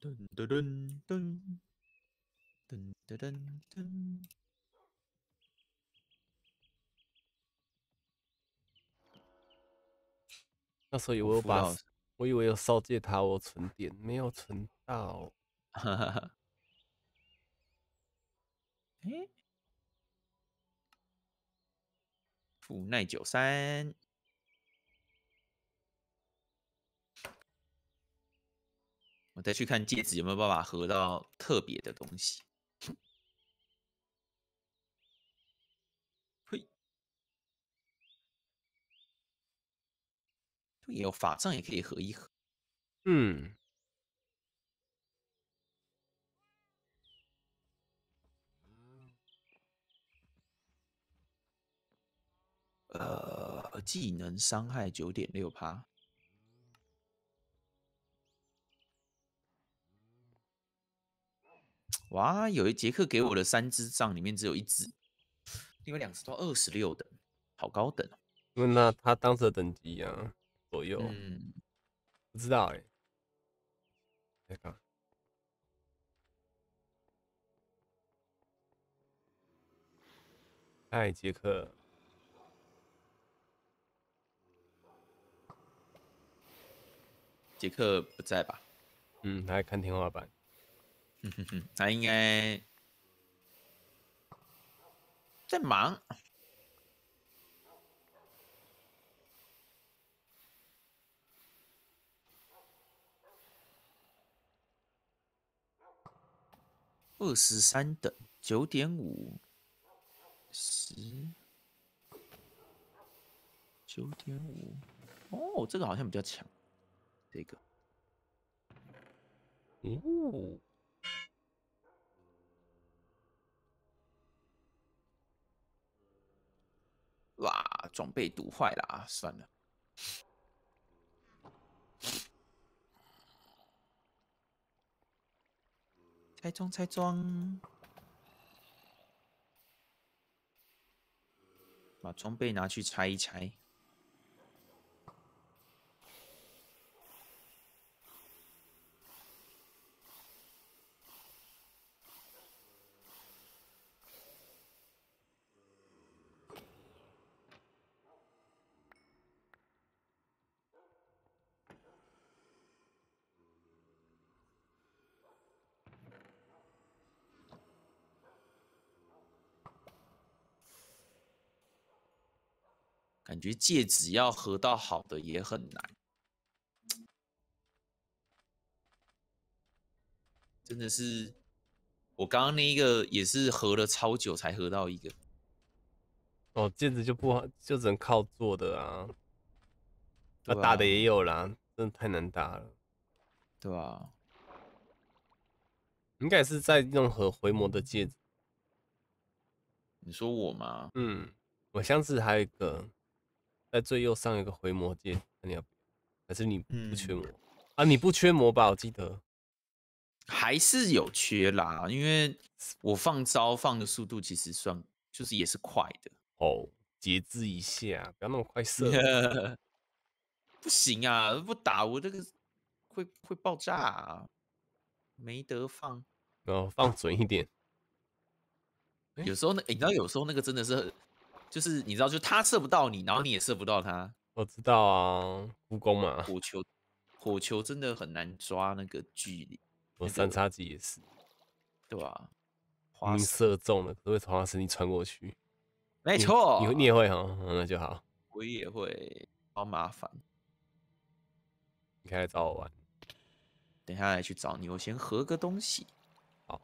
噔噔噔噔噔噔噔噔那所以我把我以为有烧戒塔我存点没有存到哈哈哈哎，无奈九三我再去看戒指有没有办法合到特别的东西。嘿，对，有法杖也可以合一合。嗯，呃，技能伤害九点六趴。哇，有一节课给我的三只杖，里面只有一只，另外两只都二十六的，好高等哦。那他当时的等级啊左右，不知道哎。哎，杰克，杰克不在吧？嗯，来看天花板。哼，他应该在忙。二十三的九点五，十九点五，哦，这个好像比较强，这个，哦。哇！装备堵坏了啊！算了，拆装拆装，把装备拿去拆一拆。感觉戒指要合到好的也很难，真的是，我刚刚那一个也是合了超久才合到一个。哦，戒指就不好，就只能靠做的啊。啊，打的也有啦，真的太难打了，对吧？应该是在用合回魔的戒指。你说我吗？嗯，我像是还有一个。在最右上一个回魔那你要？还是你不缺魔啊？你不缺魔吧？我记得还是有缺啦，因为我放招放的速度其实算就是也是快的哦，节制一下，不要那么快射。不行啊，不打我这个会会爆炸，没得放。哦，放准一点。有时候那你知道，有时候那个真的是。就是你知道，就他射不到你，然后你也射不到他。我知道啊，蜈蚣嘛，火球，火球真的很难抓那个距离。我三叉戟也是，对吧？你射中了，都会从花石里穿过去。没错，你你也会哈，那就好。我也会，好麻烦。你可以来找我玩。等下来去找你，我先合个东西。好。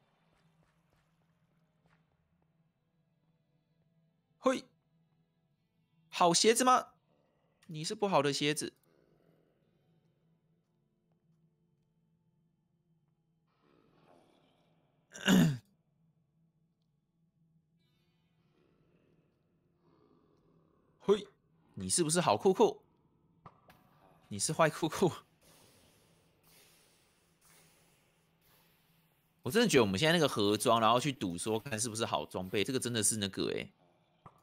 会。好鞋子吗？你是不好的鞋子。嘿，你是不是好酷酷？你是坏酷酷？我真的觉得我们现在那个盒装，然后去赌说看是不是好装备，这个真的是那个哎。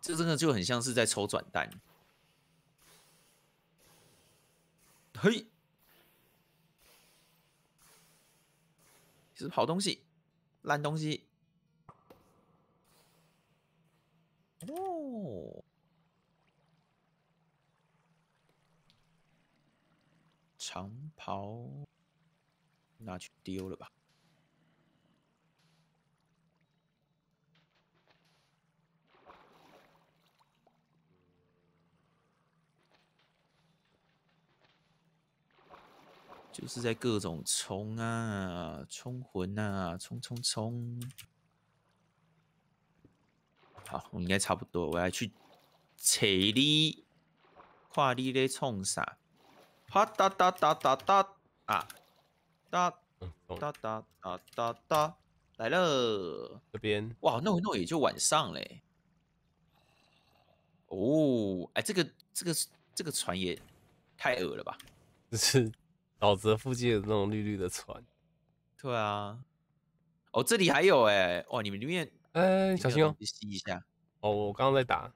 这真的就很像是在抽转蛋。嘿，是好东西，烂东西。哦，长袍，拿去丢了吧。就是在各种冲啊、冲魂啊、冲冲冲！好，我应该差不多。我要去切你，跨你来冲啥？哒哒哒哒哒哒啊！哒哒哒啊哒哒来了这边！哇，弄一弄也就晚上嘞。哦，哎，这个这个这个船也太恶了吧！这是。沼泽附近的那种绿绿的船，对啊，哦，这里还有哎，哦，你们里面，哎，小心哦，吸一下，哦，我刚刚在打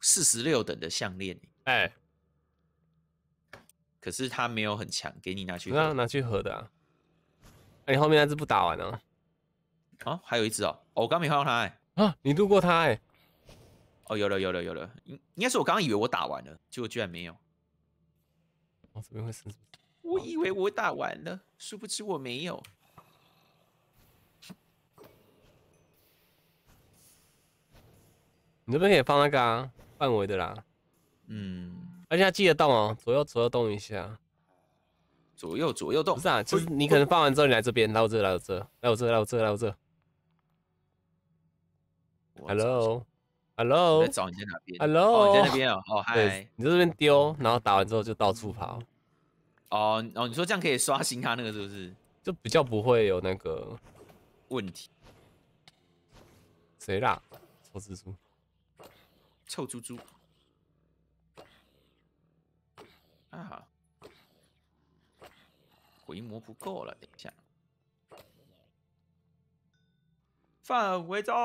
四十六等的项链，哎，可是他没有很强，给你拿去，你拿去喝的啊，哎，后面那只不打完了，啊，还有一只哦，我刚没看到它，哎，啊，你路过它，哎，哦，有了，有了，有了，应应该是我刚刚以为我打完了，结果居然没有。我这边会死，我以为我打完了，殊不知我没有。你这边可以放那个范围的啦，嗯，而且要记得动哦，左右左右动一下，左右左右动。不是，就是你可能放完之后，你来这边，来我这，来我这，来我这，来我这，来我这。Hello。Hello，在找你在哪边？Hello，你在那边哦。哦 嗨，你在这边丢，然后打完之后就到处跑。哦哦，你说这样可以刷新他那个是不是？就比较不会有那个问题。谁啦？臭蜘蛛，臭猪猪。啊，回魔不够了，等一下，放回中。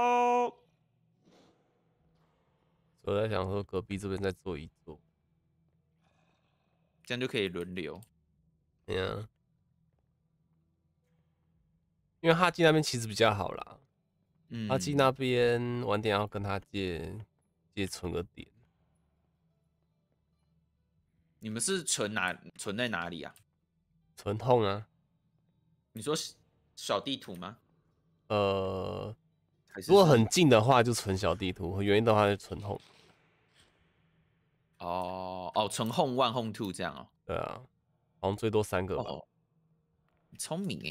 我在想说，隔壁这边再坐一坐，这样就可以轮流。对啊，因为哈基那边其实比较好啦。嗯，哈基那边晚点要跟他借借存个点。你们是存哪？存在哪里啊？存痛啊？你说小地图吗？呃，如果很近的话就存小地图，远一点的话就存痛。哦哦，纯红、万红、兔这样哦。对啊，好像最多三个吧。聪明哎，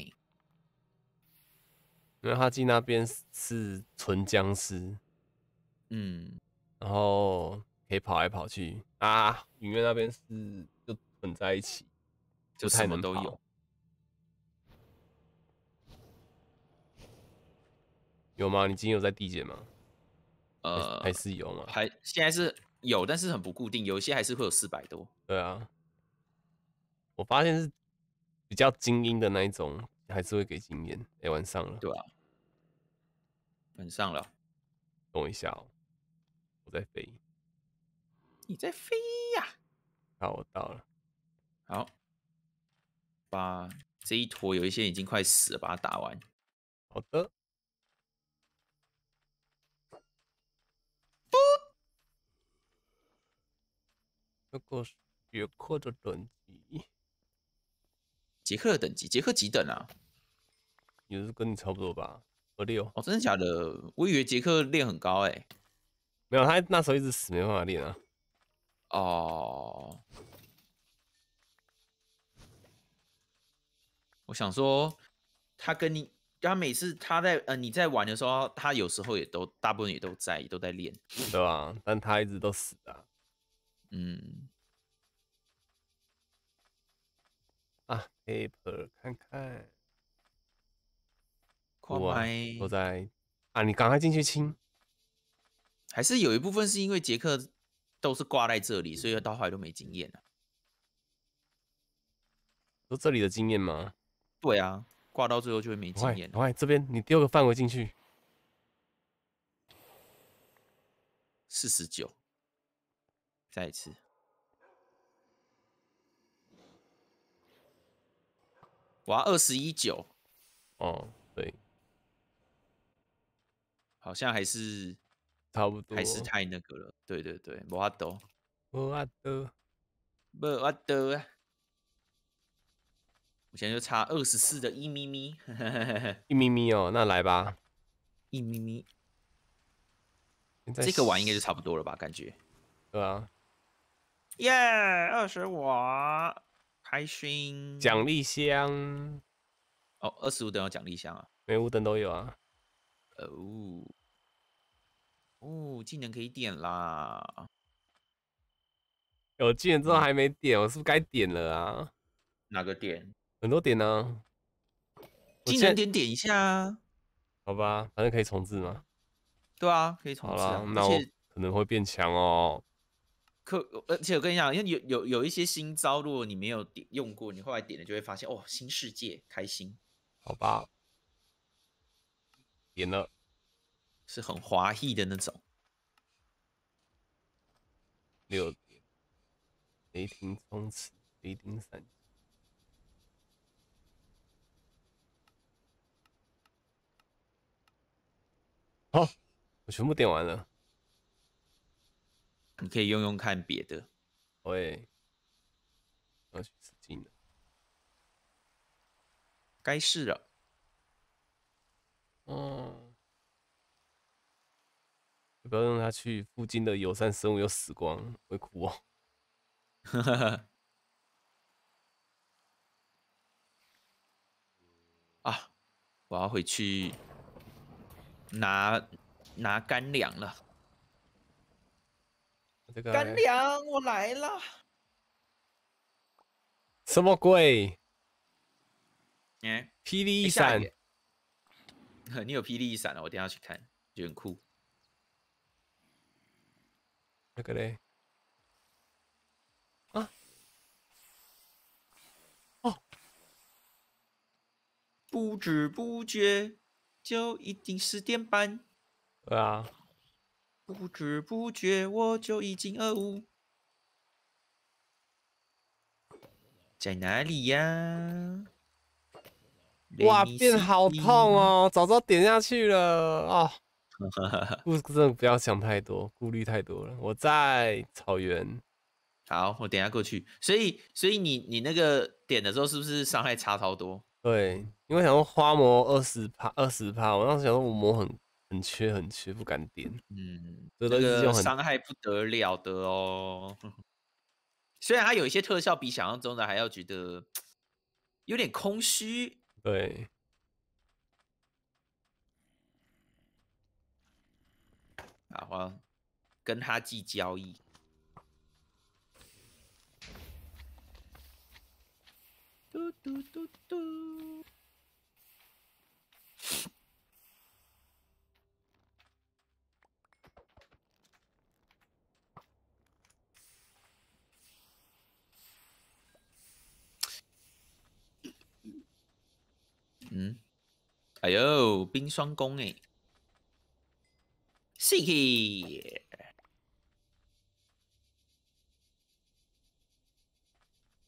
因为哈基那边是纯僵尸，嗯，然后可以跑来跑去啊。影院那边是就混在一起，就什么都有。有吗？你今天有在递减吗？呃，还是有吗？还现在是。有，但是很不固定，有一些还是会有四百多。对啊，我发现是比较精英的那一种，还是会给经验。哎，晚上了，对啊，晚上了。等我一下哦，我在飞，你在飞呀？好，我到了。好，把这一坨有一些已经快死了，把它打完。好的。那个杰克的等级，杰克的等级，杰克几等啊？也是跟你差不多吧，六。哦，真的假的？我以为杰克练很高哎，没有，他那时候一直死，没办法练啊。哦，我想说，他跟你，他每次他在呃你在玩的时候，他有时候也都大部分也都在也都在练，对吧？但他一直都死啊。嗯，啊，paper，看看，快我在。啊，你赶快进去清。还是有一部分是因为杰克都是挂在这里，所以到后来都没经验了，都这里的经验吗？对啊，挂到最后就会没经验，喂，这边你丢个范围进去，四十九。再一次，我要二十一九。哦，对，好像还是差不多，还是太那个了。对对对，我阿斗，我阿斗，我阿斗啊！我现在就差二十四的一咪咪，一咪咪哦，那来吧，一咪咪，这个玩应该就差不多了吧？感觉，对啊。耶，二十五，开心！奖励箱，哦，二十五等有奖励箱啊，每五等都有啊。哦，哦，技能可以点啦。有技能之后还没点，我是不是该点了啊？哪个点？很多点呢。技能点点一下啊。好吧，反正可以重置嘛。对啊，可以重置。好了，那我可能会变强哦。可而且我跟你讲，因为有有有一些新招，如果你没有点用过，你后来点了就会发现，哦，新世界，开心，好吧？点了，是很华丽的那种。六，雷霆冲刺，雷霆闪。好，我全部点完了。你可以用用看别的，喂，要去吃金了，该试了，嗯，不要让他去附近的友善生物又死光，会哭，哦。啊，我要回去拿拿干粮了。干粮，我来啦！什么鬼？哎，霹雳一闪，你有霹雳一闪了，我等下去看，就很酷。那个嘞？啊？哦！不知不觉就已经十点半。对啊。不知不觉我就已经二五在哪里呀？哇，变好痛哦！早知道点下去了哦。哈哈哈哈不要想太多，顾虑太多了。我在草原，好，我等下过去。所以，所以你你那个点的时候，是不是伤害差超多？对，因为想说花魔二十帕，二十帕，我当时想说五魔很。很缺，很缺，不敢点。嗯，这个伤害不得了的哦。虽然它有一些特效，比想象中的还要觉得有点空虚。对。好啊，跟他记交易。嘟嘟嘟嘟。嗯，哎呦，冰霜弓哎，谢 k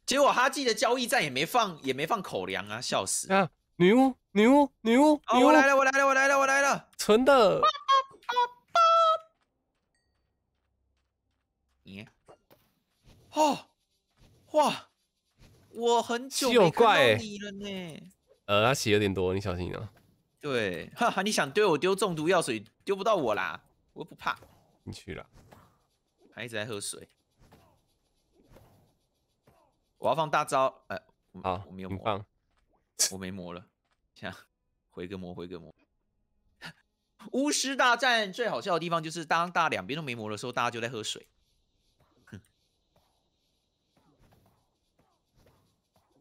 结果哈记的交易站也没放，也没放口粮啊，笑死！啊，女巫，女巫，女巫，女巫，我来了，我来了，我来了，我来了！存的。你，哦，哇，我很久没看到你了呢。呃，他血有点多，你小心啊。对，哈哈，你想丢我丢中毒药水，丢不到我啦，我不怕。你去了，他一直在喝水。我要放大招，哎，好，我没有魔，我没魔了，像回个魔，回个魔。巫师大战最好笑的地方就是，当大两边都没魔的时候，大家就在喝水。哼，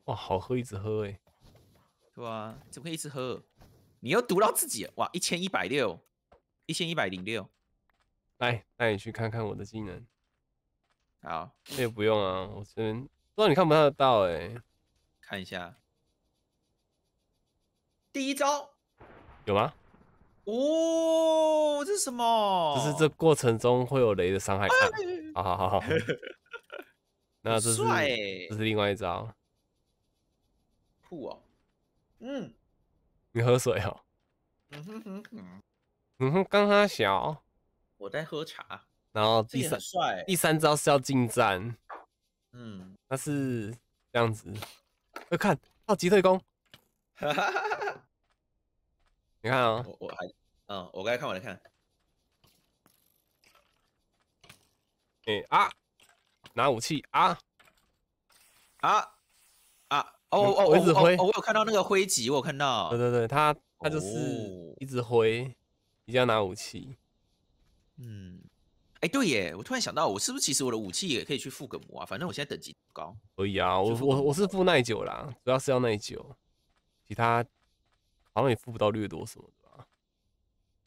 哇，好喝，一直喝哎。哇，啊，怎么以一直喝？你要毒到自己！哇，一千一百六，一千一百零六。来，带你去看看我的技能。好，那也不用啊，我这边不知道你看不看得到哎。看一下。第一招，有吗？哦，这是什么？就是这过程中会有雷的伤害。啊，好好好。那这是，这是另外一招。酷哦。嗯，你喝水哦。嗯哼哼，嗯哼，刚刚小。我在喝茶。然后第三，第三招是要进战。嗯，他是这样子。我看，哦，急退攻。你看啊，我我还，嗯，我刚才看，我来看。你啊，拿武器啊，啊，啊。哦哦哦，一直挥！我有看到那个挥击，我有看到。对对对，他他就是一直挥，一定要拿武器。嗯，哎，对耶，我突然想到，我是不是其实我的武器也可以去附个魔啊？反正我现在等级高。可以啊，我我我是附耐久啦，主要是要耐久，其他好像也附不到掠夺什么的吧。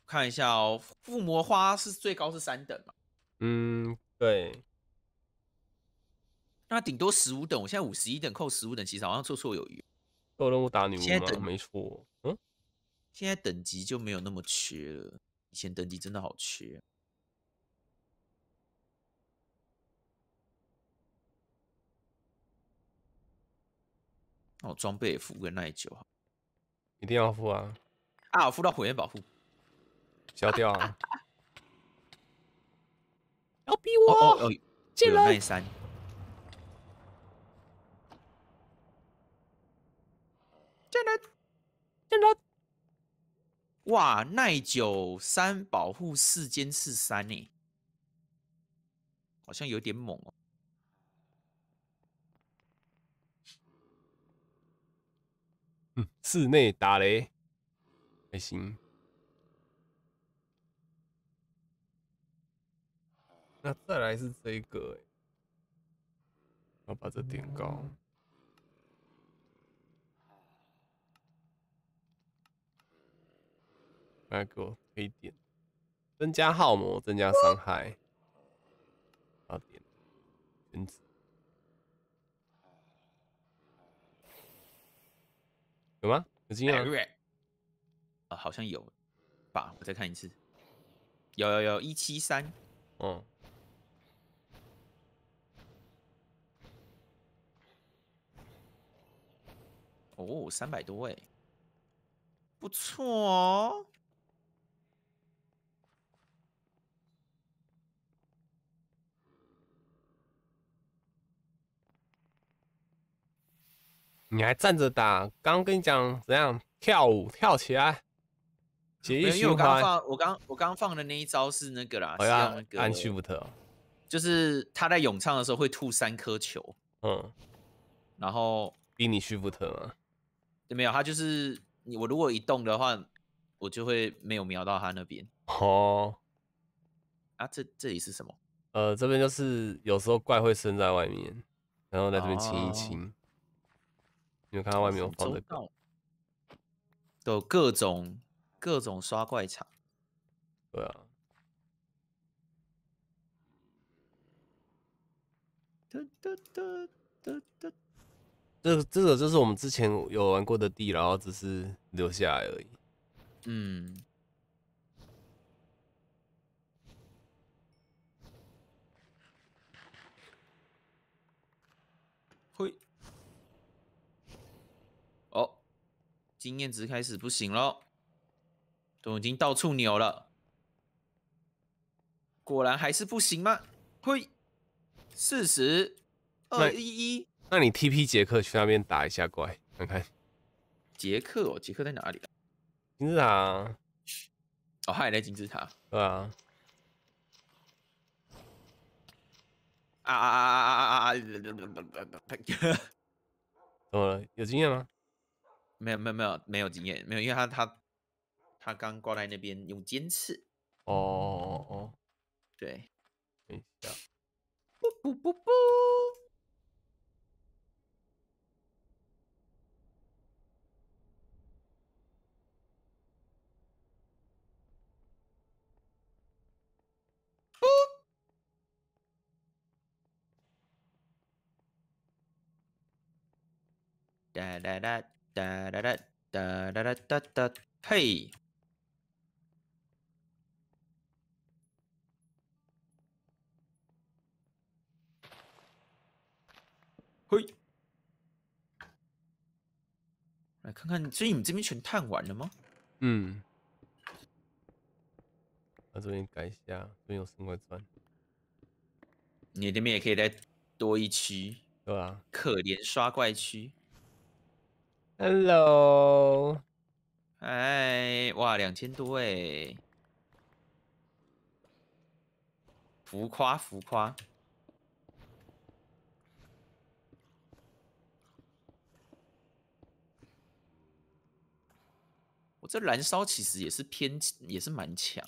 看一下哦，附魔花是最高是三等嘛？嗯，对。那顶多十五等，我现在五十一等，扣十五等，其实好像绰绰有余。做任务打女巫吗？没错，嗯。现在等级就没有那么缺了，以前等级真的好缺。哦，装备也付跟耐久，一定要付啊！啊，我付到火焰保护，消掉啊！要逼我哦哦哦！技能耐三。真的，真的，哇！耐久三，保护四，坚刺三呢，好像有点猛哦。嗯，室内打雷还行。那再来是这个，我把这顶高。来给我飞点，增加耗魔，增加伤害。啊点，原子有吗？有，音乐啊？好像有吧？我再看一次。有有有，一七三。哦。哦，三百多哎，不错哦。你还站着打？刚刚跟你讲怎样跳舞，跳起来，节衣我刚放，我刚我刚放的那一招是那个啦，按 h i f 特，就是他在咏唱的时候会吐三颗球，嗯，然后比你虚不特吗？对，没有，他就是你我如果一动的话，我就会没有瞄到他那边。哦，啊，这这里是什么？呃，这边就是有时候怪会生在外面，然后在这边清一清。你有看到外面有放的，的各种各种刷怪场，对啊，哒哒哒哒哒，这这个就是我们之前有玩过的地，然后只是留下来而已，嗯。经验值开始不行了，都已经到处扭了。果然还是不行吗？嘿，四十二一一？那你 TP 杰克去那边打一下怪，看看。杰克哦，杰克在哪里？金字塔。哦，他也在金字塔。对啊。啊啊啊啊啊啊啊！怎么了？有经验吗？没有没有没有没有经验，没有，因为他他他刚挂在那边用尖刺哦哦哦，对，没错，不不不不，不，哒哒哒。哒哒哒哒哒哒哒哒，嘿！嘿！来看看，所以你这边全探完了吗？嗯。那这边改一下，这边有生块砖。你这边也可以再多一区。对啊。可怜刷怪区。Hello，哎，哇，两千多哎，浮夸浮夸！我这燃烧其实也是偏，也是蛮强。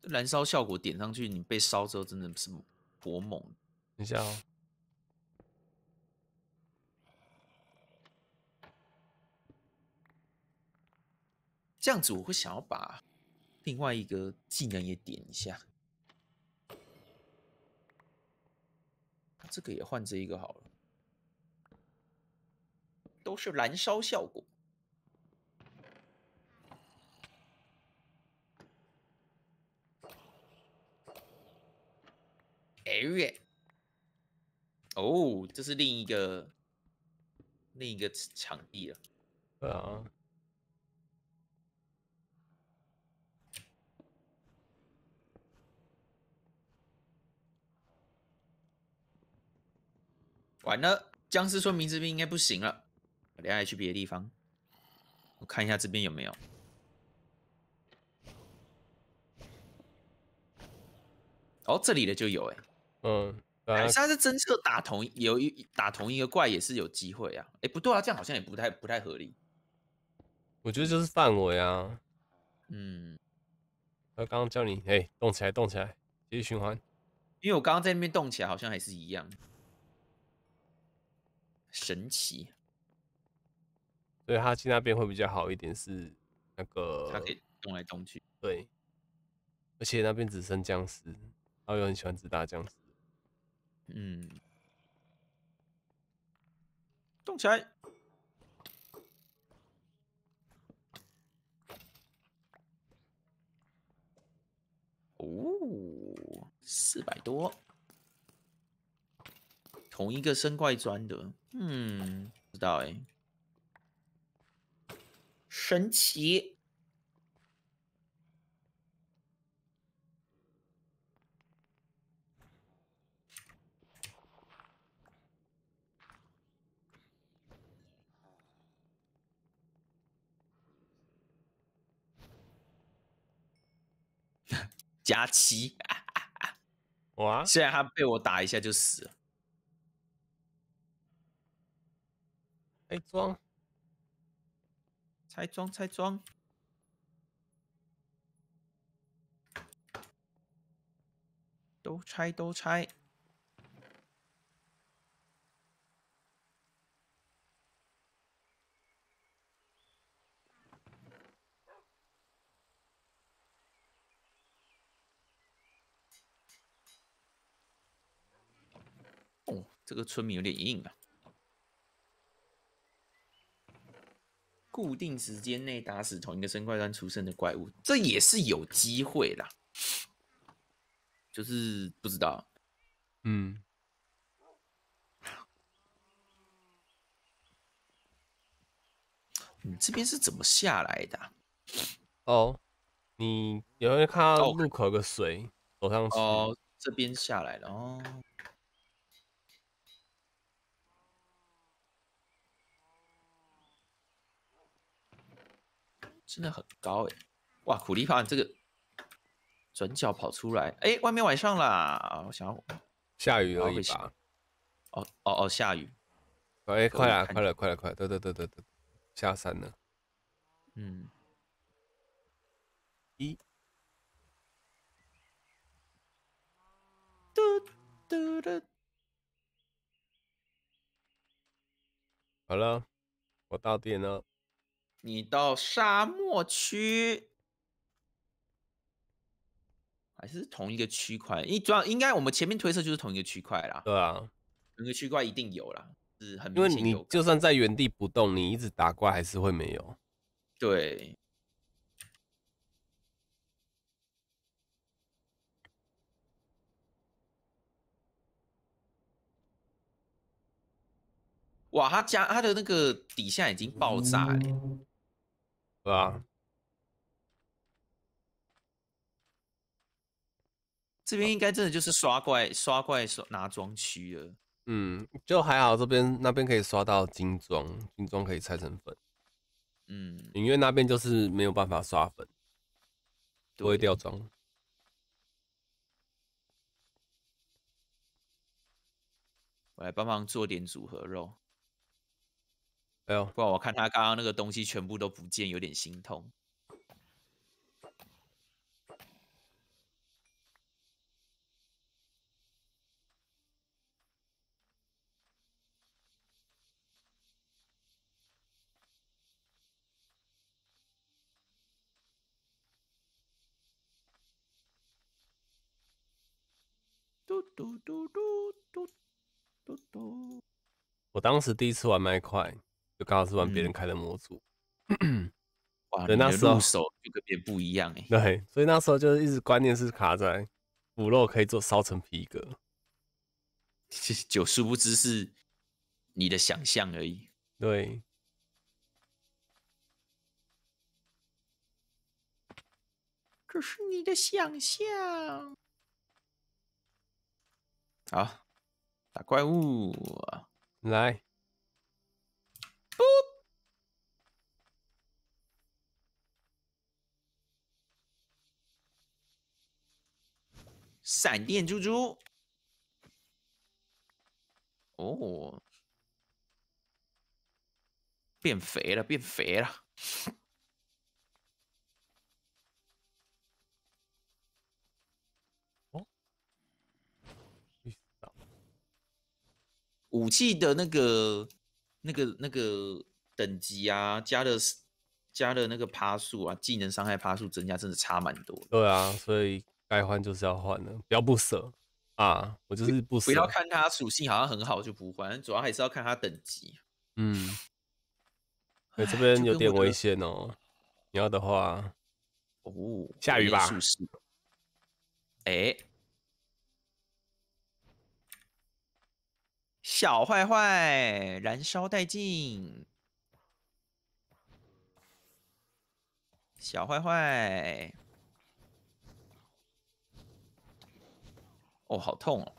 这燃烧效果点上去，你被烧之后真的是火猛。等一下哦。这样子我会想要把另外一个技能也点一下，这个也换这一个好了，都是燃烧效果。哎耶！哦，这是另一个另一个场地了，啊。完了，僵尸村民这边应该不行了，等下去别的地方。我看一下这边有没有，哦，这里的就有，哎，嗯，还是侦测打同有一打同一个怪也是有机会啊，哎，不对啊，这样好像也不太不太合理，我觉得就是范围啊，嗯，他刚刚叫你，哎，动起来，动起来，继续循环，因为我刚刚在那边动起来，好像还是一样。神奇，对他去那边会比较好一点，是那个他可以动来动去，对，而且那边只剩僵尸，后有很喜欢只打僵尸，嗯，动起来，哦，四百多，同一个升怪砖的。嗯，不知道哎，神奇，加 七，哇！虽然他被我打一下就死。拆装，拆装，拆装，都拆，都拆。哦，这个村民有点硬啊。固定时间内打死同一个生怪端出生的怪物，这也是有机会啦，就是不知道，嗯，你这边是怎么下来的？哦，你有没有看到路口的水走上去？哦，这边下来了哦。真的很高哎！哇，苦力怕，这个转角跑出来，哎，外面晚上啦我想要下雨而已吧？哦哦哦，下雨！哎，快了，快了，快了，快，得得得得得，下山了。嗯，一，嘟嘟的，好了，我到店了。你到沙漠区还是同一个区块？一装应该我们前面推测就是同一个区块啦。对啊，同一个区块一定有啦，是很因为你就算在原地不动，你一直打怪还是会没有。对。哇，他家他的那个底下已经爆炸了。啊！这边应该真的就是刷怪、刷怪、拿装区了。嗯，就还好，这边那边可以刷到金装，金装可以拆成粉。嗯，影院那边就是没有办法刷粉，都会掉妆。我来帮忙做点组合肉。哎呦，不然我看他刚刚那个东西全部都不见，有点心痛。嘟嘟嘟嘟嘟嘟嘟。我当时第一次玩麦块。就刚好是玩别人开的模组，哇！对那时候手就跟别人不一样哎。对，所以那时候就是一直观念是卡在腐肉可以做烧成皮革，就殊不知是你的想象而已。对，这是你的想象。好，打怪物来。不。闪电猪猪，哦，变肥了，变肥了。哦，武器的那个。那个那个等级啊，加的加的那个趴数啊，技能伤害趴数增加真的差蛮多。对啊，所以该换就是要换了，不要不舍啊！我就是不舍。不要看它属性好像很好就不换，主要还是要看它等级。嗯，哎，这边有点危险哦，你要的话，哦，下雨吧？哎。小坏坏燃烧殆尽，小坏坏，哦，好痛哦！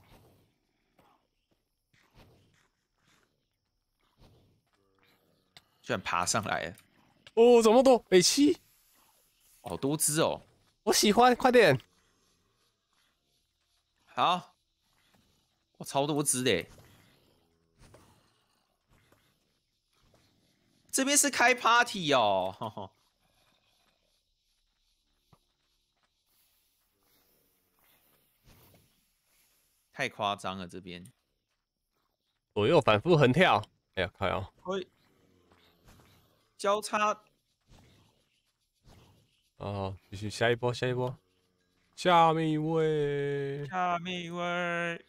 居然爬上来，哦，怎么多？北七，好多只哦！我喜欢，快点，好，我超多只的。这边是开 party 哦，太夸张了这边，左右反复横跳，哎呀快啊！交叉，哦，继续下一波，下一波，下面一位，下面一位，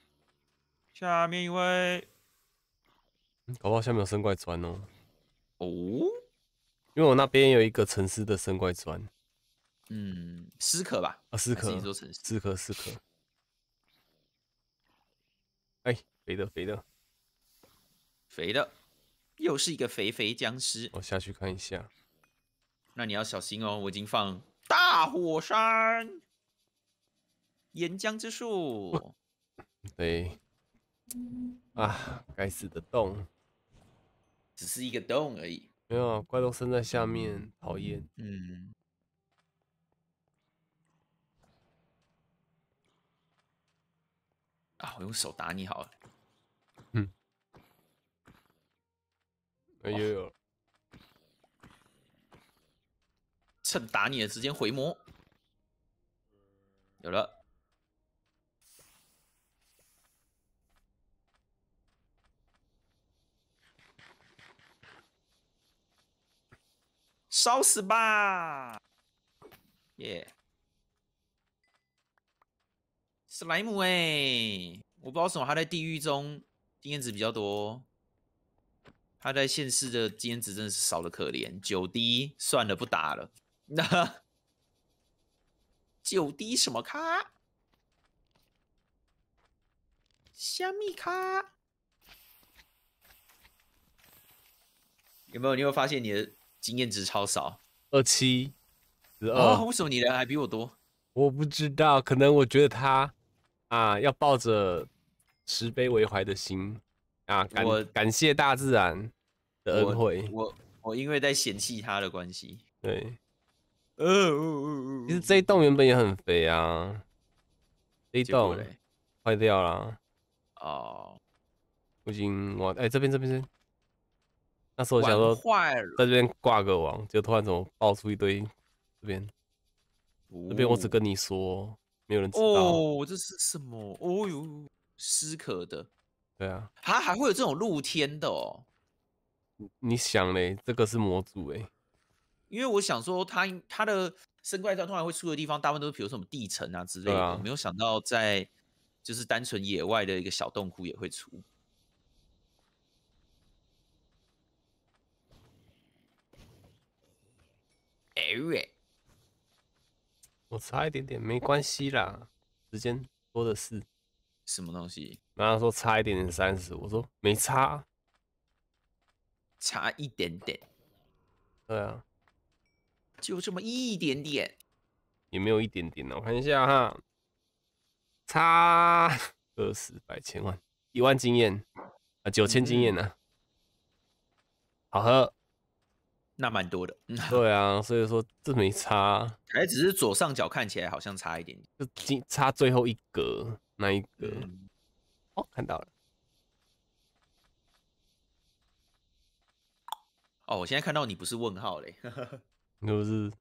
下面一位，搞不好下面有生怪钻哦。哦，因为我那边有一个城市的生怪砖，嗯，石壳吧，啊，石壳，一座城市，石壳，石壳。哎，肥的，肥的，肥的，又是一个肥肥僵尸。我下去看一下，那你要小心哦，我已经放大火山，岩浆之术。对，啊，该死的洞。只是一个洞而已，没有怪都生在下面，讨厌。嗯。啊，我用手打你好了。嗯。哎呦！趁打你的时间回魔。有了。烧死吧，耶！史莱姆哎，我不知道什么他在地狱中经验值比较多，他在现世的经验值真的是少的可怜。九滴，算了，不打了。那 九滴什么卡？香蜜卡？有没有？你有发现你的？经验值超少，二七十二。为什么你人还比我多？我不知道，可能我觉得他啊，要抱着慈悲为怀的心啊，感感谢大自然的恩惠。我我因为在嫌弃他的关系。对。呃。其实这一栋原本也很肥啊，这一栋坏掉了。哦。不行，我哎这边这边。那时候想说在这边挂个网，就突然怎么爆出一堆这边这边，我只跟你说，没有人知道哦，这是什么？哦呦，失可的，对啊，它还会有这种露天的哦？你想嘞，这个是模组哎，因为我想说它它的生怪状突然会出的地方，大部分都是比如什么地层啊之类的，没有想到在就是单纯野外的一个小洞窟也会出。哎喂，我差一点点，没关系啦，时间多的是。什么东西？然后说差一点点三十，我说没差，差一点点。对啊，就这么一点点，也没有一点点呢。我看一下哈，差二十、百、千万、一万经验啊，九千经验呢，好喝。那蛮多的，对啊，所以说这没差，还只是左上角看起来好像差一点点，就差最后一格那一格哦，看到了，哦，我现在看到你不是问号嘞，不是，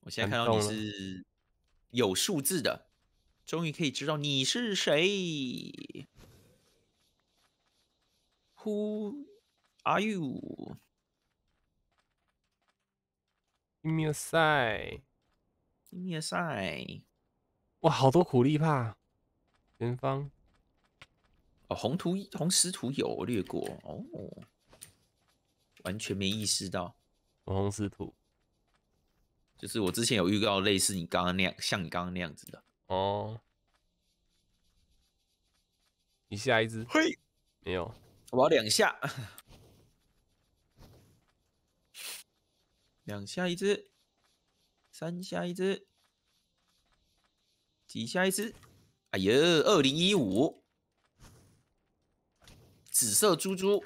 我现在看到你是有数字的，终于可以知道你是谁，Who are you？Give me a sign, give me a sign. 哇，好多苦力怕！前方。哦，红图红石图有略过哦，完全没意识到红石图。就是我之前有遇到类似你刚刚那样，像你刚刚那样子的哦。你下一只，嘿，没有，我要两下。两下一只，三下一只，几下一只？哎呀，二零一五，紫色猪猪。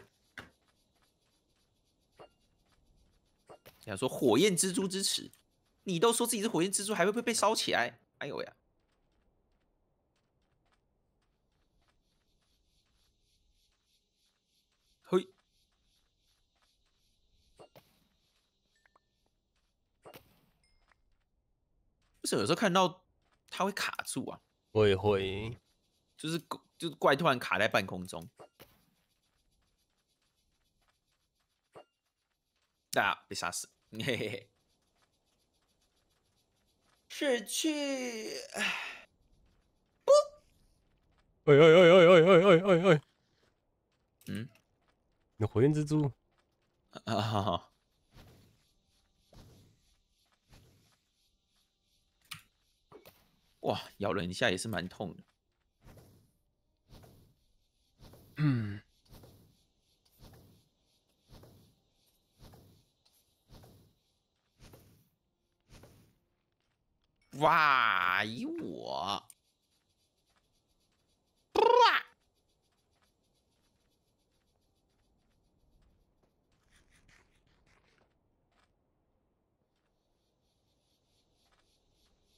要说火焰蜘蛛之耻，你都说自己是火焰蜘蛛，还会不会被烧起来？哎呦呀！什是，有时候看到它会卡住啊，我也会，就是就是怪突然卡在半空中，啊，被杀死，嘿嘿嘿，是去，不，哎哎哎哎哎哎哎哎，嗯，有火焰蜘蛛，啊哈哈。哇，咬了一下也是蛮痛的。嗯，哇，以我。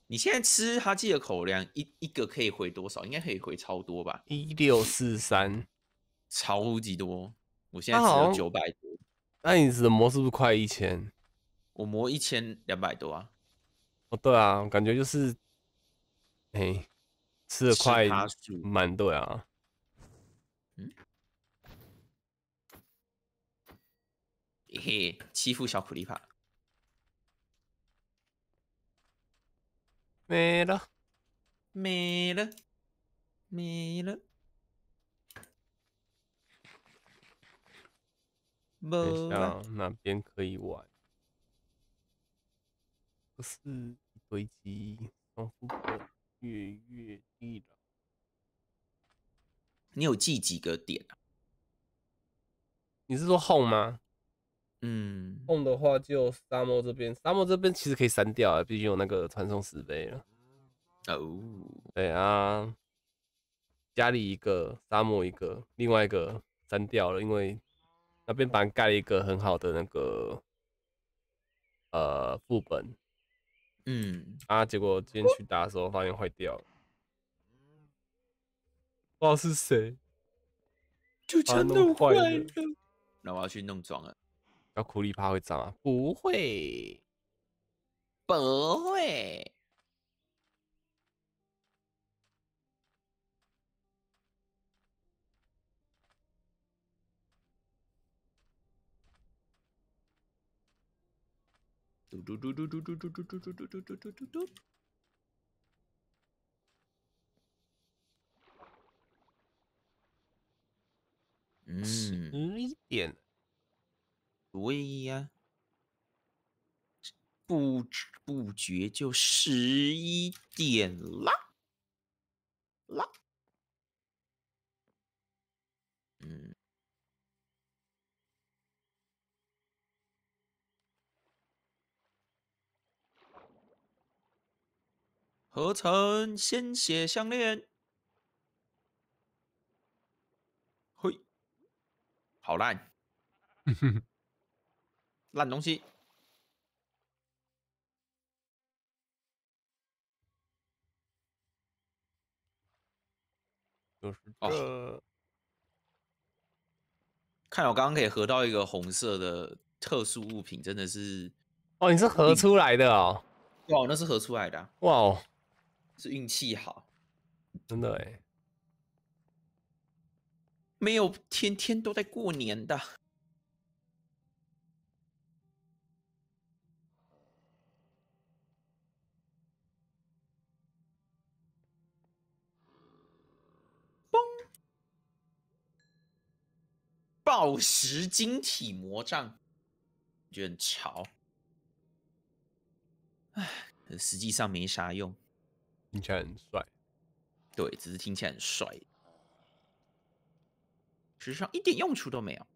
你现在吃哈记的口粮一一个可以回多少？应该可以回超多吧？一六四三，超级多！我现在只有九百多，那你只能磨是不是快一千？我磨一千两百多啊！哦，对啊，感觉就是，哎，吃的快蛮对啊。嗯？嘿嘿，欺负小苦力怕。没了，没了，没了。等下，那边可以玩，不是飞机，窗户越越低了。你有记几个点啊？你是说后吗？嗯，碰的话就沙漠这边，沙漠这边其实可以删掉啊，毕竟有那个传送石碑了。哦，对啊，家里一个，沙漠一个，另外一个删掉了，因为那边把盖了一个很好的那个呃副本。嗯。啊，结果今天去打的时候发现坏掉了，不知道是谁，就将弄坏了。那我要去弄装了。要苦力怕会脏啊？不会，不会。嘟嘟嘟嘟嘟嘟嘟嘟嘟嘟嘟嘟嘟嘟。嗯，十一点。对呀，不知不觉就十一点了啦，嗯，合成鲜血项链。嘿，好烂，哼哼。烂东西，就是哦。看，我刚刚可以合到一个红色的特殊物品，真的是哦！你是合出来的哦，哇，那是合出来的哇哦，是运气好，真的哎，没有天天都在过年的。暴食晶体魔杖，觉得很潮。唉，实际上没啥用。听起来很帅，对，只是听起来很帅，实际上一点用处都没有。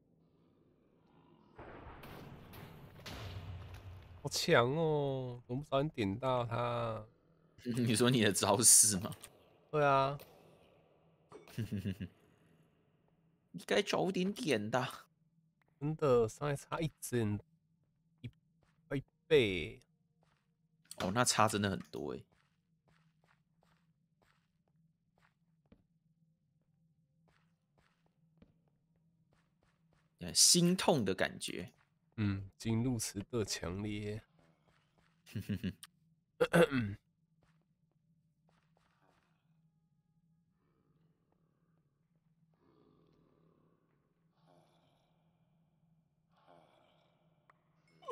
好强哦！怎么早点点到他？你说你的招式吗？对啊。哼哼哼哼。你该早点点的，真的伤害差一整一倍倍哦，那差真的很多哎，心痛的感觉，嗯，进入词的强烈，哼哼哼。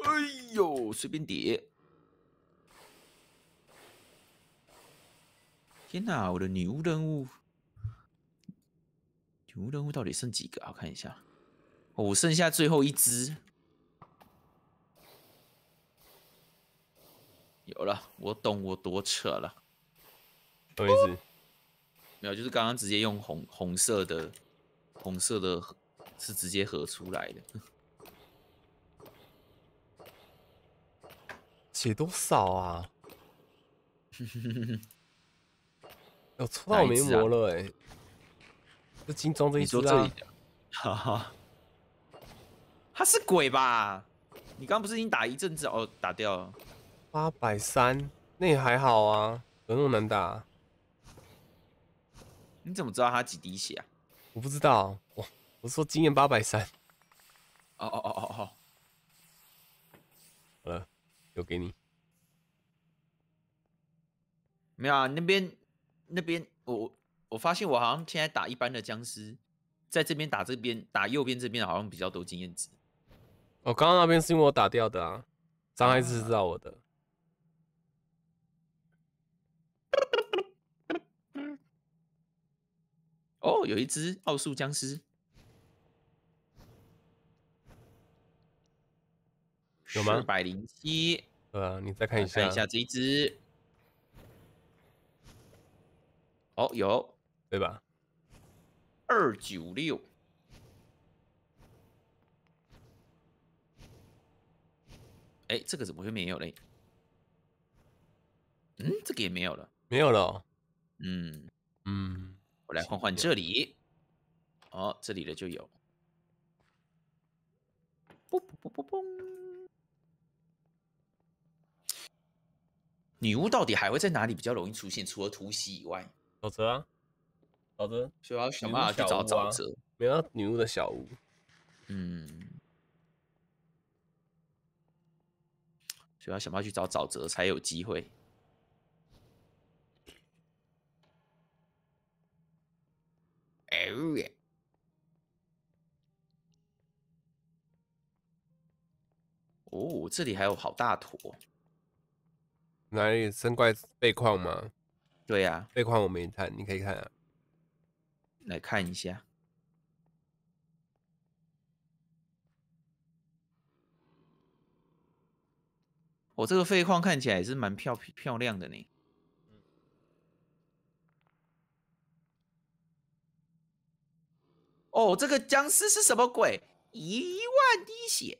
哎呦，随便叠！天哪，我的女巫任务，女巫任务到底剩几个？我看一下，哦，剩下最后一只，有了，我懂我多扯了，多意思？没有，就是刚刚直接用红红色的，红色的是直接合出来的。血多少啊？我 抽到没魔了哎！这金装这一桌，哈哈，他是鬼吧？你刚刚不是已经打一阵子哦，打掉了八百三，那也还好啊，有那么难打？你怎么知道他几滴血啊？我不知道，我我说经验八百三。哦哦哦哦哦，好了。有给你，没有啊？那边，那边，我我发现我好像现在打一般的僵尸，在这边打这边打右边这边好像比较多经验值。哦，刚刚那边是因为我打掉的啊，张海志知道我的。哦，有一只奥数僵尸。二百零七，呃，你再看一下，看一下这一只，哦，有，对吧？二九六，哎，这个怎么会没有嘞？嗯，这个也没有了，没有了，嗯嗯，我来换换这里，哦，这里的就有，嘣嘣嘣嘣嘣。女巫到底还会在哪里比较容易出现？除了突袭以外，沼泽啊，沼泽，所以要想办法去找沼泽，没有女巫的小屋，嗯，所以要想办法去找沼泽才有机会。哎呦，哦，这里还有好大坨。哪里生怪背矿吗？对呀，背矿我没看，你可以看啊。来看一下。我这个废矿看起来也是蛮漂漂亮的呢。哦，这个僵尸是什么鬼？一万滴血！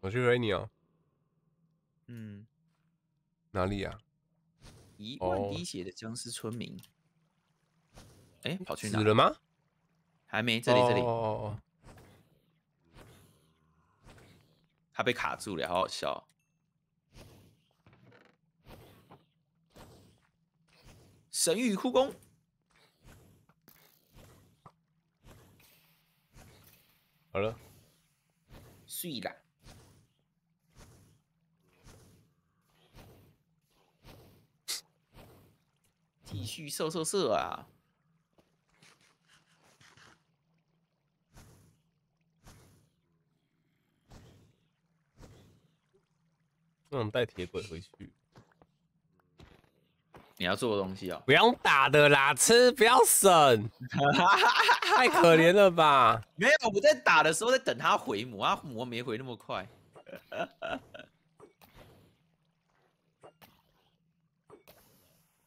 我去追你哦。嗯，哪里呀？一万滴血的僵尸村民，哎，跑去哪？死了吗？还没，这里，这里，他被卡住了，好好笑。神域库工，好了，睡了。继续射射射啊！能带铁轨回去。你要做的东西啊，不要打的啦，吃不要省，太可怜了吧？没有，我在打的时候在等他回魔，他魔没回那么快。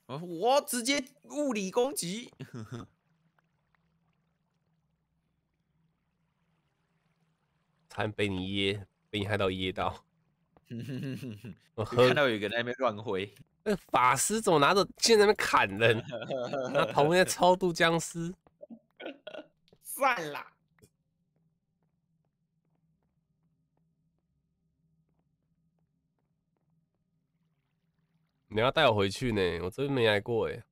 我我直接物理攻击，惨 被你噎，被你害到噎到。我看到有一个那边乱挥，那法师怎么拿着剑在那边砍人？那旁边超度僵尸，算了。你要带我回去呢，我这边没来过哎。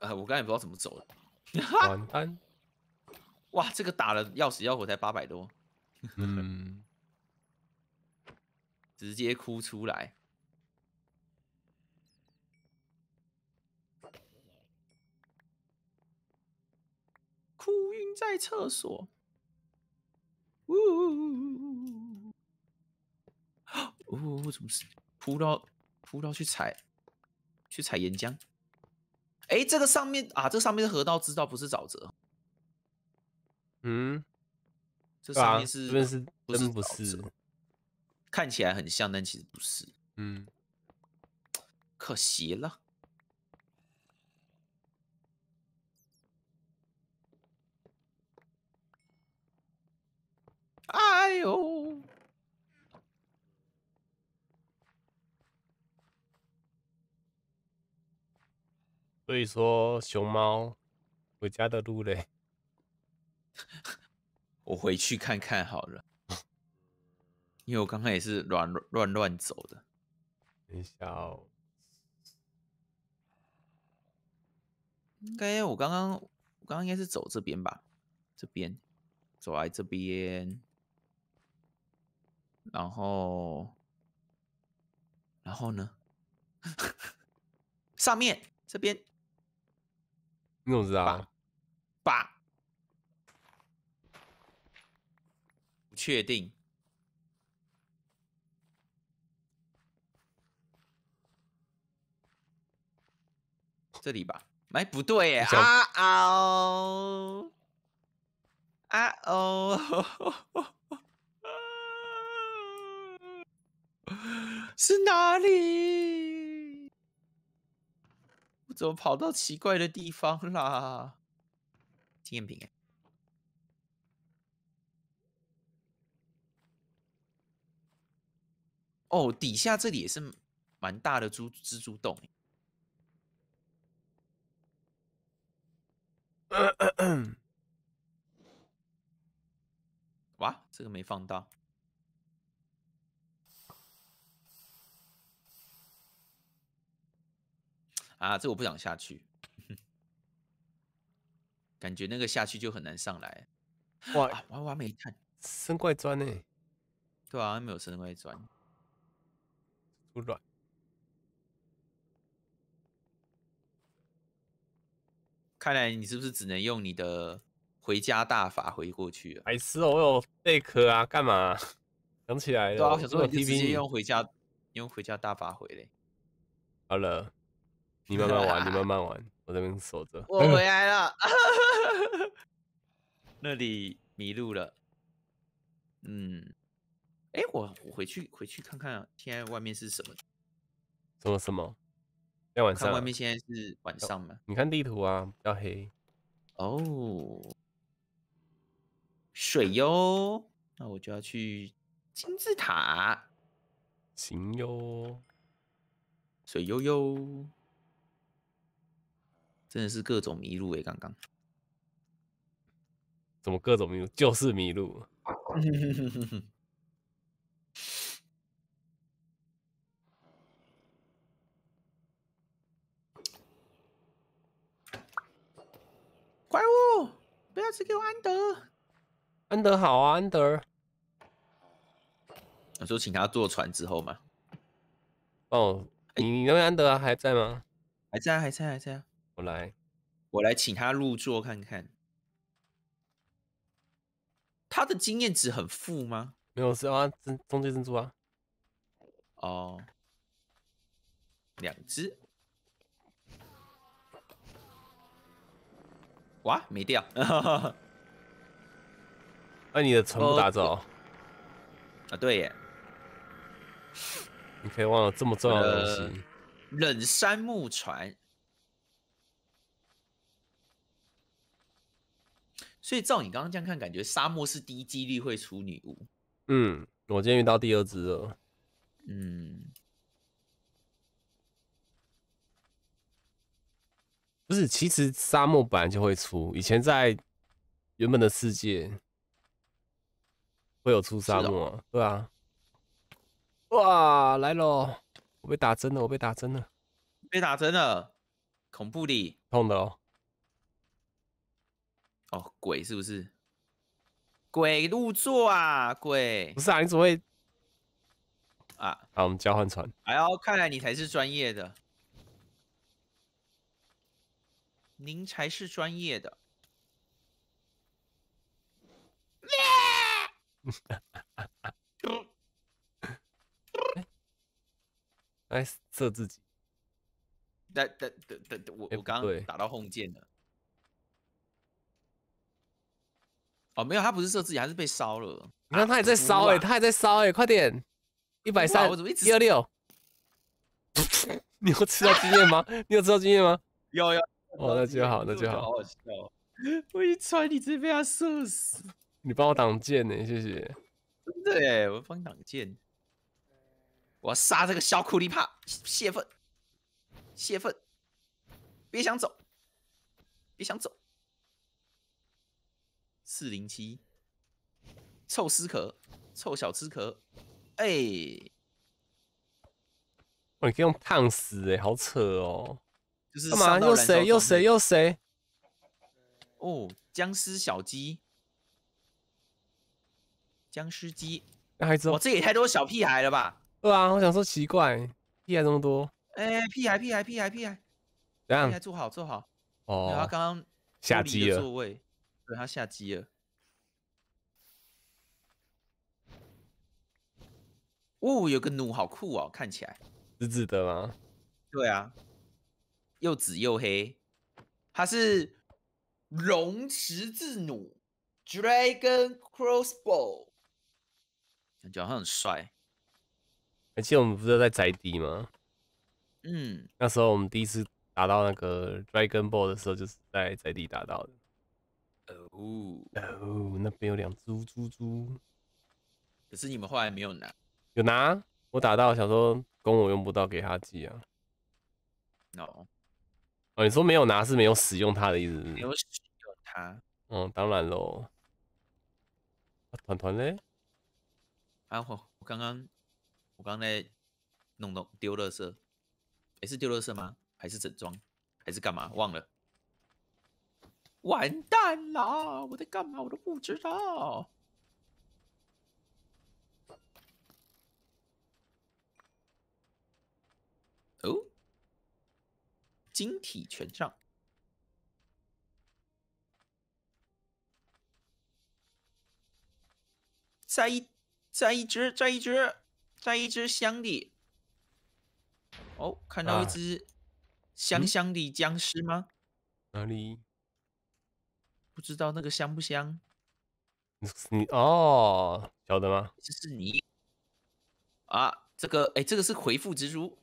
啊，我刚才也不知道怎么走。完蛋！哇，这个打了要死要活才八百多，直接哭出来，哭晕在厕所。呜呜呜呜呜呜！呜呜呜！么事？扑到。葡萄去采，去采岩浆。哎，这个上面啊，这上面是河道，知道不是沼泽。嗯，这上面是，这边是，不是。看起来很像，但其实不是。嗯，可惜了。哎呦！所以说，熊猫回家的路嘞，我回去看看好了。因为我刚刚也是乱乱乱走的。等一下哦，应该我刚刚刚刚应该是走这边吧，这边走来这边，然后然后呢？上面这边。你怎么知道？八，确定，这里吧？哎，不对哎！啊哦，啊哦，是哪里？怎么跑到奇怪的地方啦？纪念品哎！哦，底下这里也是蛮大的蛛蜘蛛洞哎。哇，这个没放到。啊，这我不想下去，感觉那个下去就很难上来。哇，哇哇，没看，升怪砖呢？对啊，没有升怪砖。不软，看来你是不是只能用你的回家大法回过去了？哎，是哦，我有贝壳啊，干嘛？想起来了，对啊，我想说你直接用回家，用回家大法回嘞。好了。你慢慢玩，你慢慢玩，我这边守着。我回 来了，那里迷路了。嗯，哎，我我回去回去看看，现在外面是什么？什么什么？在晚上？看外面现在是晚上吗？你看地图啊，要黑。哦，水哟，那我就要去金字塔。行哟，水悠悠。真的是各种迷路哎！刚刚怎么各种迷路？就是迷路！怪物，不要只给我安德！安德好啊，安德！就请他坐船之后嘛。哦，你你那边安德啊还在吗？还在，还在，还在。我来，我来请他入座看看。他的经验值很负吗？没有，是啊，珍，中间珍珠啊。哦，两只。哇，没掉。哎，你的全部打招。啊，对耶。你可以忘了这么重要的东西。冷杉木船。所以照你刚刚这样看，感觉沙漠是低几率会出女巫。嗯，我今天遇到第二只了。嗯，不是，其实沙漠本来就会出，以前在原本的世界会有出沙漠。对啊，哇，来喽！我被打针了，我被打针了，被打针了，恐怖的，痛的。哦。哦，鬼是不是？鬼入座啊，鬼！不是啊，你怎么会啊？好，我们交换船。哎呦，看来你才是专业的，您才是专业的。耶！哎，射自己。等、等、等、等，我我刚刚打到空键了。哦，没有，他不是射自己，还是被烧了。你看他也在烧哎，他也在烧哎，快点，一百三，我怎么一直一二六？你会吃到经验吗？你有吃到经验吗？有有。哦，那就好，那就好。好好笑，我一穿你，直接被他射死。你帮我挡箭呢，谢谢。对，我帮你挡箭。我要杀这个小苦力怕，泄愤，泄愤，别想走，别想走。四零七，臭丝壳，臭小吃壳，哎，我可以用烫死哎，好扯哦。就是干嘛又谁又谁又谁？哦，僵尸小鸡，僵尸鸡，男知道？哇，这也太多小屁孩了吧？对啊，我想说奇怪，屁孩这么多。哎，屁孩，屁孩，屁孩，屁孩，怎样，坐好坐好。哦，他刚刚下机了。他下机了。哦，有个弩好酷哦，看起来紫紫的吗？对啊，又紫又黑。它是龙十字弩 （Dragon Crossbow）。感觉他很帅。而且我们不是在宅地吗？嗯，那时候我们第一次打到那个 Dragon b a l l 的时候，就是在宅地打到的。哦，那边有两只猪猪。可是你们后来没有拿？有拿，我打到想说弓我用不到，给他寄啊。No。哦，你说没有拿是没有使用它的意思？有使用它。嗯，当然喽。团团嘞。啊，我刚刚我刚才弄弄丢了色，也是丢了圾吗？还是整装？还是干嘛？忘了。完蛋啦！我在干嘛？我都不知道。哦，晶体权杖，在一，在一只在一只在一只箱里。哦，看到一只香香的僵尸吗？哪里？不知道那个香不香？你哦，晓得吗？这是你啊，这个哎，这个是回复蜘蛛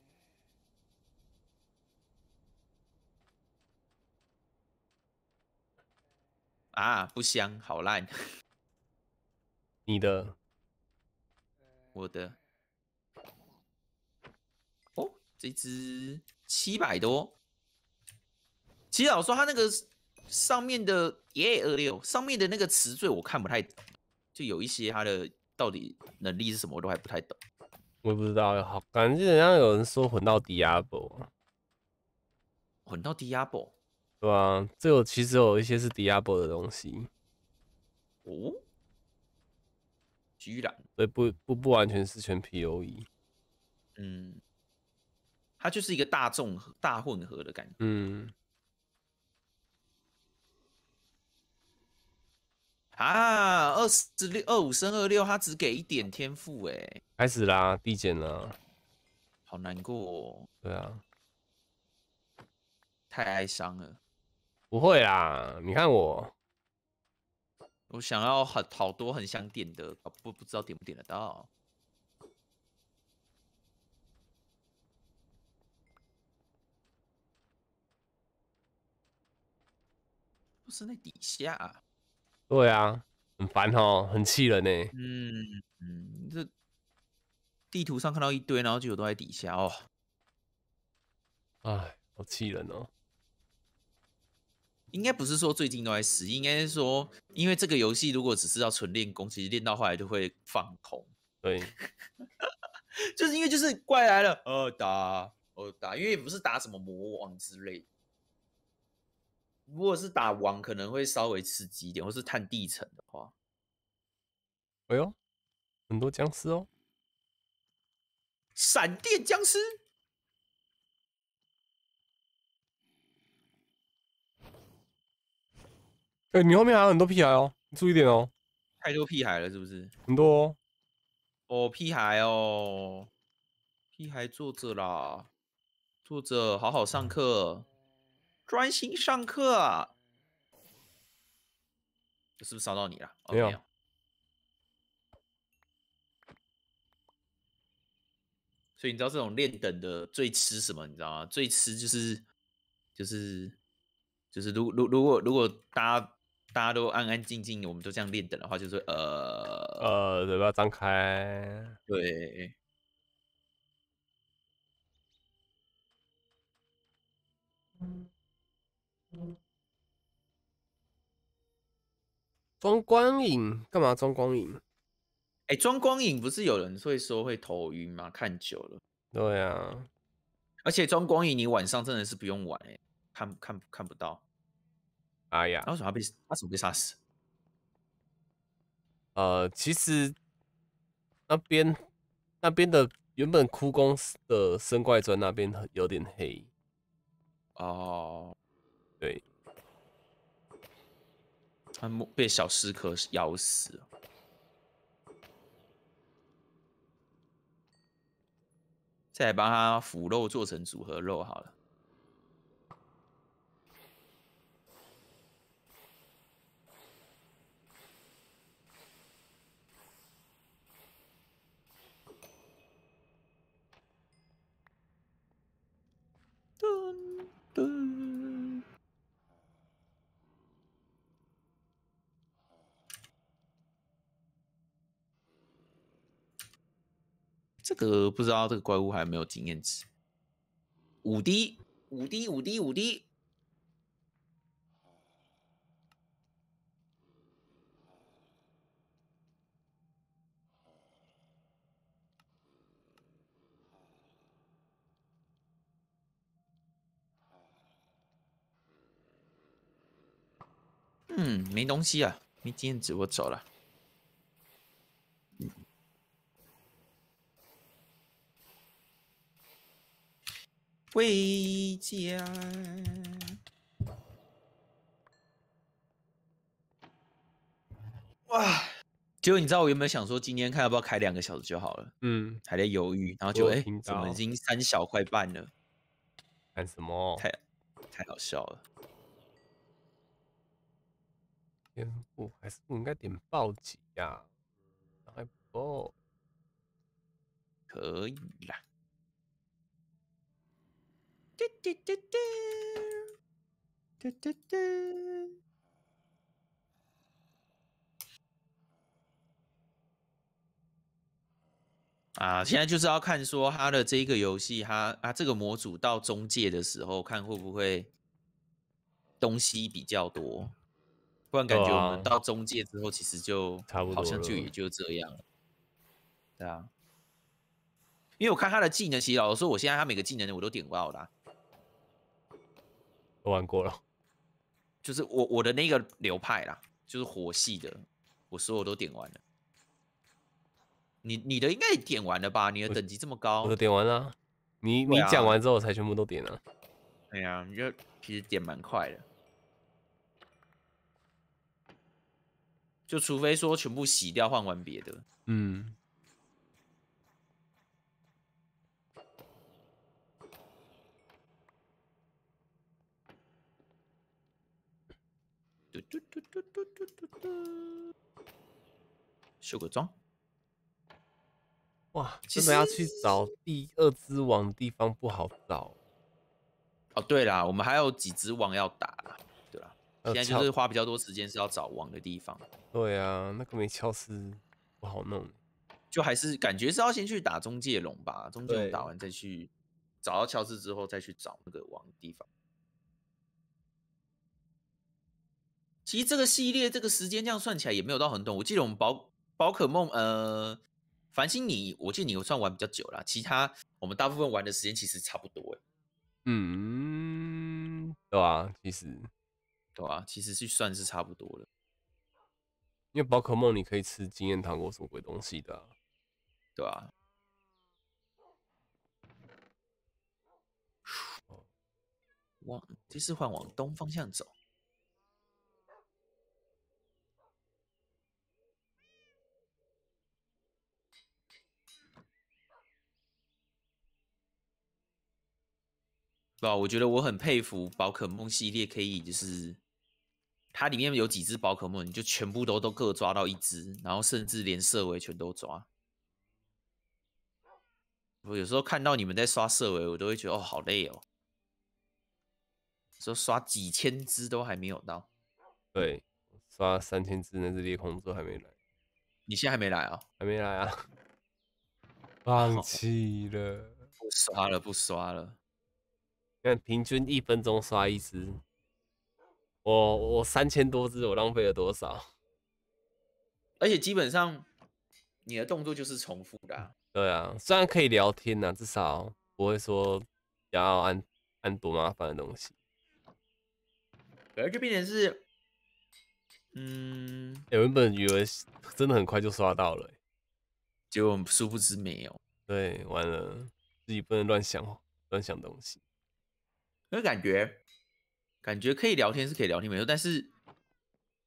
啊，不香，好烂。你的，我的，哦，这只七百多，其实老说他那个是。上面的耶二六上面的那个词缀我看不太，就有一些他的到底能力是什么我都还不太懂，我不知道，好，感觉人家有人说混到 diabol，混到 d i a b o 对啊，这有其实有一些是 d i a b o 的东西，哦，居然对不不不完全是全 poe，嗯，它就是一个大众大混合的感觉，嗯。啊，二十六二五升二六，他只给一点天赋哎，开始啦，递减了，好难过，对啊，太哀伤了，不会啦，你看我，我想要很好多，很想点的，不不知道点不点得到，不是那底下。对啊，很烦哦，很气人呢。嗯嗯，这地图上看到一堆，然后就有都在底下哦。哎，好气人哦。应该不是说最近都在死，应该是说，因为这个游戏如果只是要纯练功，其实练到后来就会放空。对，就是因为就是怪来了，哦打哦打，因为不是打什么魔王之类。如果是打王，可能会稍微刺激一点，或是探地层的话。哎呦，很多僵尸哦！闪电僵尸！哎，你后面还有很多屁孩哦，你注意点哦！太多屁孩了，是不是？很多哦，哦屁孩哦，屁孩坐着啦，坐着好好上课。专心上课，是不是骚到你了？没有。所以你知道这种练等的最吃什么？你知道吗？最吃就是就是就是，如如如果如果大家大家都安安静静，我们都这样练等的话，就是呃呃嘴巴张开，对。装光影干嘛？装光影？哎，装光影不是有人会说会头晕吗？看久了。对呀。而且装光影，你晚上真的是不用玩哎，看看看不到。哎呀！阿什么被他怎么被杀死？呃，其实那边那边的原本枯宫的生怪砖那边有点黑。哦，对。他被小食壳咬死了，再来帮他腐肉做成组合肉好了。噔噔。这个不知道这个怪物还有没有经验值？五滴，五滴，五滴，五滴。嗯，没东西啊，没经验值，我走了。回家哇！结果你知道我原本想说今天看要不要开两个小时就好了？嗯，还在犹豫，然后就哎怎么已经三小快半了？干什么？太太好笑了。天赋还是应该点暴击呀？开可以啦。嘟嘟嘟嘟，嘟嘟嘟。啊，现在就是要看说他的这个游戏，他啊这个模组到中介的时候，看会不会东西比较多。不然感觉我们到中介之后，其实就差不多，好像就也就这样了。对啊，因为我看他的技能，其实老实说，我现在他每个技能我都点不到的。都玩过了，就是我我的那个流派啦，就是火系的，我所有都点完了。你你的应该点完了吧？你的等级这么高，我都点完了。你你讲完之后才全部都点了。哎呀，你就其实点蛮快的，就除非说全部洗掉换完别的，嗯。嘟嘟嘟嘟嘟嘟修个妆。哇，真的要去找第二只王地方不好找。哦，对啦，我们还有几只王要打，对吧？现在就是花比较多时间是要找王的地方。对啊，那个没敲死，不好弄，就还是感觉是要先去打中介龙吧，中介龙打完再去找到敲丝之后，再去找那个王的地方。其实这个系列这个时间这样算起来也没有到很短，我记得我们宝宝可梦呃，繁星你，我记得你算玩比较久了，其他我们大部分玩的时间其实差不多哎，嗯，对啊，其实，对啊，其实是算是差不多了，因为宝可梦你可以吃经验糖果什么鬼东西的，对啊。往第四换往东方向走。不，我觉得我很佩服宝可梦系列，可以就是它里面有几只宝可梦，你就全部都都各抓到一只，然后甚至连色尾全都抓。我有时候看到你们在刷色尾，我都会觉得哦，好累哦，说刷几千只都还没有到。对，刷三千只那只裂空都还没来，你现在还没来啊？还没来啊？放弃了，不刷了，不刷了。平均一分钟刷一只，我我三千多只，我浪费了多少？而且基本上你的动作就是重复的。对啊，虽然可以聊天呐，至少不会说要按按多麻烦的东西，反而就变成是，嗯，原本以为真的很快就刷到了，结果殊不知没有。对，完了，自己不能乱想，乱想东西。因为感觉，感觉可以聊天是可以聊天没错，但是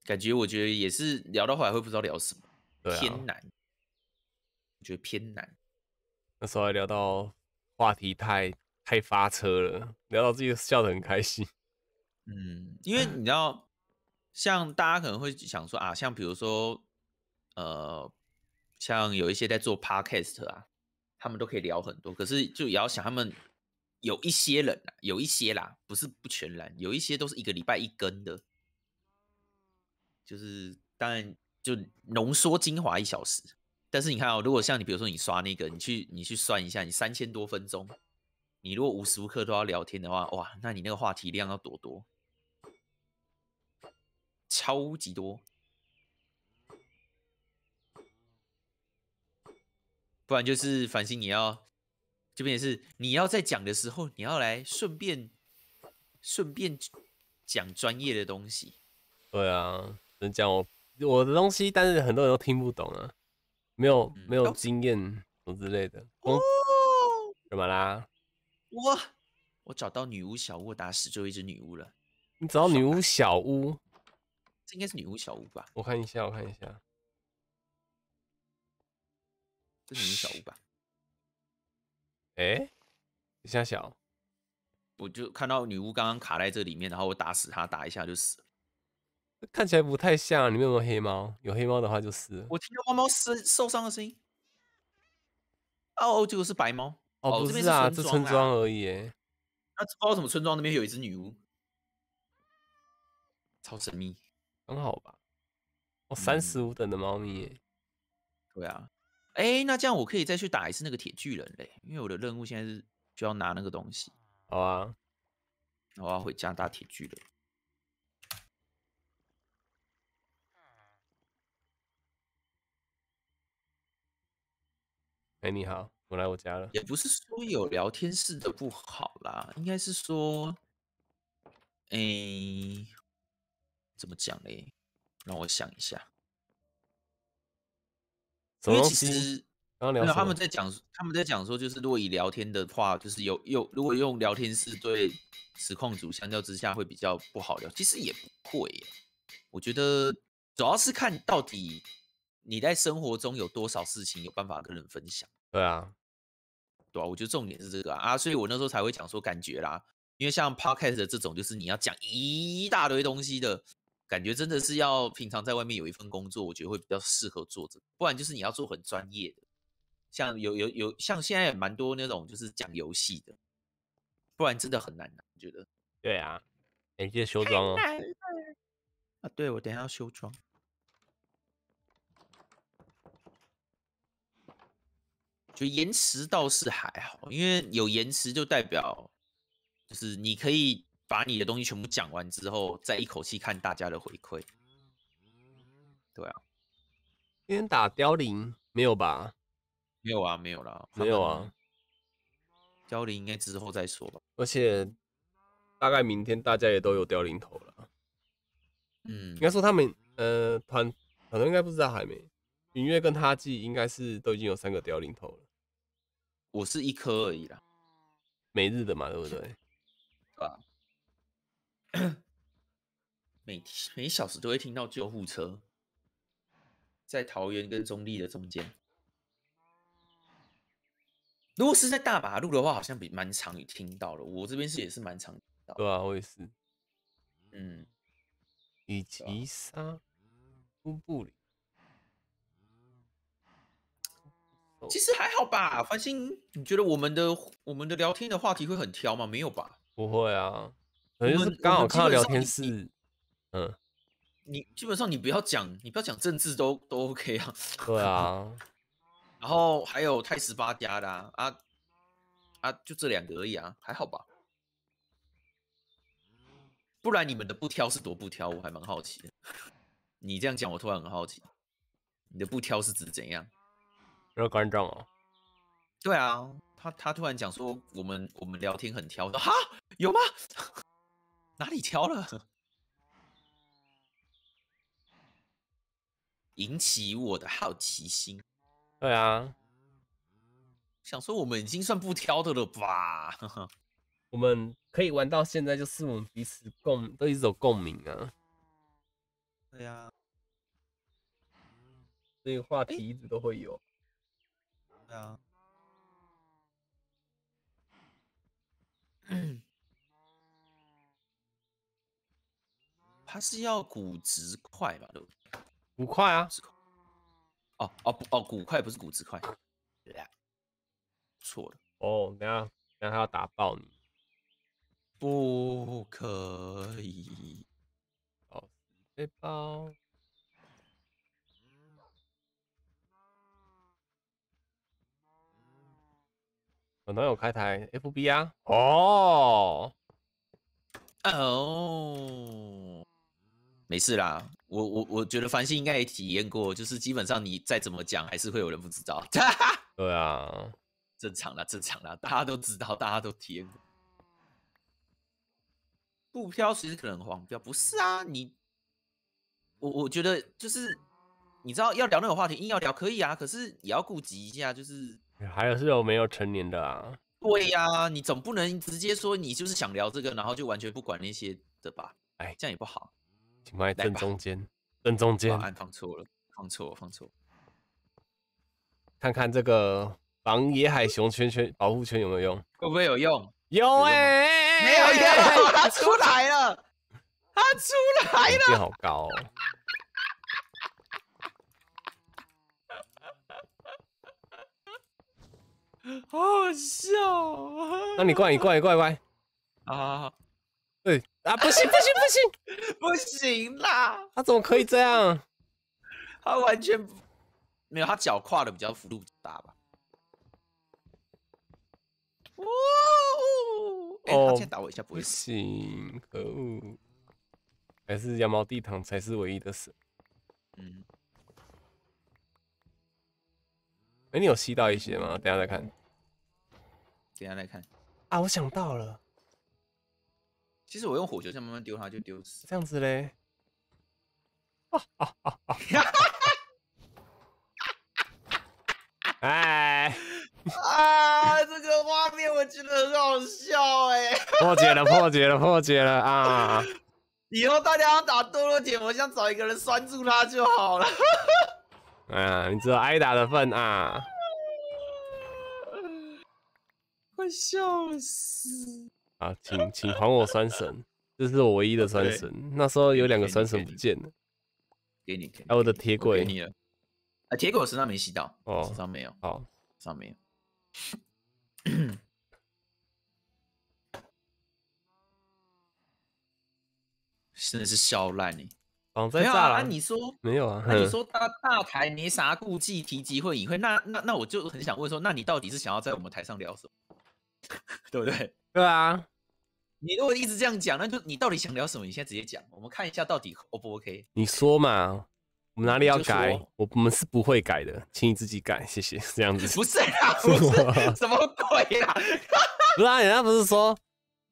感觉我觉得也是聊到后来会不知道聊什么，偏难，我觉得偏难。那时候还聊到话题太太发车了，聊到自己笑得很开心。嗯，因为你知道，像大家可能会想说啊，像比如说，呃，像有一些在做 podcast 啊，他们都可以聊很多，可是就也要想他们。有一些人，有一些啦，不是不全然，有一些都是一个礼拜一根的，就是当然就浓缩精华一小时。但是你看啊，如果像你，比如说你刷那个，你去你去算一下，你三千多分钟，你如果无时无刻都要聊天的话，哇，那你那个话题量要多多，超级多，不然就是繁星你要。这边是你要在讲的时候，你要来顺便顺便讲专业的东西。对啊，能讲我我的东西，但是很多人都听不懂啊，没有没有经验什么之类的。哦，怎么啦？哇！我找到女巫小屋，打死就一只女巫了。你找到女巫小屋？这应该是女巫小屋吧？我看一下，我看一下，这是女小屋吧？哎，你想想，我就看到女巫刚刚卡在这里面，然后我打死她，打一下就死了。看起来不太像，里面有没有黑猫？有黑猫的话就死。我听到猫猫受受伤的声音。哦，这个是白猫。哦，不是啊，这村庄而已那不知道什么村庄那边有一只女巫，超神秘，很好吧？哦，三十五等的猫咪。对啊。哎，那这样我可以再去打一次那个铁巨人嘞，因为我的任务现在是就要拿那个东西。好啊，我要回家打铁巨人。哎，你好，我来我家了。也不是说有聊天室的不好啦，应该是说，哎，怎么讲嘞？让我想一下。因为其实没他们在讲，他们在讲说，就是如果以聊天的话，就是有有如果用聊天室对实况组相较之下会比较不好聊，其实也不会。我觉得主要是看到底你在生活中有多少事情有办法跟人分享。对啊，对啊，我觉得重点是这个啊，所以我那时候才会讲说感觉啦，因为像 podcast 的这种，就是你要讲一大堆东西的。感觉真的是要平常在外面有一份工作，我觉得会比较适合做这个，不然就是你要做很专业的，像有有有像现在蛮多那种就是讲游戏的，不然真的很难。我觉得。对啊，连接修装。了。啊，对，我等一下要修装。就延迟倒是还好，因为有延迟就代表，就是你可以。把你的东西全部讲完之后，再一口气看大家的回馈。对啊，今天打凋零没有吧？没有啊，没有了，没有啊。凋零应该之后再说吧。而且大概明天大家也都有凋零头了。嗯，应该说他们呃团可能应该不知道还没。明月跟他季应该是都已经有三个凋零头了。我是一颗而已啦，每日的嘛，对不对？是吧？每天每小时都会听到救护车在桃园跟中立的中间。如果是在大马路的话，好像比蛮常也听到了。我这边是也是蛮常听到。对啊，我也是。嗯，以及沙布布里，其实还好吧。繁星，你觉得我们的我们的聊天的话题会很挑吗？没有吧？不会啊。我是刚好看到聊天室，嗯，你基本上你不要讲，你不要讲政治都都 OK 啊。对啊，然后还有太十八家的啊啊，就这两个而已啊，还好吧？不然你们的不挑是多不挑？我还蛮好奇。你这样讲，我突然很好奇，你的不挑是指怎样？要肝脏哦。对啊，他他突然讲说我们我们聊天很挑，说哈有吗？哪里挑了？引起我的好奇心。对啊，想说我们已经算不挑的了吧？我们可以玩到现在，就是我们彼此共都一直有共鸣啊。对呀，所以话题一直都会有。对啊。他是要骨值快吧？都骨快啊！哦哦不哦骨快不是骨值快，错了哦。等下等下他要打爆你，不可以。哦背包。我能有开台 FB 啊？哦哦。没事啦，我我我觉得凡星应该也体验过，就是基本上你再怎么讲，还是会有人不知道。对啊，正常啦，正常啦，大家都知道，大家都体验过。不飘其实可能黄标，不是啊？你我我觉得就是你知道要聊那种话题，硬要聊可以啊，可是也要顾及一下，就是还有是没有成年的啊？对啊，你总不能直接说你就是想聊这个，然后就完全不管那些的吧？哎，这样也不好。请放在正中间，正中间。答放错了，放错，放错。看看这个防野海熊圈圈保护圈有没有用？会不会有用？有哎！没有，它出来了，它出来了。好高！哦。好好笑啊！那你怪，你怪，怪怪啊！对啊，不行不行不行 不行啦！他怎么可以这样？他完全没有，他脚跨的比较幅度大吧？哦，哎，他先打我一下不会？不行，可恶！还是羊毛地毯才是唯一的神。嗯。哎，你有吸到一些吗？等下再看。等下再看。啊，我想到了。其实我用火球样慢慢丢，它就丢死。这样子嘞。啊啊啊啊！哎。啊，这个画面我觉得很好笑哎。破解了，破解了，破解了啊！以后大家要打多洛姐，我想找一个人拴住他就好了。哎 呀，你只有挨打的份啊！快 笑死。啊，请请还我三神，这是我唯一的三神，那时候有两个三神不见了，给你。给啊、我的铁轨，给你了。铁轨我身上没吸到，哦，身上没有，哦，上没有。真的是笑烂哎，绑在没有啊，你说没有啊？那你说大大台没啥顾忌，提及会隐晦，那那那我就很想问说，那你到底是想要在我们台上聊什么？对不对？对啊，你如果一直这样讲，那就你到底想聊什么？你现在直接讲，我们看一下到底 O 不 OK。你说嘛，我们哪里要改？我们是不会改的，请你自己改，谢谢。这样子不是啦，不是什么鬼啦，不是啊，人家不是说，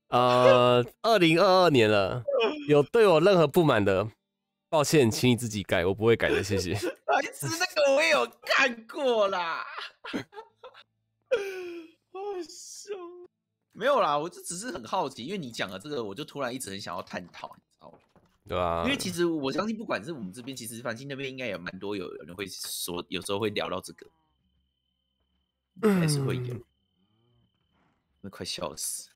呃，二零二二年了，有对我任何不满的，抱歉，请你自己改，我不会改的，谢谢。你 这个我也有看过啦，好笑。没有啦，我就只是很好奇，因为你讲了这个，我就突然一直很想要探讨，你知道吗？对啊，因为其实我相信，不管是我们这边，其实繁星那边应该也蛮多有有人会说，有时候会聊到这个，还是会有。那快笑死！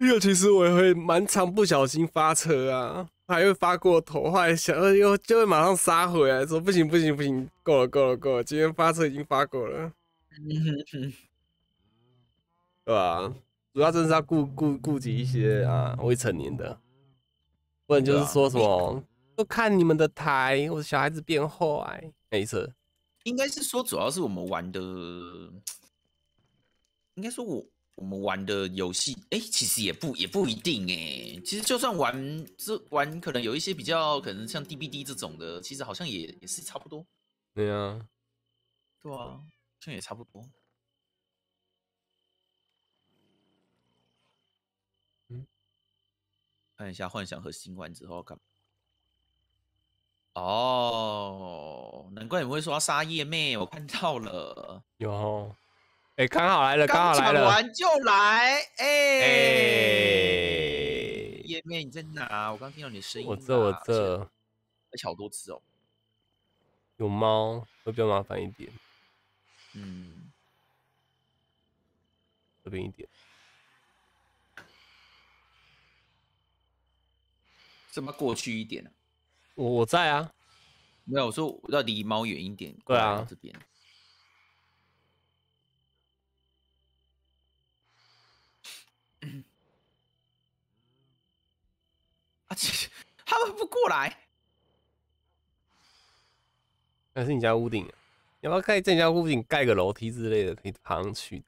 因为其实我会蛮常不小心发车啊，还会发过头，还想又就会马上杀回来，说不行不行不行，够了够了够了，今天发车已经发过了。对吧？主要就是要顾顾顾及一些啊未成年的，不然就是说什么，都看你们的台，或者小孩子变坏。没事。应该是说，主要是我们玩的，应该说我我们玩的游戏，哎，其实也不也不一定哎。其实就算玩这玩，可能有一些比较可能像 D B D 这种的，其实好像也也是差不多。对呀，对啊，好像也差不多。看一下幻想和新冠之后干嘛？哦，难怪你会说要杀叶妹，我看到了哦，哎，刚好来了，刚好来了，完就来。哎，叶妹你在哪？我刚听到你的声音。我这，我这，且好多次哦。有猫会比较麻烦一点。嗯，这边一点。怎么过去一点呢？我我在啊，没有，我说要离猫远一点。对啊，这边。啊，他们不过来。那是你家屋顶，要不要以在你家屋顶盖个楼梯之类的，可以爬上去。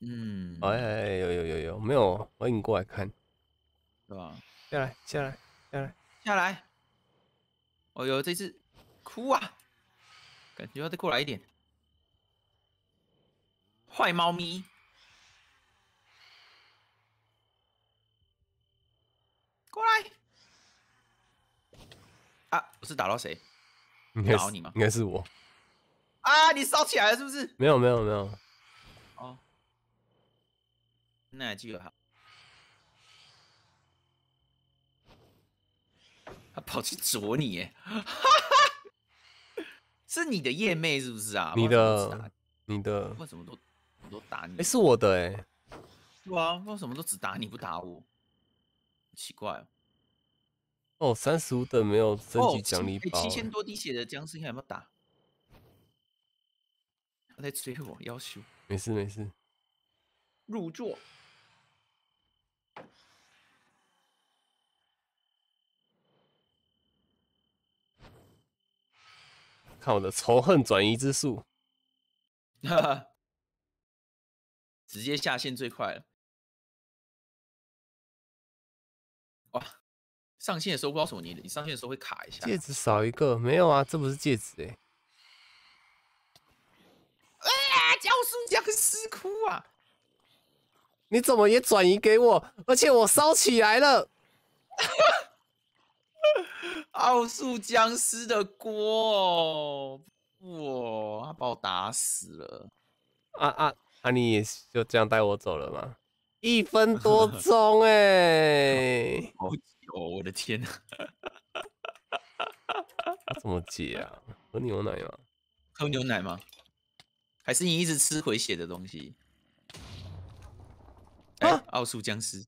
嗯。哎哎哎！有有有有，没有，我你过来看，是吧？下来，下来，下来，下来！哦哟，这次哭啊！感觉要再过来一点。坏猫咪，过来！啊，我是打到谁？打到你吗？应该是我。啊，你烧起来了是不是？没有，没有，没有。哦，那就好。他跑去啄你，耶，是你的夜妹是不是啊？你的，你的，为什么都都打你。哎，是我的哎，是啊，为什么都只打你不打我，奇怪哦。哦，三十五等没有升级奖励，七千多滴血的僵尸还有没有打？他在追我要求。没事没事，入座。看我的仇恨转移之术，哈哈，直接下线最快了。哇，上线的时候不知道什么你，你上线的时候会卡一下。戒指少一个，没有啊，这不是戒指哎。啊！教书僵尸哭啊！你怎么也转移给我？而且我烧起来了。奥数僵尸的锅哦，哇，他把我打死了啊啊啊！你就这样带我走了吗？一分多钟 哎，好久！我的天哪，他怎么解啊？喝牛奶吗？喝牛奶吗？还是你一直吃回血的东西？哎，奥数僵尸。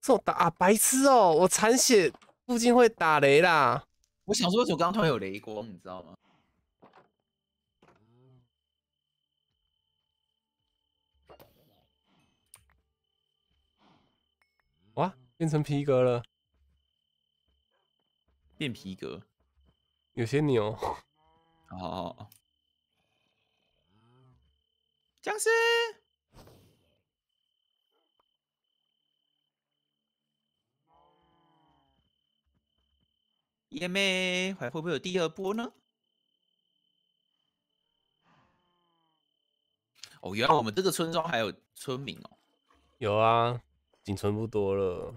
中打啊，白痴哦！我残血，附近会打雷啦。我想说，为什么刚刚突然有雷光，你知道吗？哇，变成皮革了，变皮革，有些牛哦。僵尸。夜妹还会不会有第二波呢？哦，原来我们这个村庄还有村民哦，有啊，仅存不多了，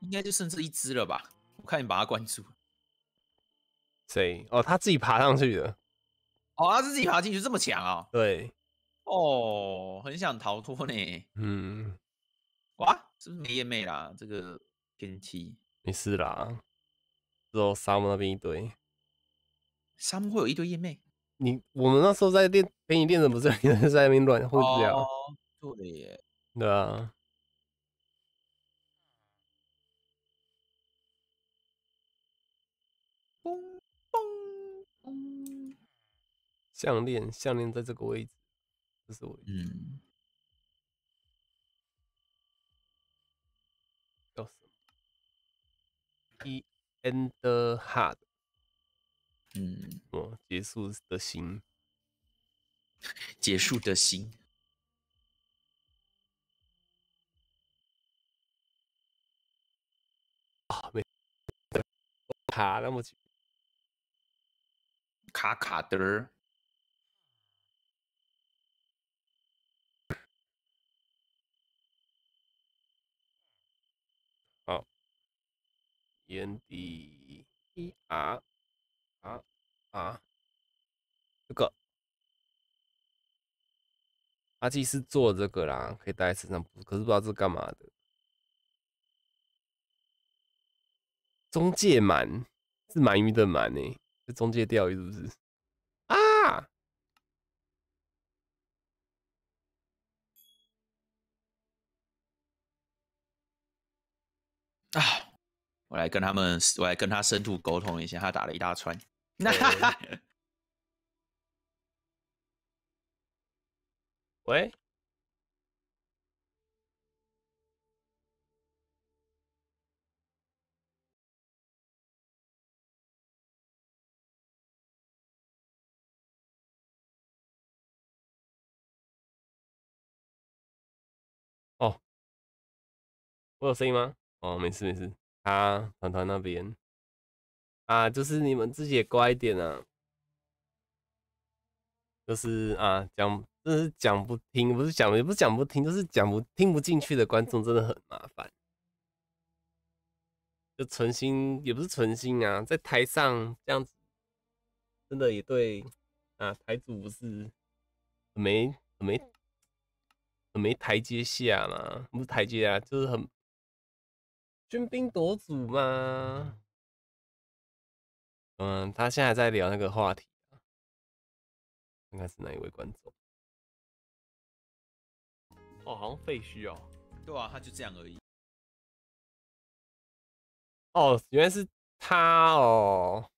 应该就剩这一只了吧？我看你把它关住，谁？哦，他自己爬上去的，哦，他自己爬进去，这么强啊？对，哦，很想逃脱呢。嗯，哇，是不是夜妹啦？这个天梯。没事啦。之后沙漠那边一堆，沙漠会有一堆夜妹。你我们那时候在练，陪你练的不是 你在那边乱混不了，对。对啊。项链项链在这个位置，这是我。嗯。一。End hard，嗯，我结束的心，结束的心。啊，没卡那么久，卡卡的儿。N D 啊啊啊这个阿基是做这个啦，可以带在身上，可是不知道这干嘛的。中介满是满鱼的满呢，是中介钓鱼是不是？啊！啊！我来跟他们，我来跟他深度沟通一下。他打了一大串。喂？哦，我有声音吗？哦，没事没事。啊，团团那边啊，就是你们自己也乖一点啊。就是啊，讲，就是讲不听，不是讲，也不是讲不听，就是讲不听不进去的观众真的很麻烦。就存心，也不是存心啊，在台上这样子，真的也对啊，台主不是，很没，很没，很没台阶下嘛，不是台阶啊，就是很。喧宾夺主吗？嗯，他现在在聊那个话题，应该是哪一位观众？哦，好像废墟哦。对啊，他就这样而已。哦，原来是他哦。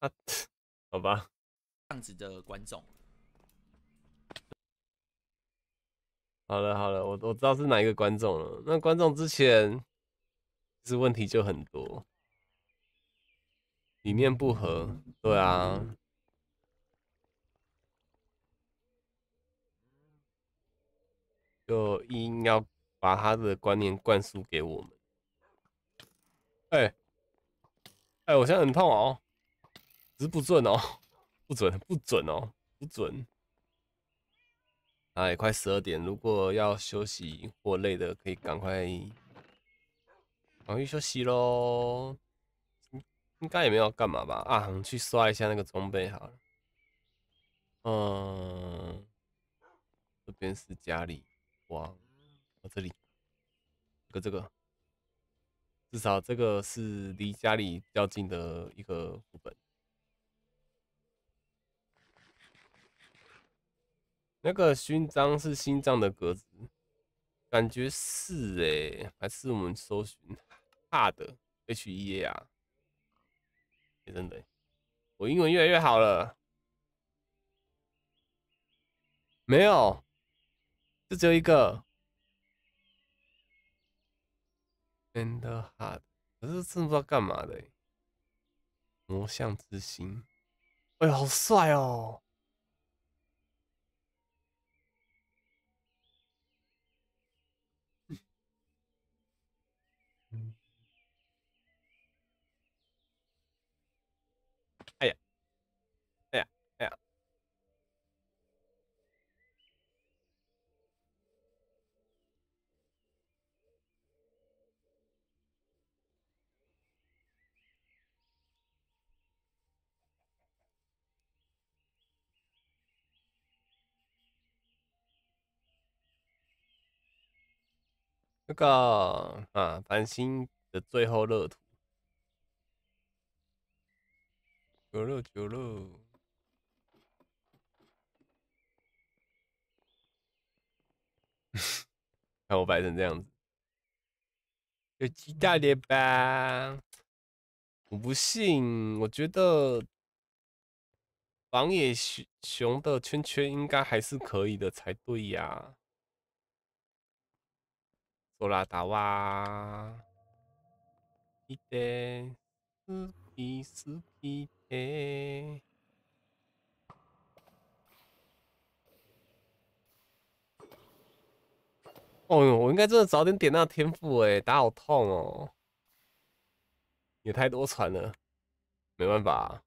啊，好吧，这样子的观众。好了好了，我我知道是哪一个观众了。那观众之前是问题就很多，理念不合，对啊，就硬要把他的观念灌输给我们。哎哎，我现在很痛哦，只是不准哦，不准不准哦，不准。啊，也快十二点，如果要休息或累的，可以赶快回去休息喽。应该也没有干嘛吧？啊，我们去刷一下那个装备好了。嗯，这边是家里，哇，我这里，搁个这个，至少这个是离家里较近的一个副本。那个勋章是心脏的格子，感觉是哎，还是我们搜寻 hard h e a 啊？真的，我英文越来越好了。没有，就只有一个。And h a r d 可是真不知道干嘛的。魔像之心，哎呦，好帅哦！那个啊，繁星的最后乐土，九六九六，看我摆成这样子，有意大的吧？我不信，我觉得王野熊熊的圈圈应该还是可以的才对呀。我拉达哇，一点，太难了。哦哟，我应该真的早点点亮天赋哎，打好痛哦，也太多船了，没办法。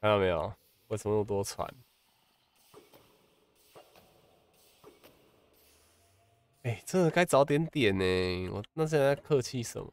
看到没有？为什么那么多船？这该早点点呢，我那现在客气什么？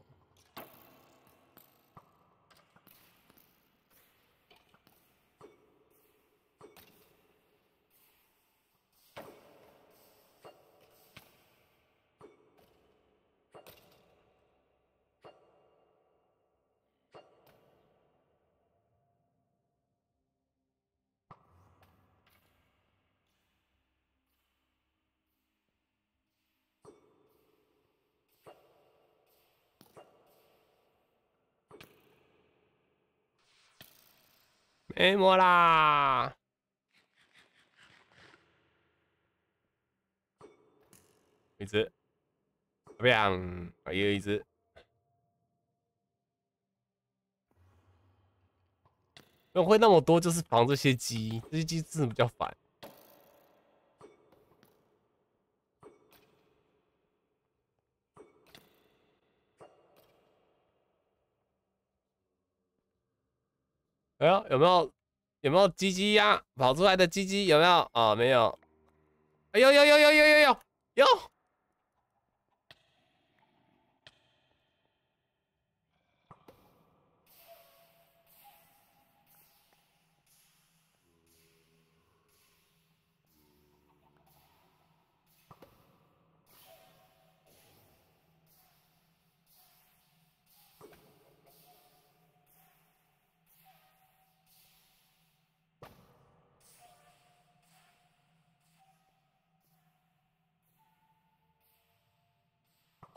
没摸啦，一只，不要，又一只，怎么会那么多？就是防这些鸡，这些鸡真的比较烦。哎呀，有没有？有没有鸡鸡呀？跑出来的鸡鸡有没有？啊，没有。哎呦呦呦呦呦呦呦！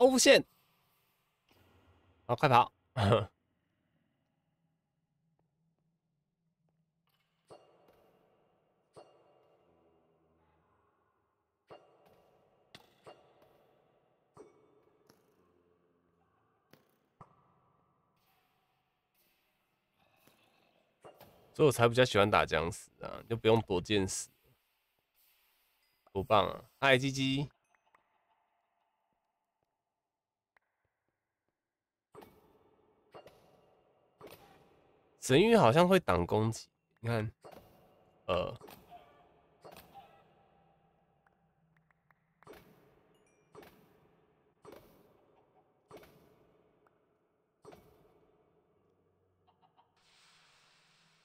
O 线，好快跑！所以我才比较喜欢打僵尸啊，就不用躲剑士，多棒啊！嗨，鸡鸡。神域好像会挡攻击，你看，呃，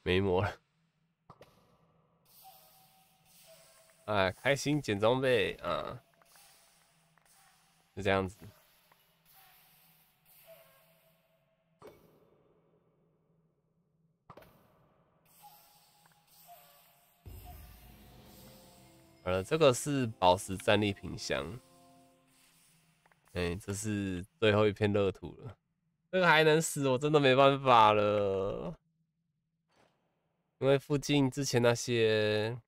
没魔了，哎，开心捡装备，嗯，就这样子。呃，这个是宝石战利品箱。哎，这是最后一片乐土了。这个还能死，我真的没办法了。因为附近之前那些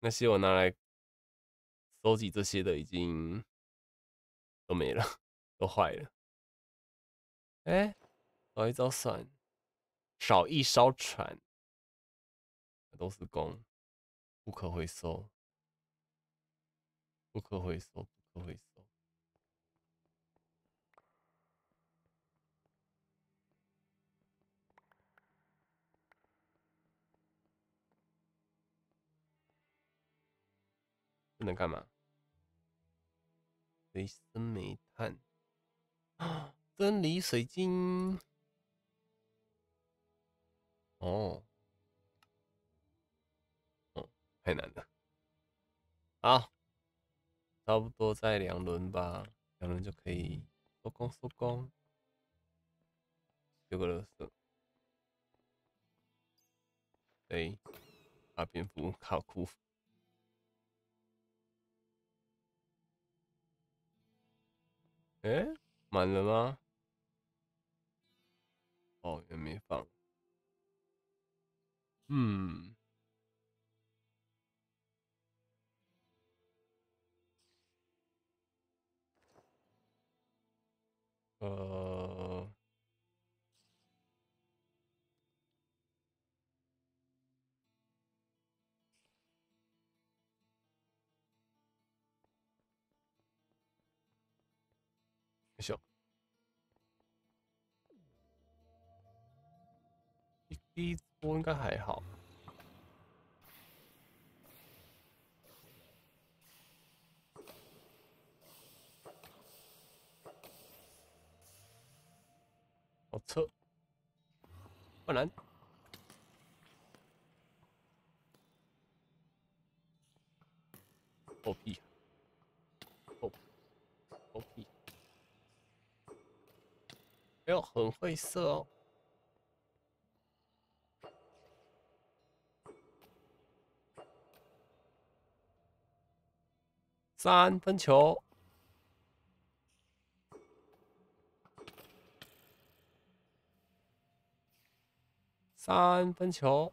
那些我拿来收集这些的，已经都没了，都坏了。哎，找一找伞，少一艘船，都是攻，不可回收。不可回收，不可回收。不能干嘛？可以煤炭真分离水晶。哦，哦，太难了。啊！差不多在两轮吧，两轮就可以收工收工。六个六四。哎，大蝙蝠卡哭。哎，满了吗？哦，也没放。嗯。行，一波应该还好。我车，不能，哦，屁，哦，狗屁，要很会射哦，三分球。三分球。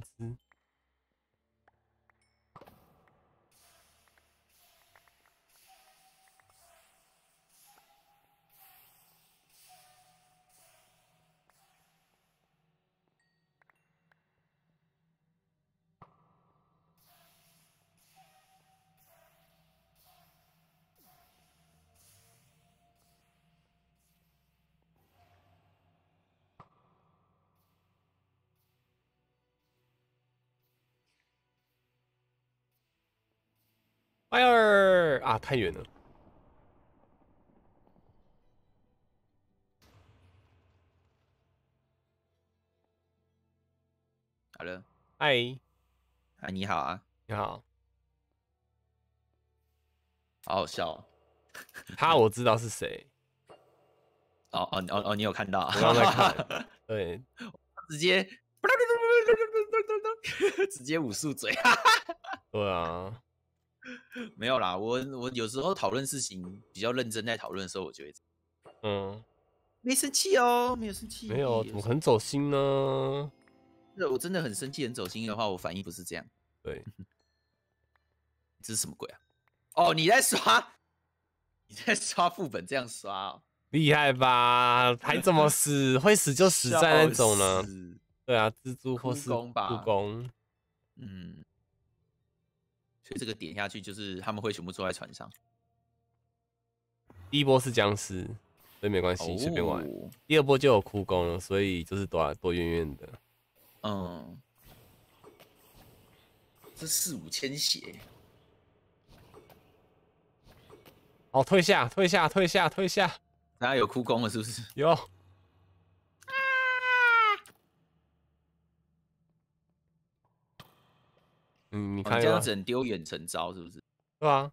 一只。哎儿啊，太远了。好了，哎，啊，你好啊，你好，好好笑。他我知道是谁。哦哦哦哦，你有看到？对，直接，直接捂住嘴。对啊。没有啦，我我有时候讨论事情比较认真，在讨论的时候我就会嗯，没生气哦，没有生气，没有，怎么很走心呢？那我真的很生气、很走心的话，我反应不是这样。对，这是什么鬼啊？哦，你在刷，你在刷副本，这样刷，厉害吧？还怎么死？会死就死 在那种呢？对啊，蜘蛛或是蜈蚣，蜈蚣，嗯。所以这个点下去就是他们会全部坐在船上。第一波是僵尸，所以没关系，随便玩。第二波就有枯功，了，所以就是躲躲远远的。嗯，这四五千血。好，退下，退下，退下，退下。大家有枯功了是不是？有。你看、这样只能丢远程招，是不是？对啊。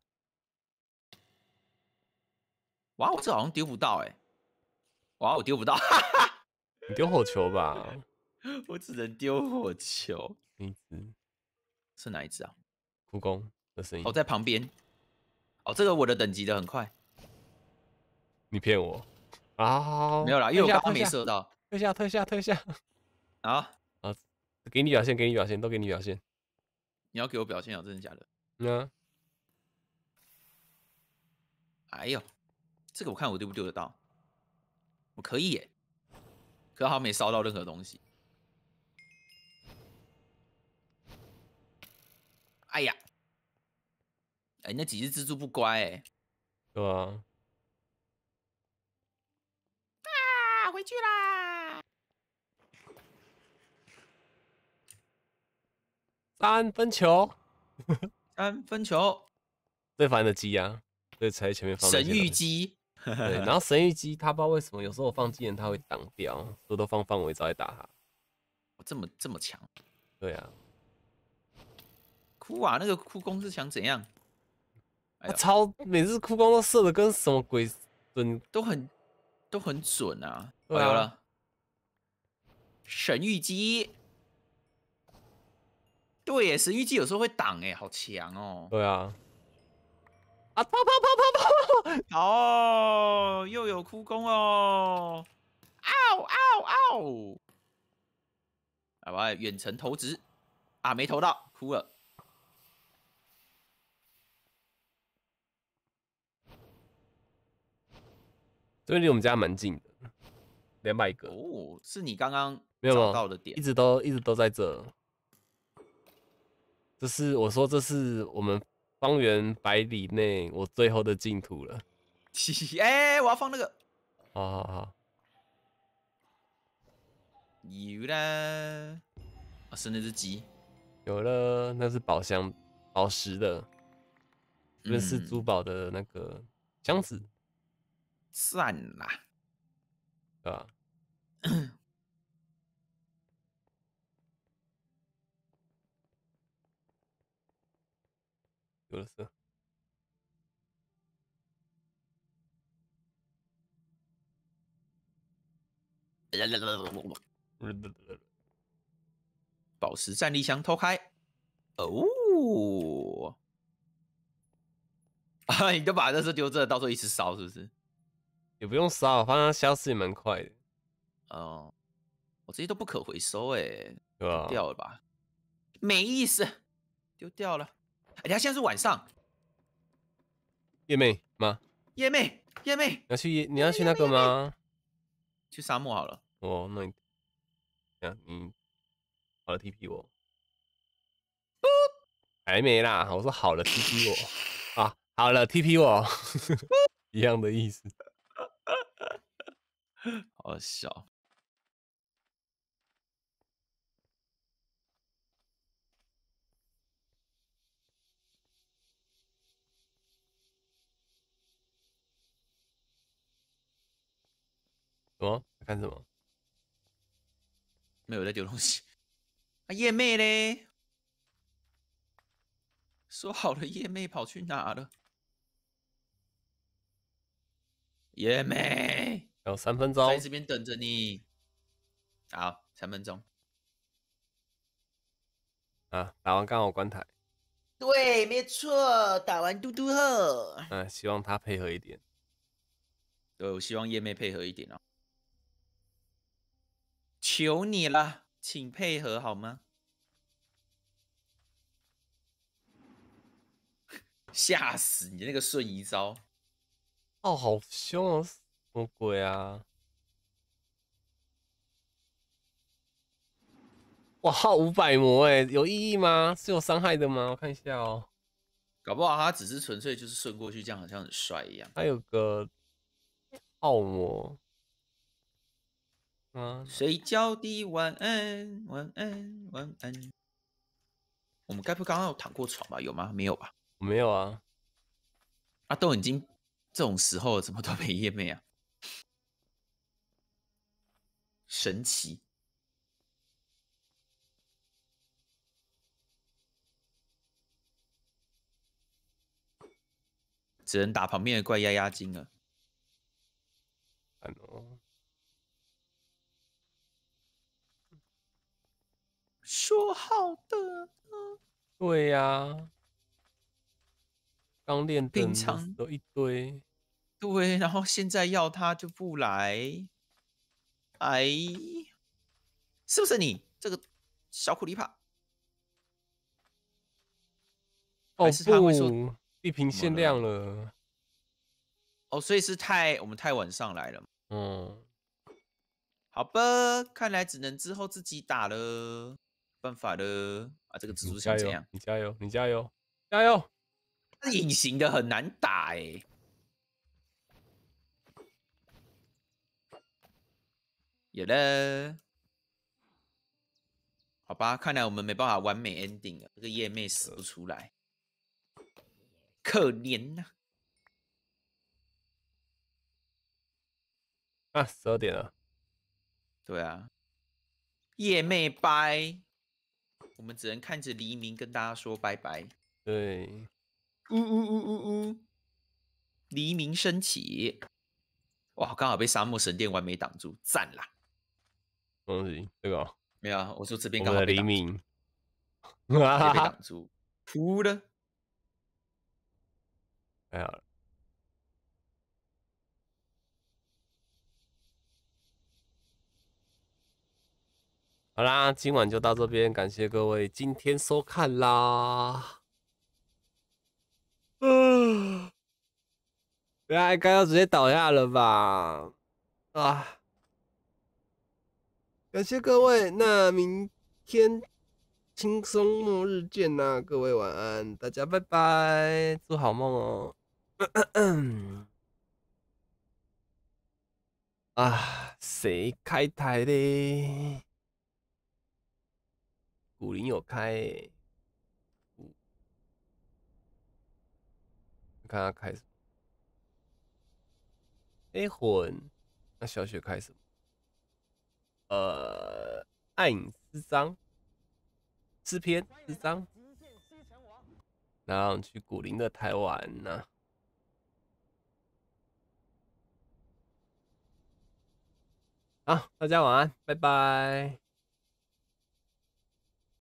哇，我这好像丢不到哎。哇，我丢不到。你丢火球吧。我只能丢火球。一只。是哪一只啊？蜈蚣的声音。哦，在旁边。哦，这个我的等级的很快。你骗我啊！没有啦，因为我刚刚没射到。退下，退下，退下。啊啊！给你表现，给你表现，都给你表现。你要给我表现啊！真的假的？那，哎呦，这个我看我丢不丢得到？我可以耶，可好？没烧到任何东西。哎呀，哎，那几只蜘蛛不乖哎。对啊。啊！回去啦。三分球，三分球，最烦的鸡啊，对，才前面放神域鸡，对，然后神域鸡他不知道为什么有时候我放技能他会挡掉，都都放范围招来打他，我这么这么强，对啊，哭啊，那个哭功是想怎样？我超每次哭功都射的跟什么鬼准，都很都很准啊，有了，神域鸡。对耶，神谕祭有时候会挡哎，好强哦！对啊，啊，跑跑跑跑跑，哦，又有哭功哦，嗷嗷嗷！来，远程投掷啊，没投到，哭了。这边离我们家蛮近的，两百个哦，是你刚刚没有到的点，一直都一直都在这。这是我说，这是我们方圆百里内我最后的净土了。嘻嘻，哎，我要放那个。好好好。有了，啊，是那只鸡。有了，那是宝箱，宝石的，那是珠宝的那个箱子。算了，啊。保持战力箱偷开，哦，啊！你都把这只丢这，到时候一直烧是不是？也不用烧，反正消失也蛮快的。哦，我这些都不可回收哎，掉了吧？没意思，丢掉了。人家现在是晚上，叶妹吗？叶妹，叶妹，你要去，你要去那个吗？去沙漠好了。哦，那你，啊，你好了，TP 我。还没啦，我说好了，TP 我啊，好了，TP 我，一样的意思，好笑。什么？看什么？没有在丢东西。啊，叶妹嘞！说好的叶妹跑去哪了？叶妹，还有三分钟，在这边等着你。好，三分钟。啊，打完刚好关台。对，没错，打完嘟嘟后。嗯，希望他配合一点。对，我希望叶妹配合一点哦。求你了，请配合好吗？吓死你那个瞬移招！哦，好凶哦，什么鬼啊？哇，耗五百魔哎，有意义吗？是有伤害的吗？我看一下哦，搞不好他只是纯粹就是顺过去，这样好像很帅一样。还有个耗魔。嗯，睡觉的晚安，晚安，晚安。我们该不刚刚有躺过床吧？有吗？没有吧？没有啊。阿豆已经这种时候了，怎么都没夜妹啊？神奇，只能打旁边的怪压压惊了。说好的呢？对呀，刚练的兵都有一堆，对，然后现在要他就不来，哎，是不是你这个小苦力怕？哦，是他会说地平限量了，哦，所以是太我们太晚上来了，嗯，好吧，看来只能之后自己打了。办法的啊！这个蜘蛛侠怎样？你加油，你加油，加油！是隐形的，很难打哎。有了，好吧，看来我们没办法完美 ending 了。这个夜妹死不出来，可怜呐！啊，十二点了。对啊，夜妹拜。我们只能看着黎明跟大家说拜拜。对，呜呜呜呜呜，黎明升起，哇，刚好被沙漠神殿完美挡住，赞啦！恭喜这个没有啊？我说这边刚好黎明，哈被 挡住，扑了，没有。好啦，今晚就到这边，感谢各位今天收看啦。啊，不要，刚刚直接倒下了吧？啊，感谢各位，那明天轻松末日见啦，各位晚安，大家拜拜，做好梦哦。啊，谁开台嘞？古林有开，看他开什么？哎魂，那小雪开什么？呃，暗影之章，之篇之章，然后去古灵的台湾呢。好，大家晚安，拜拜。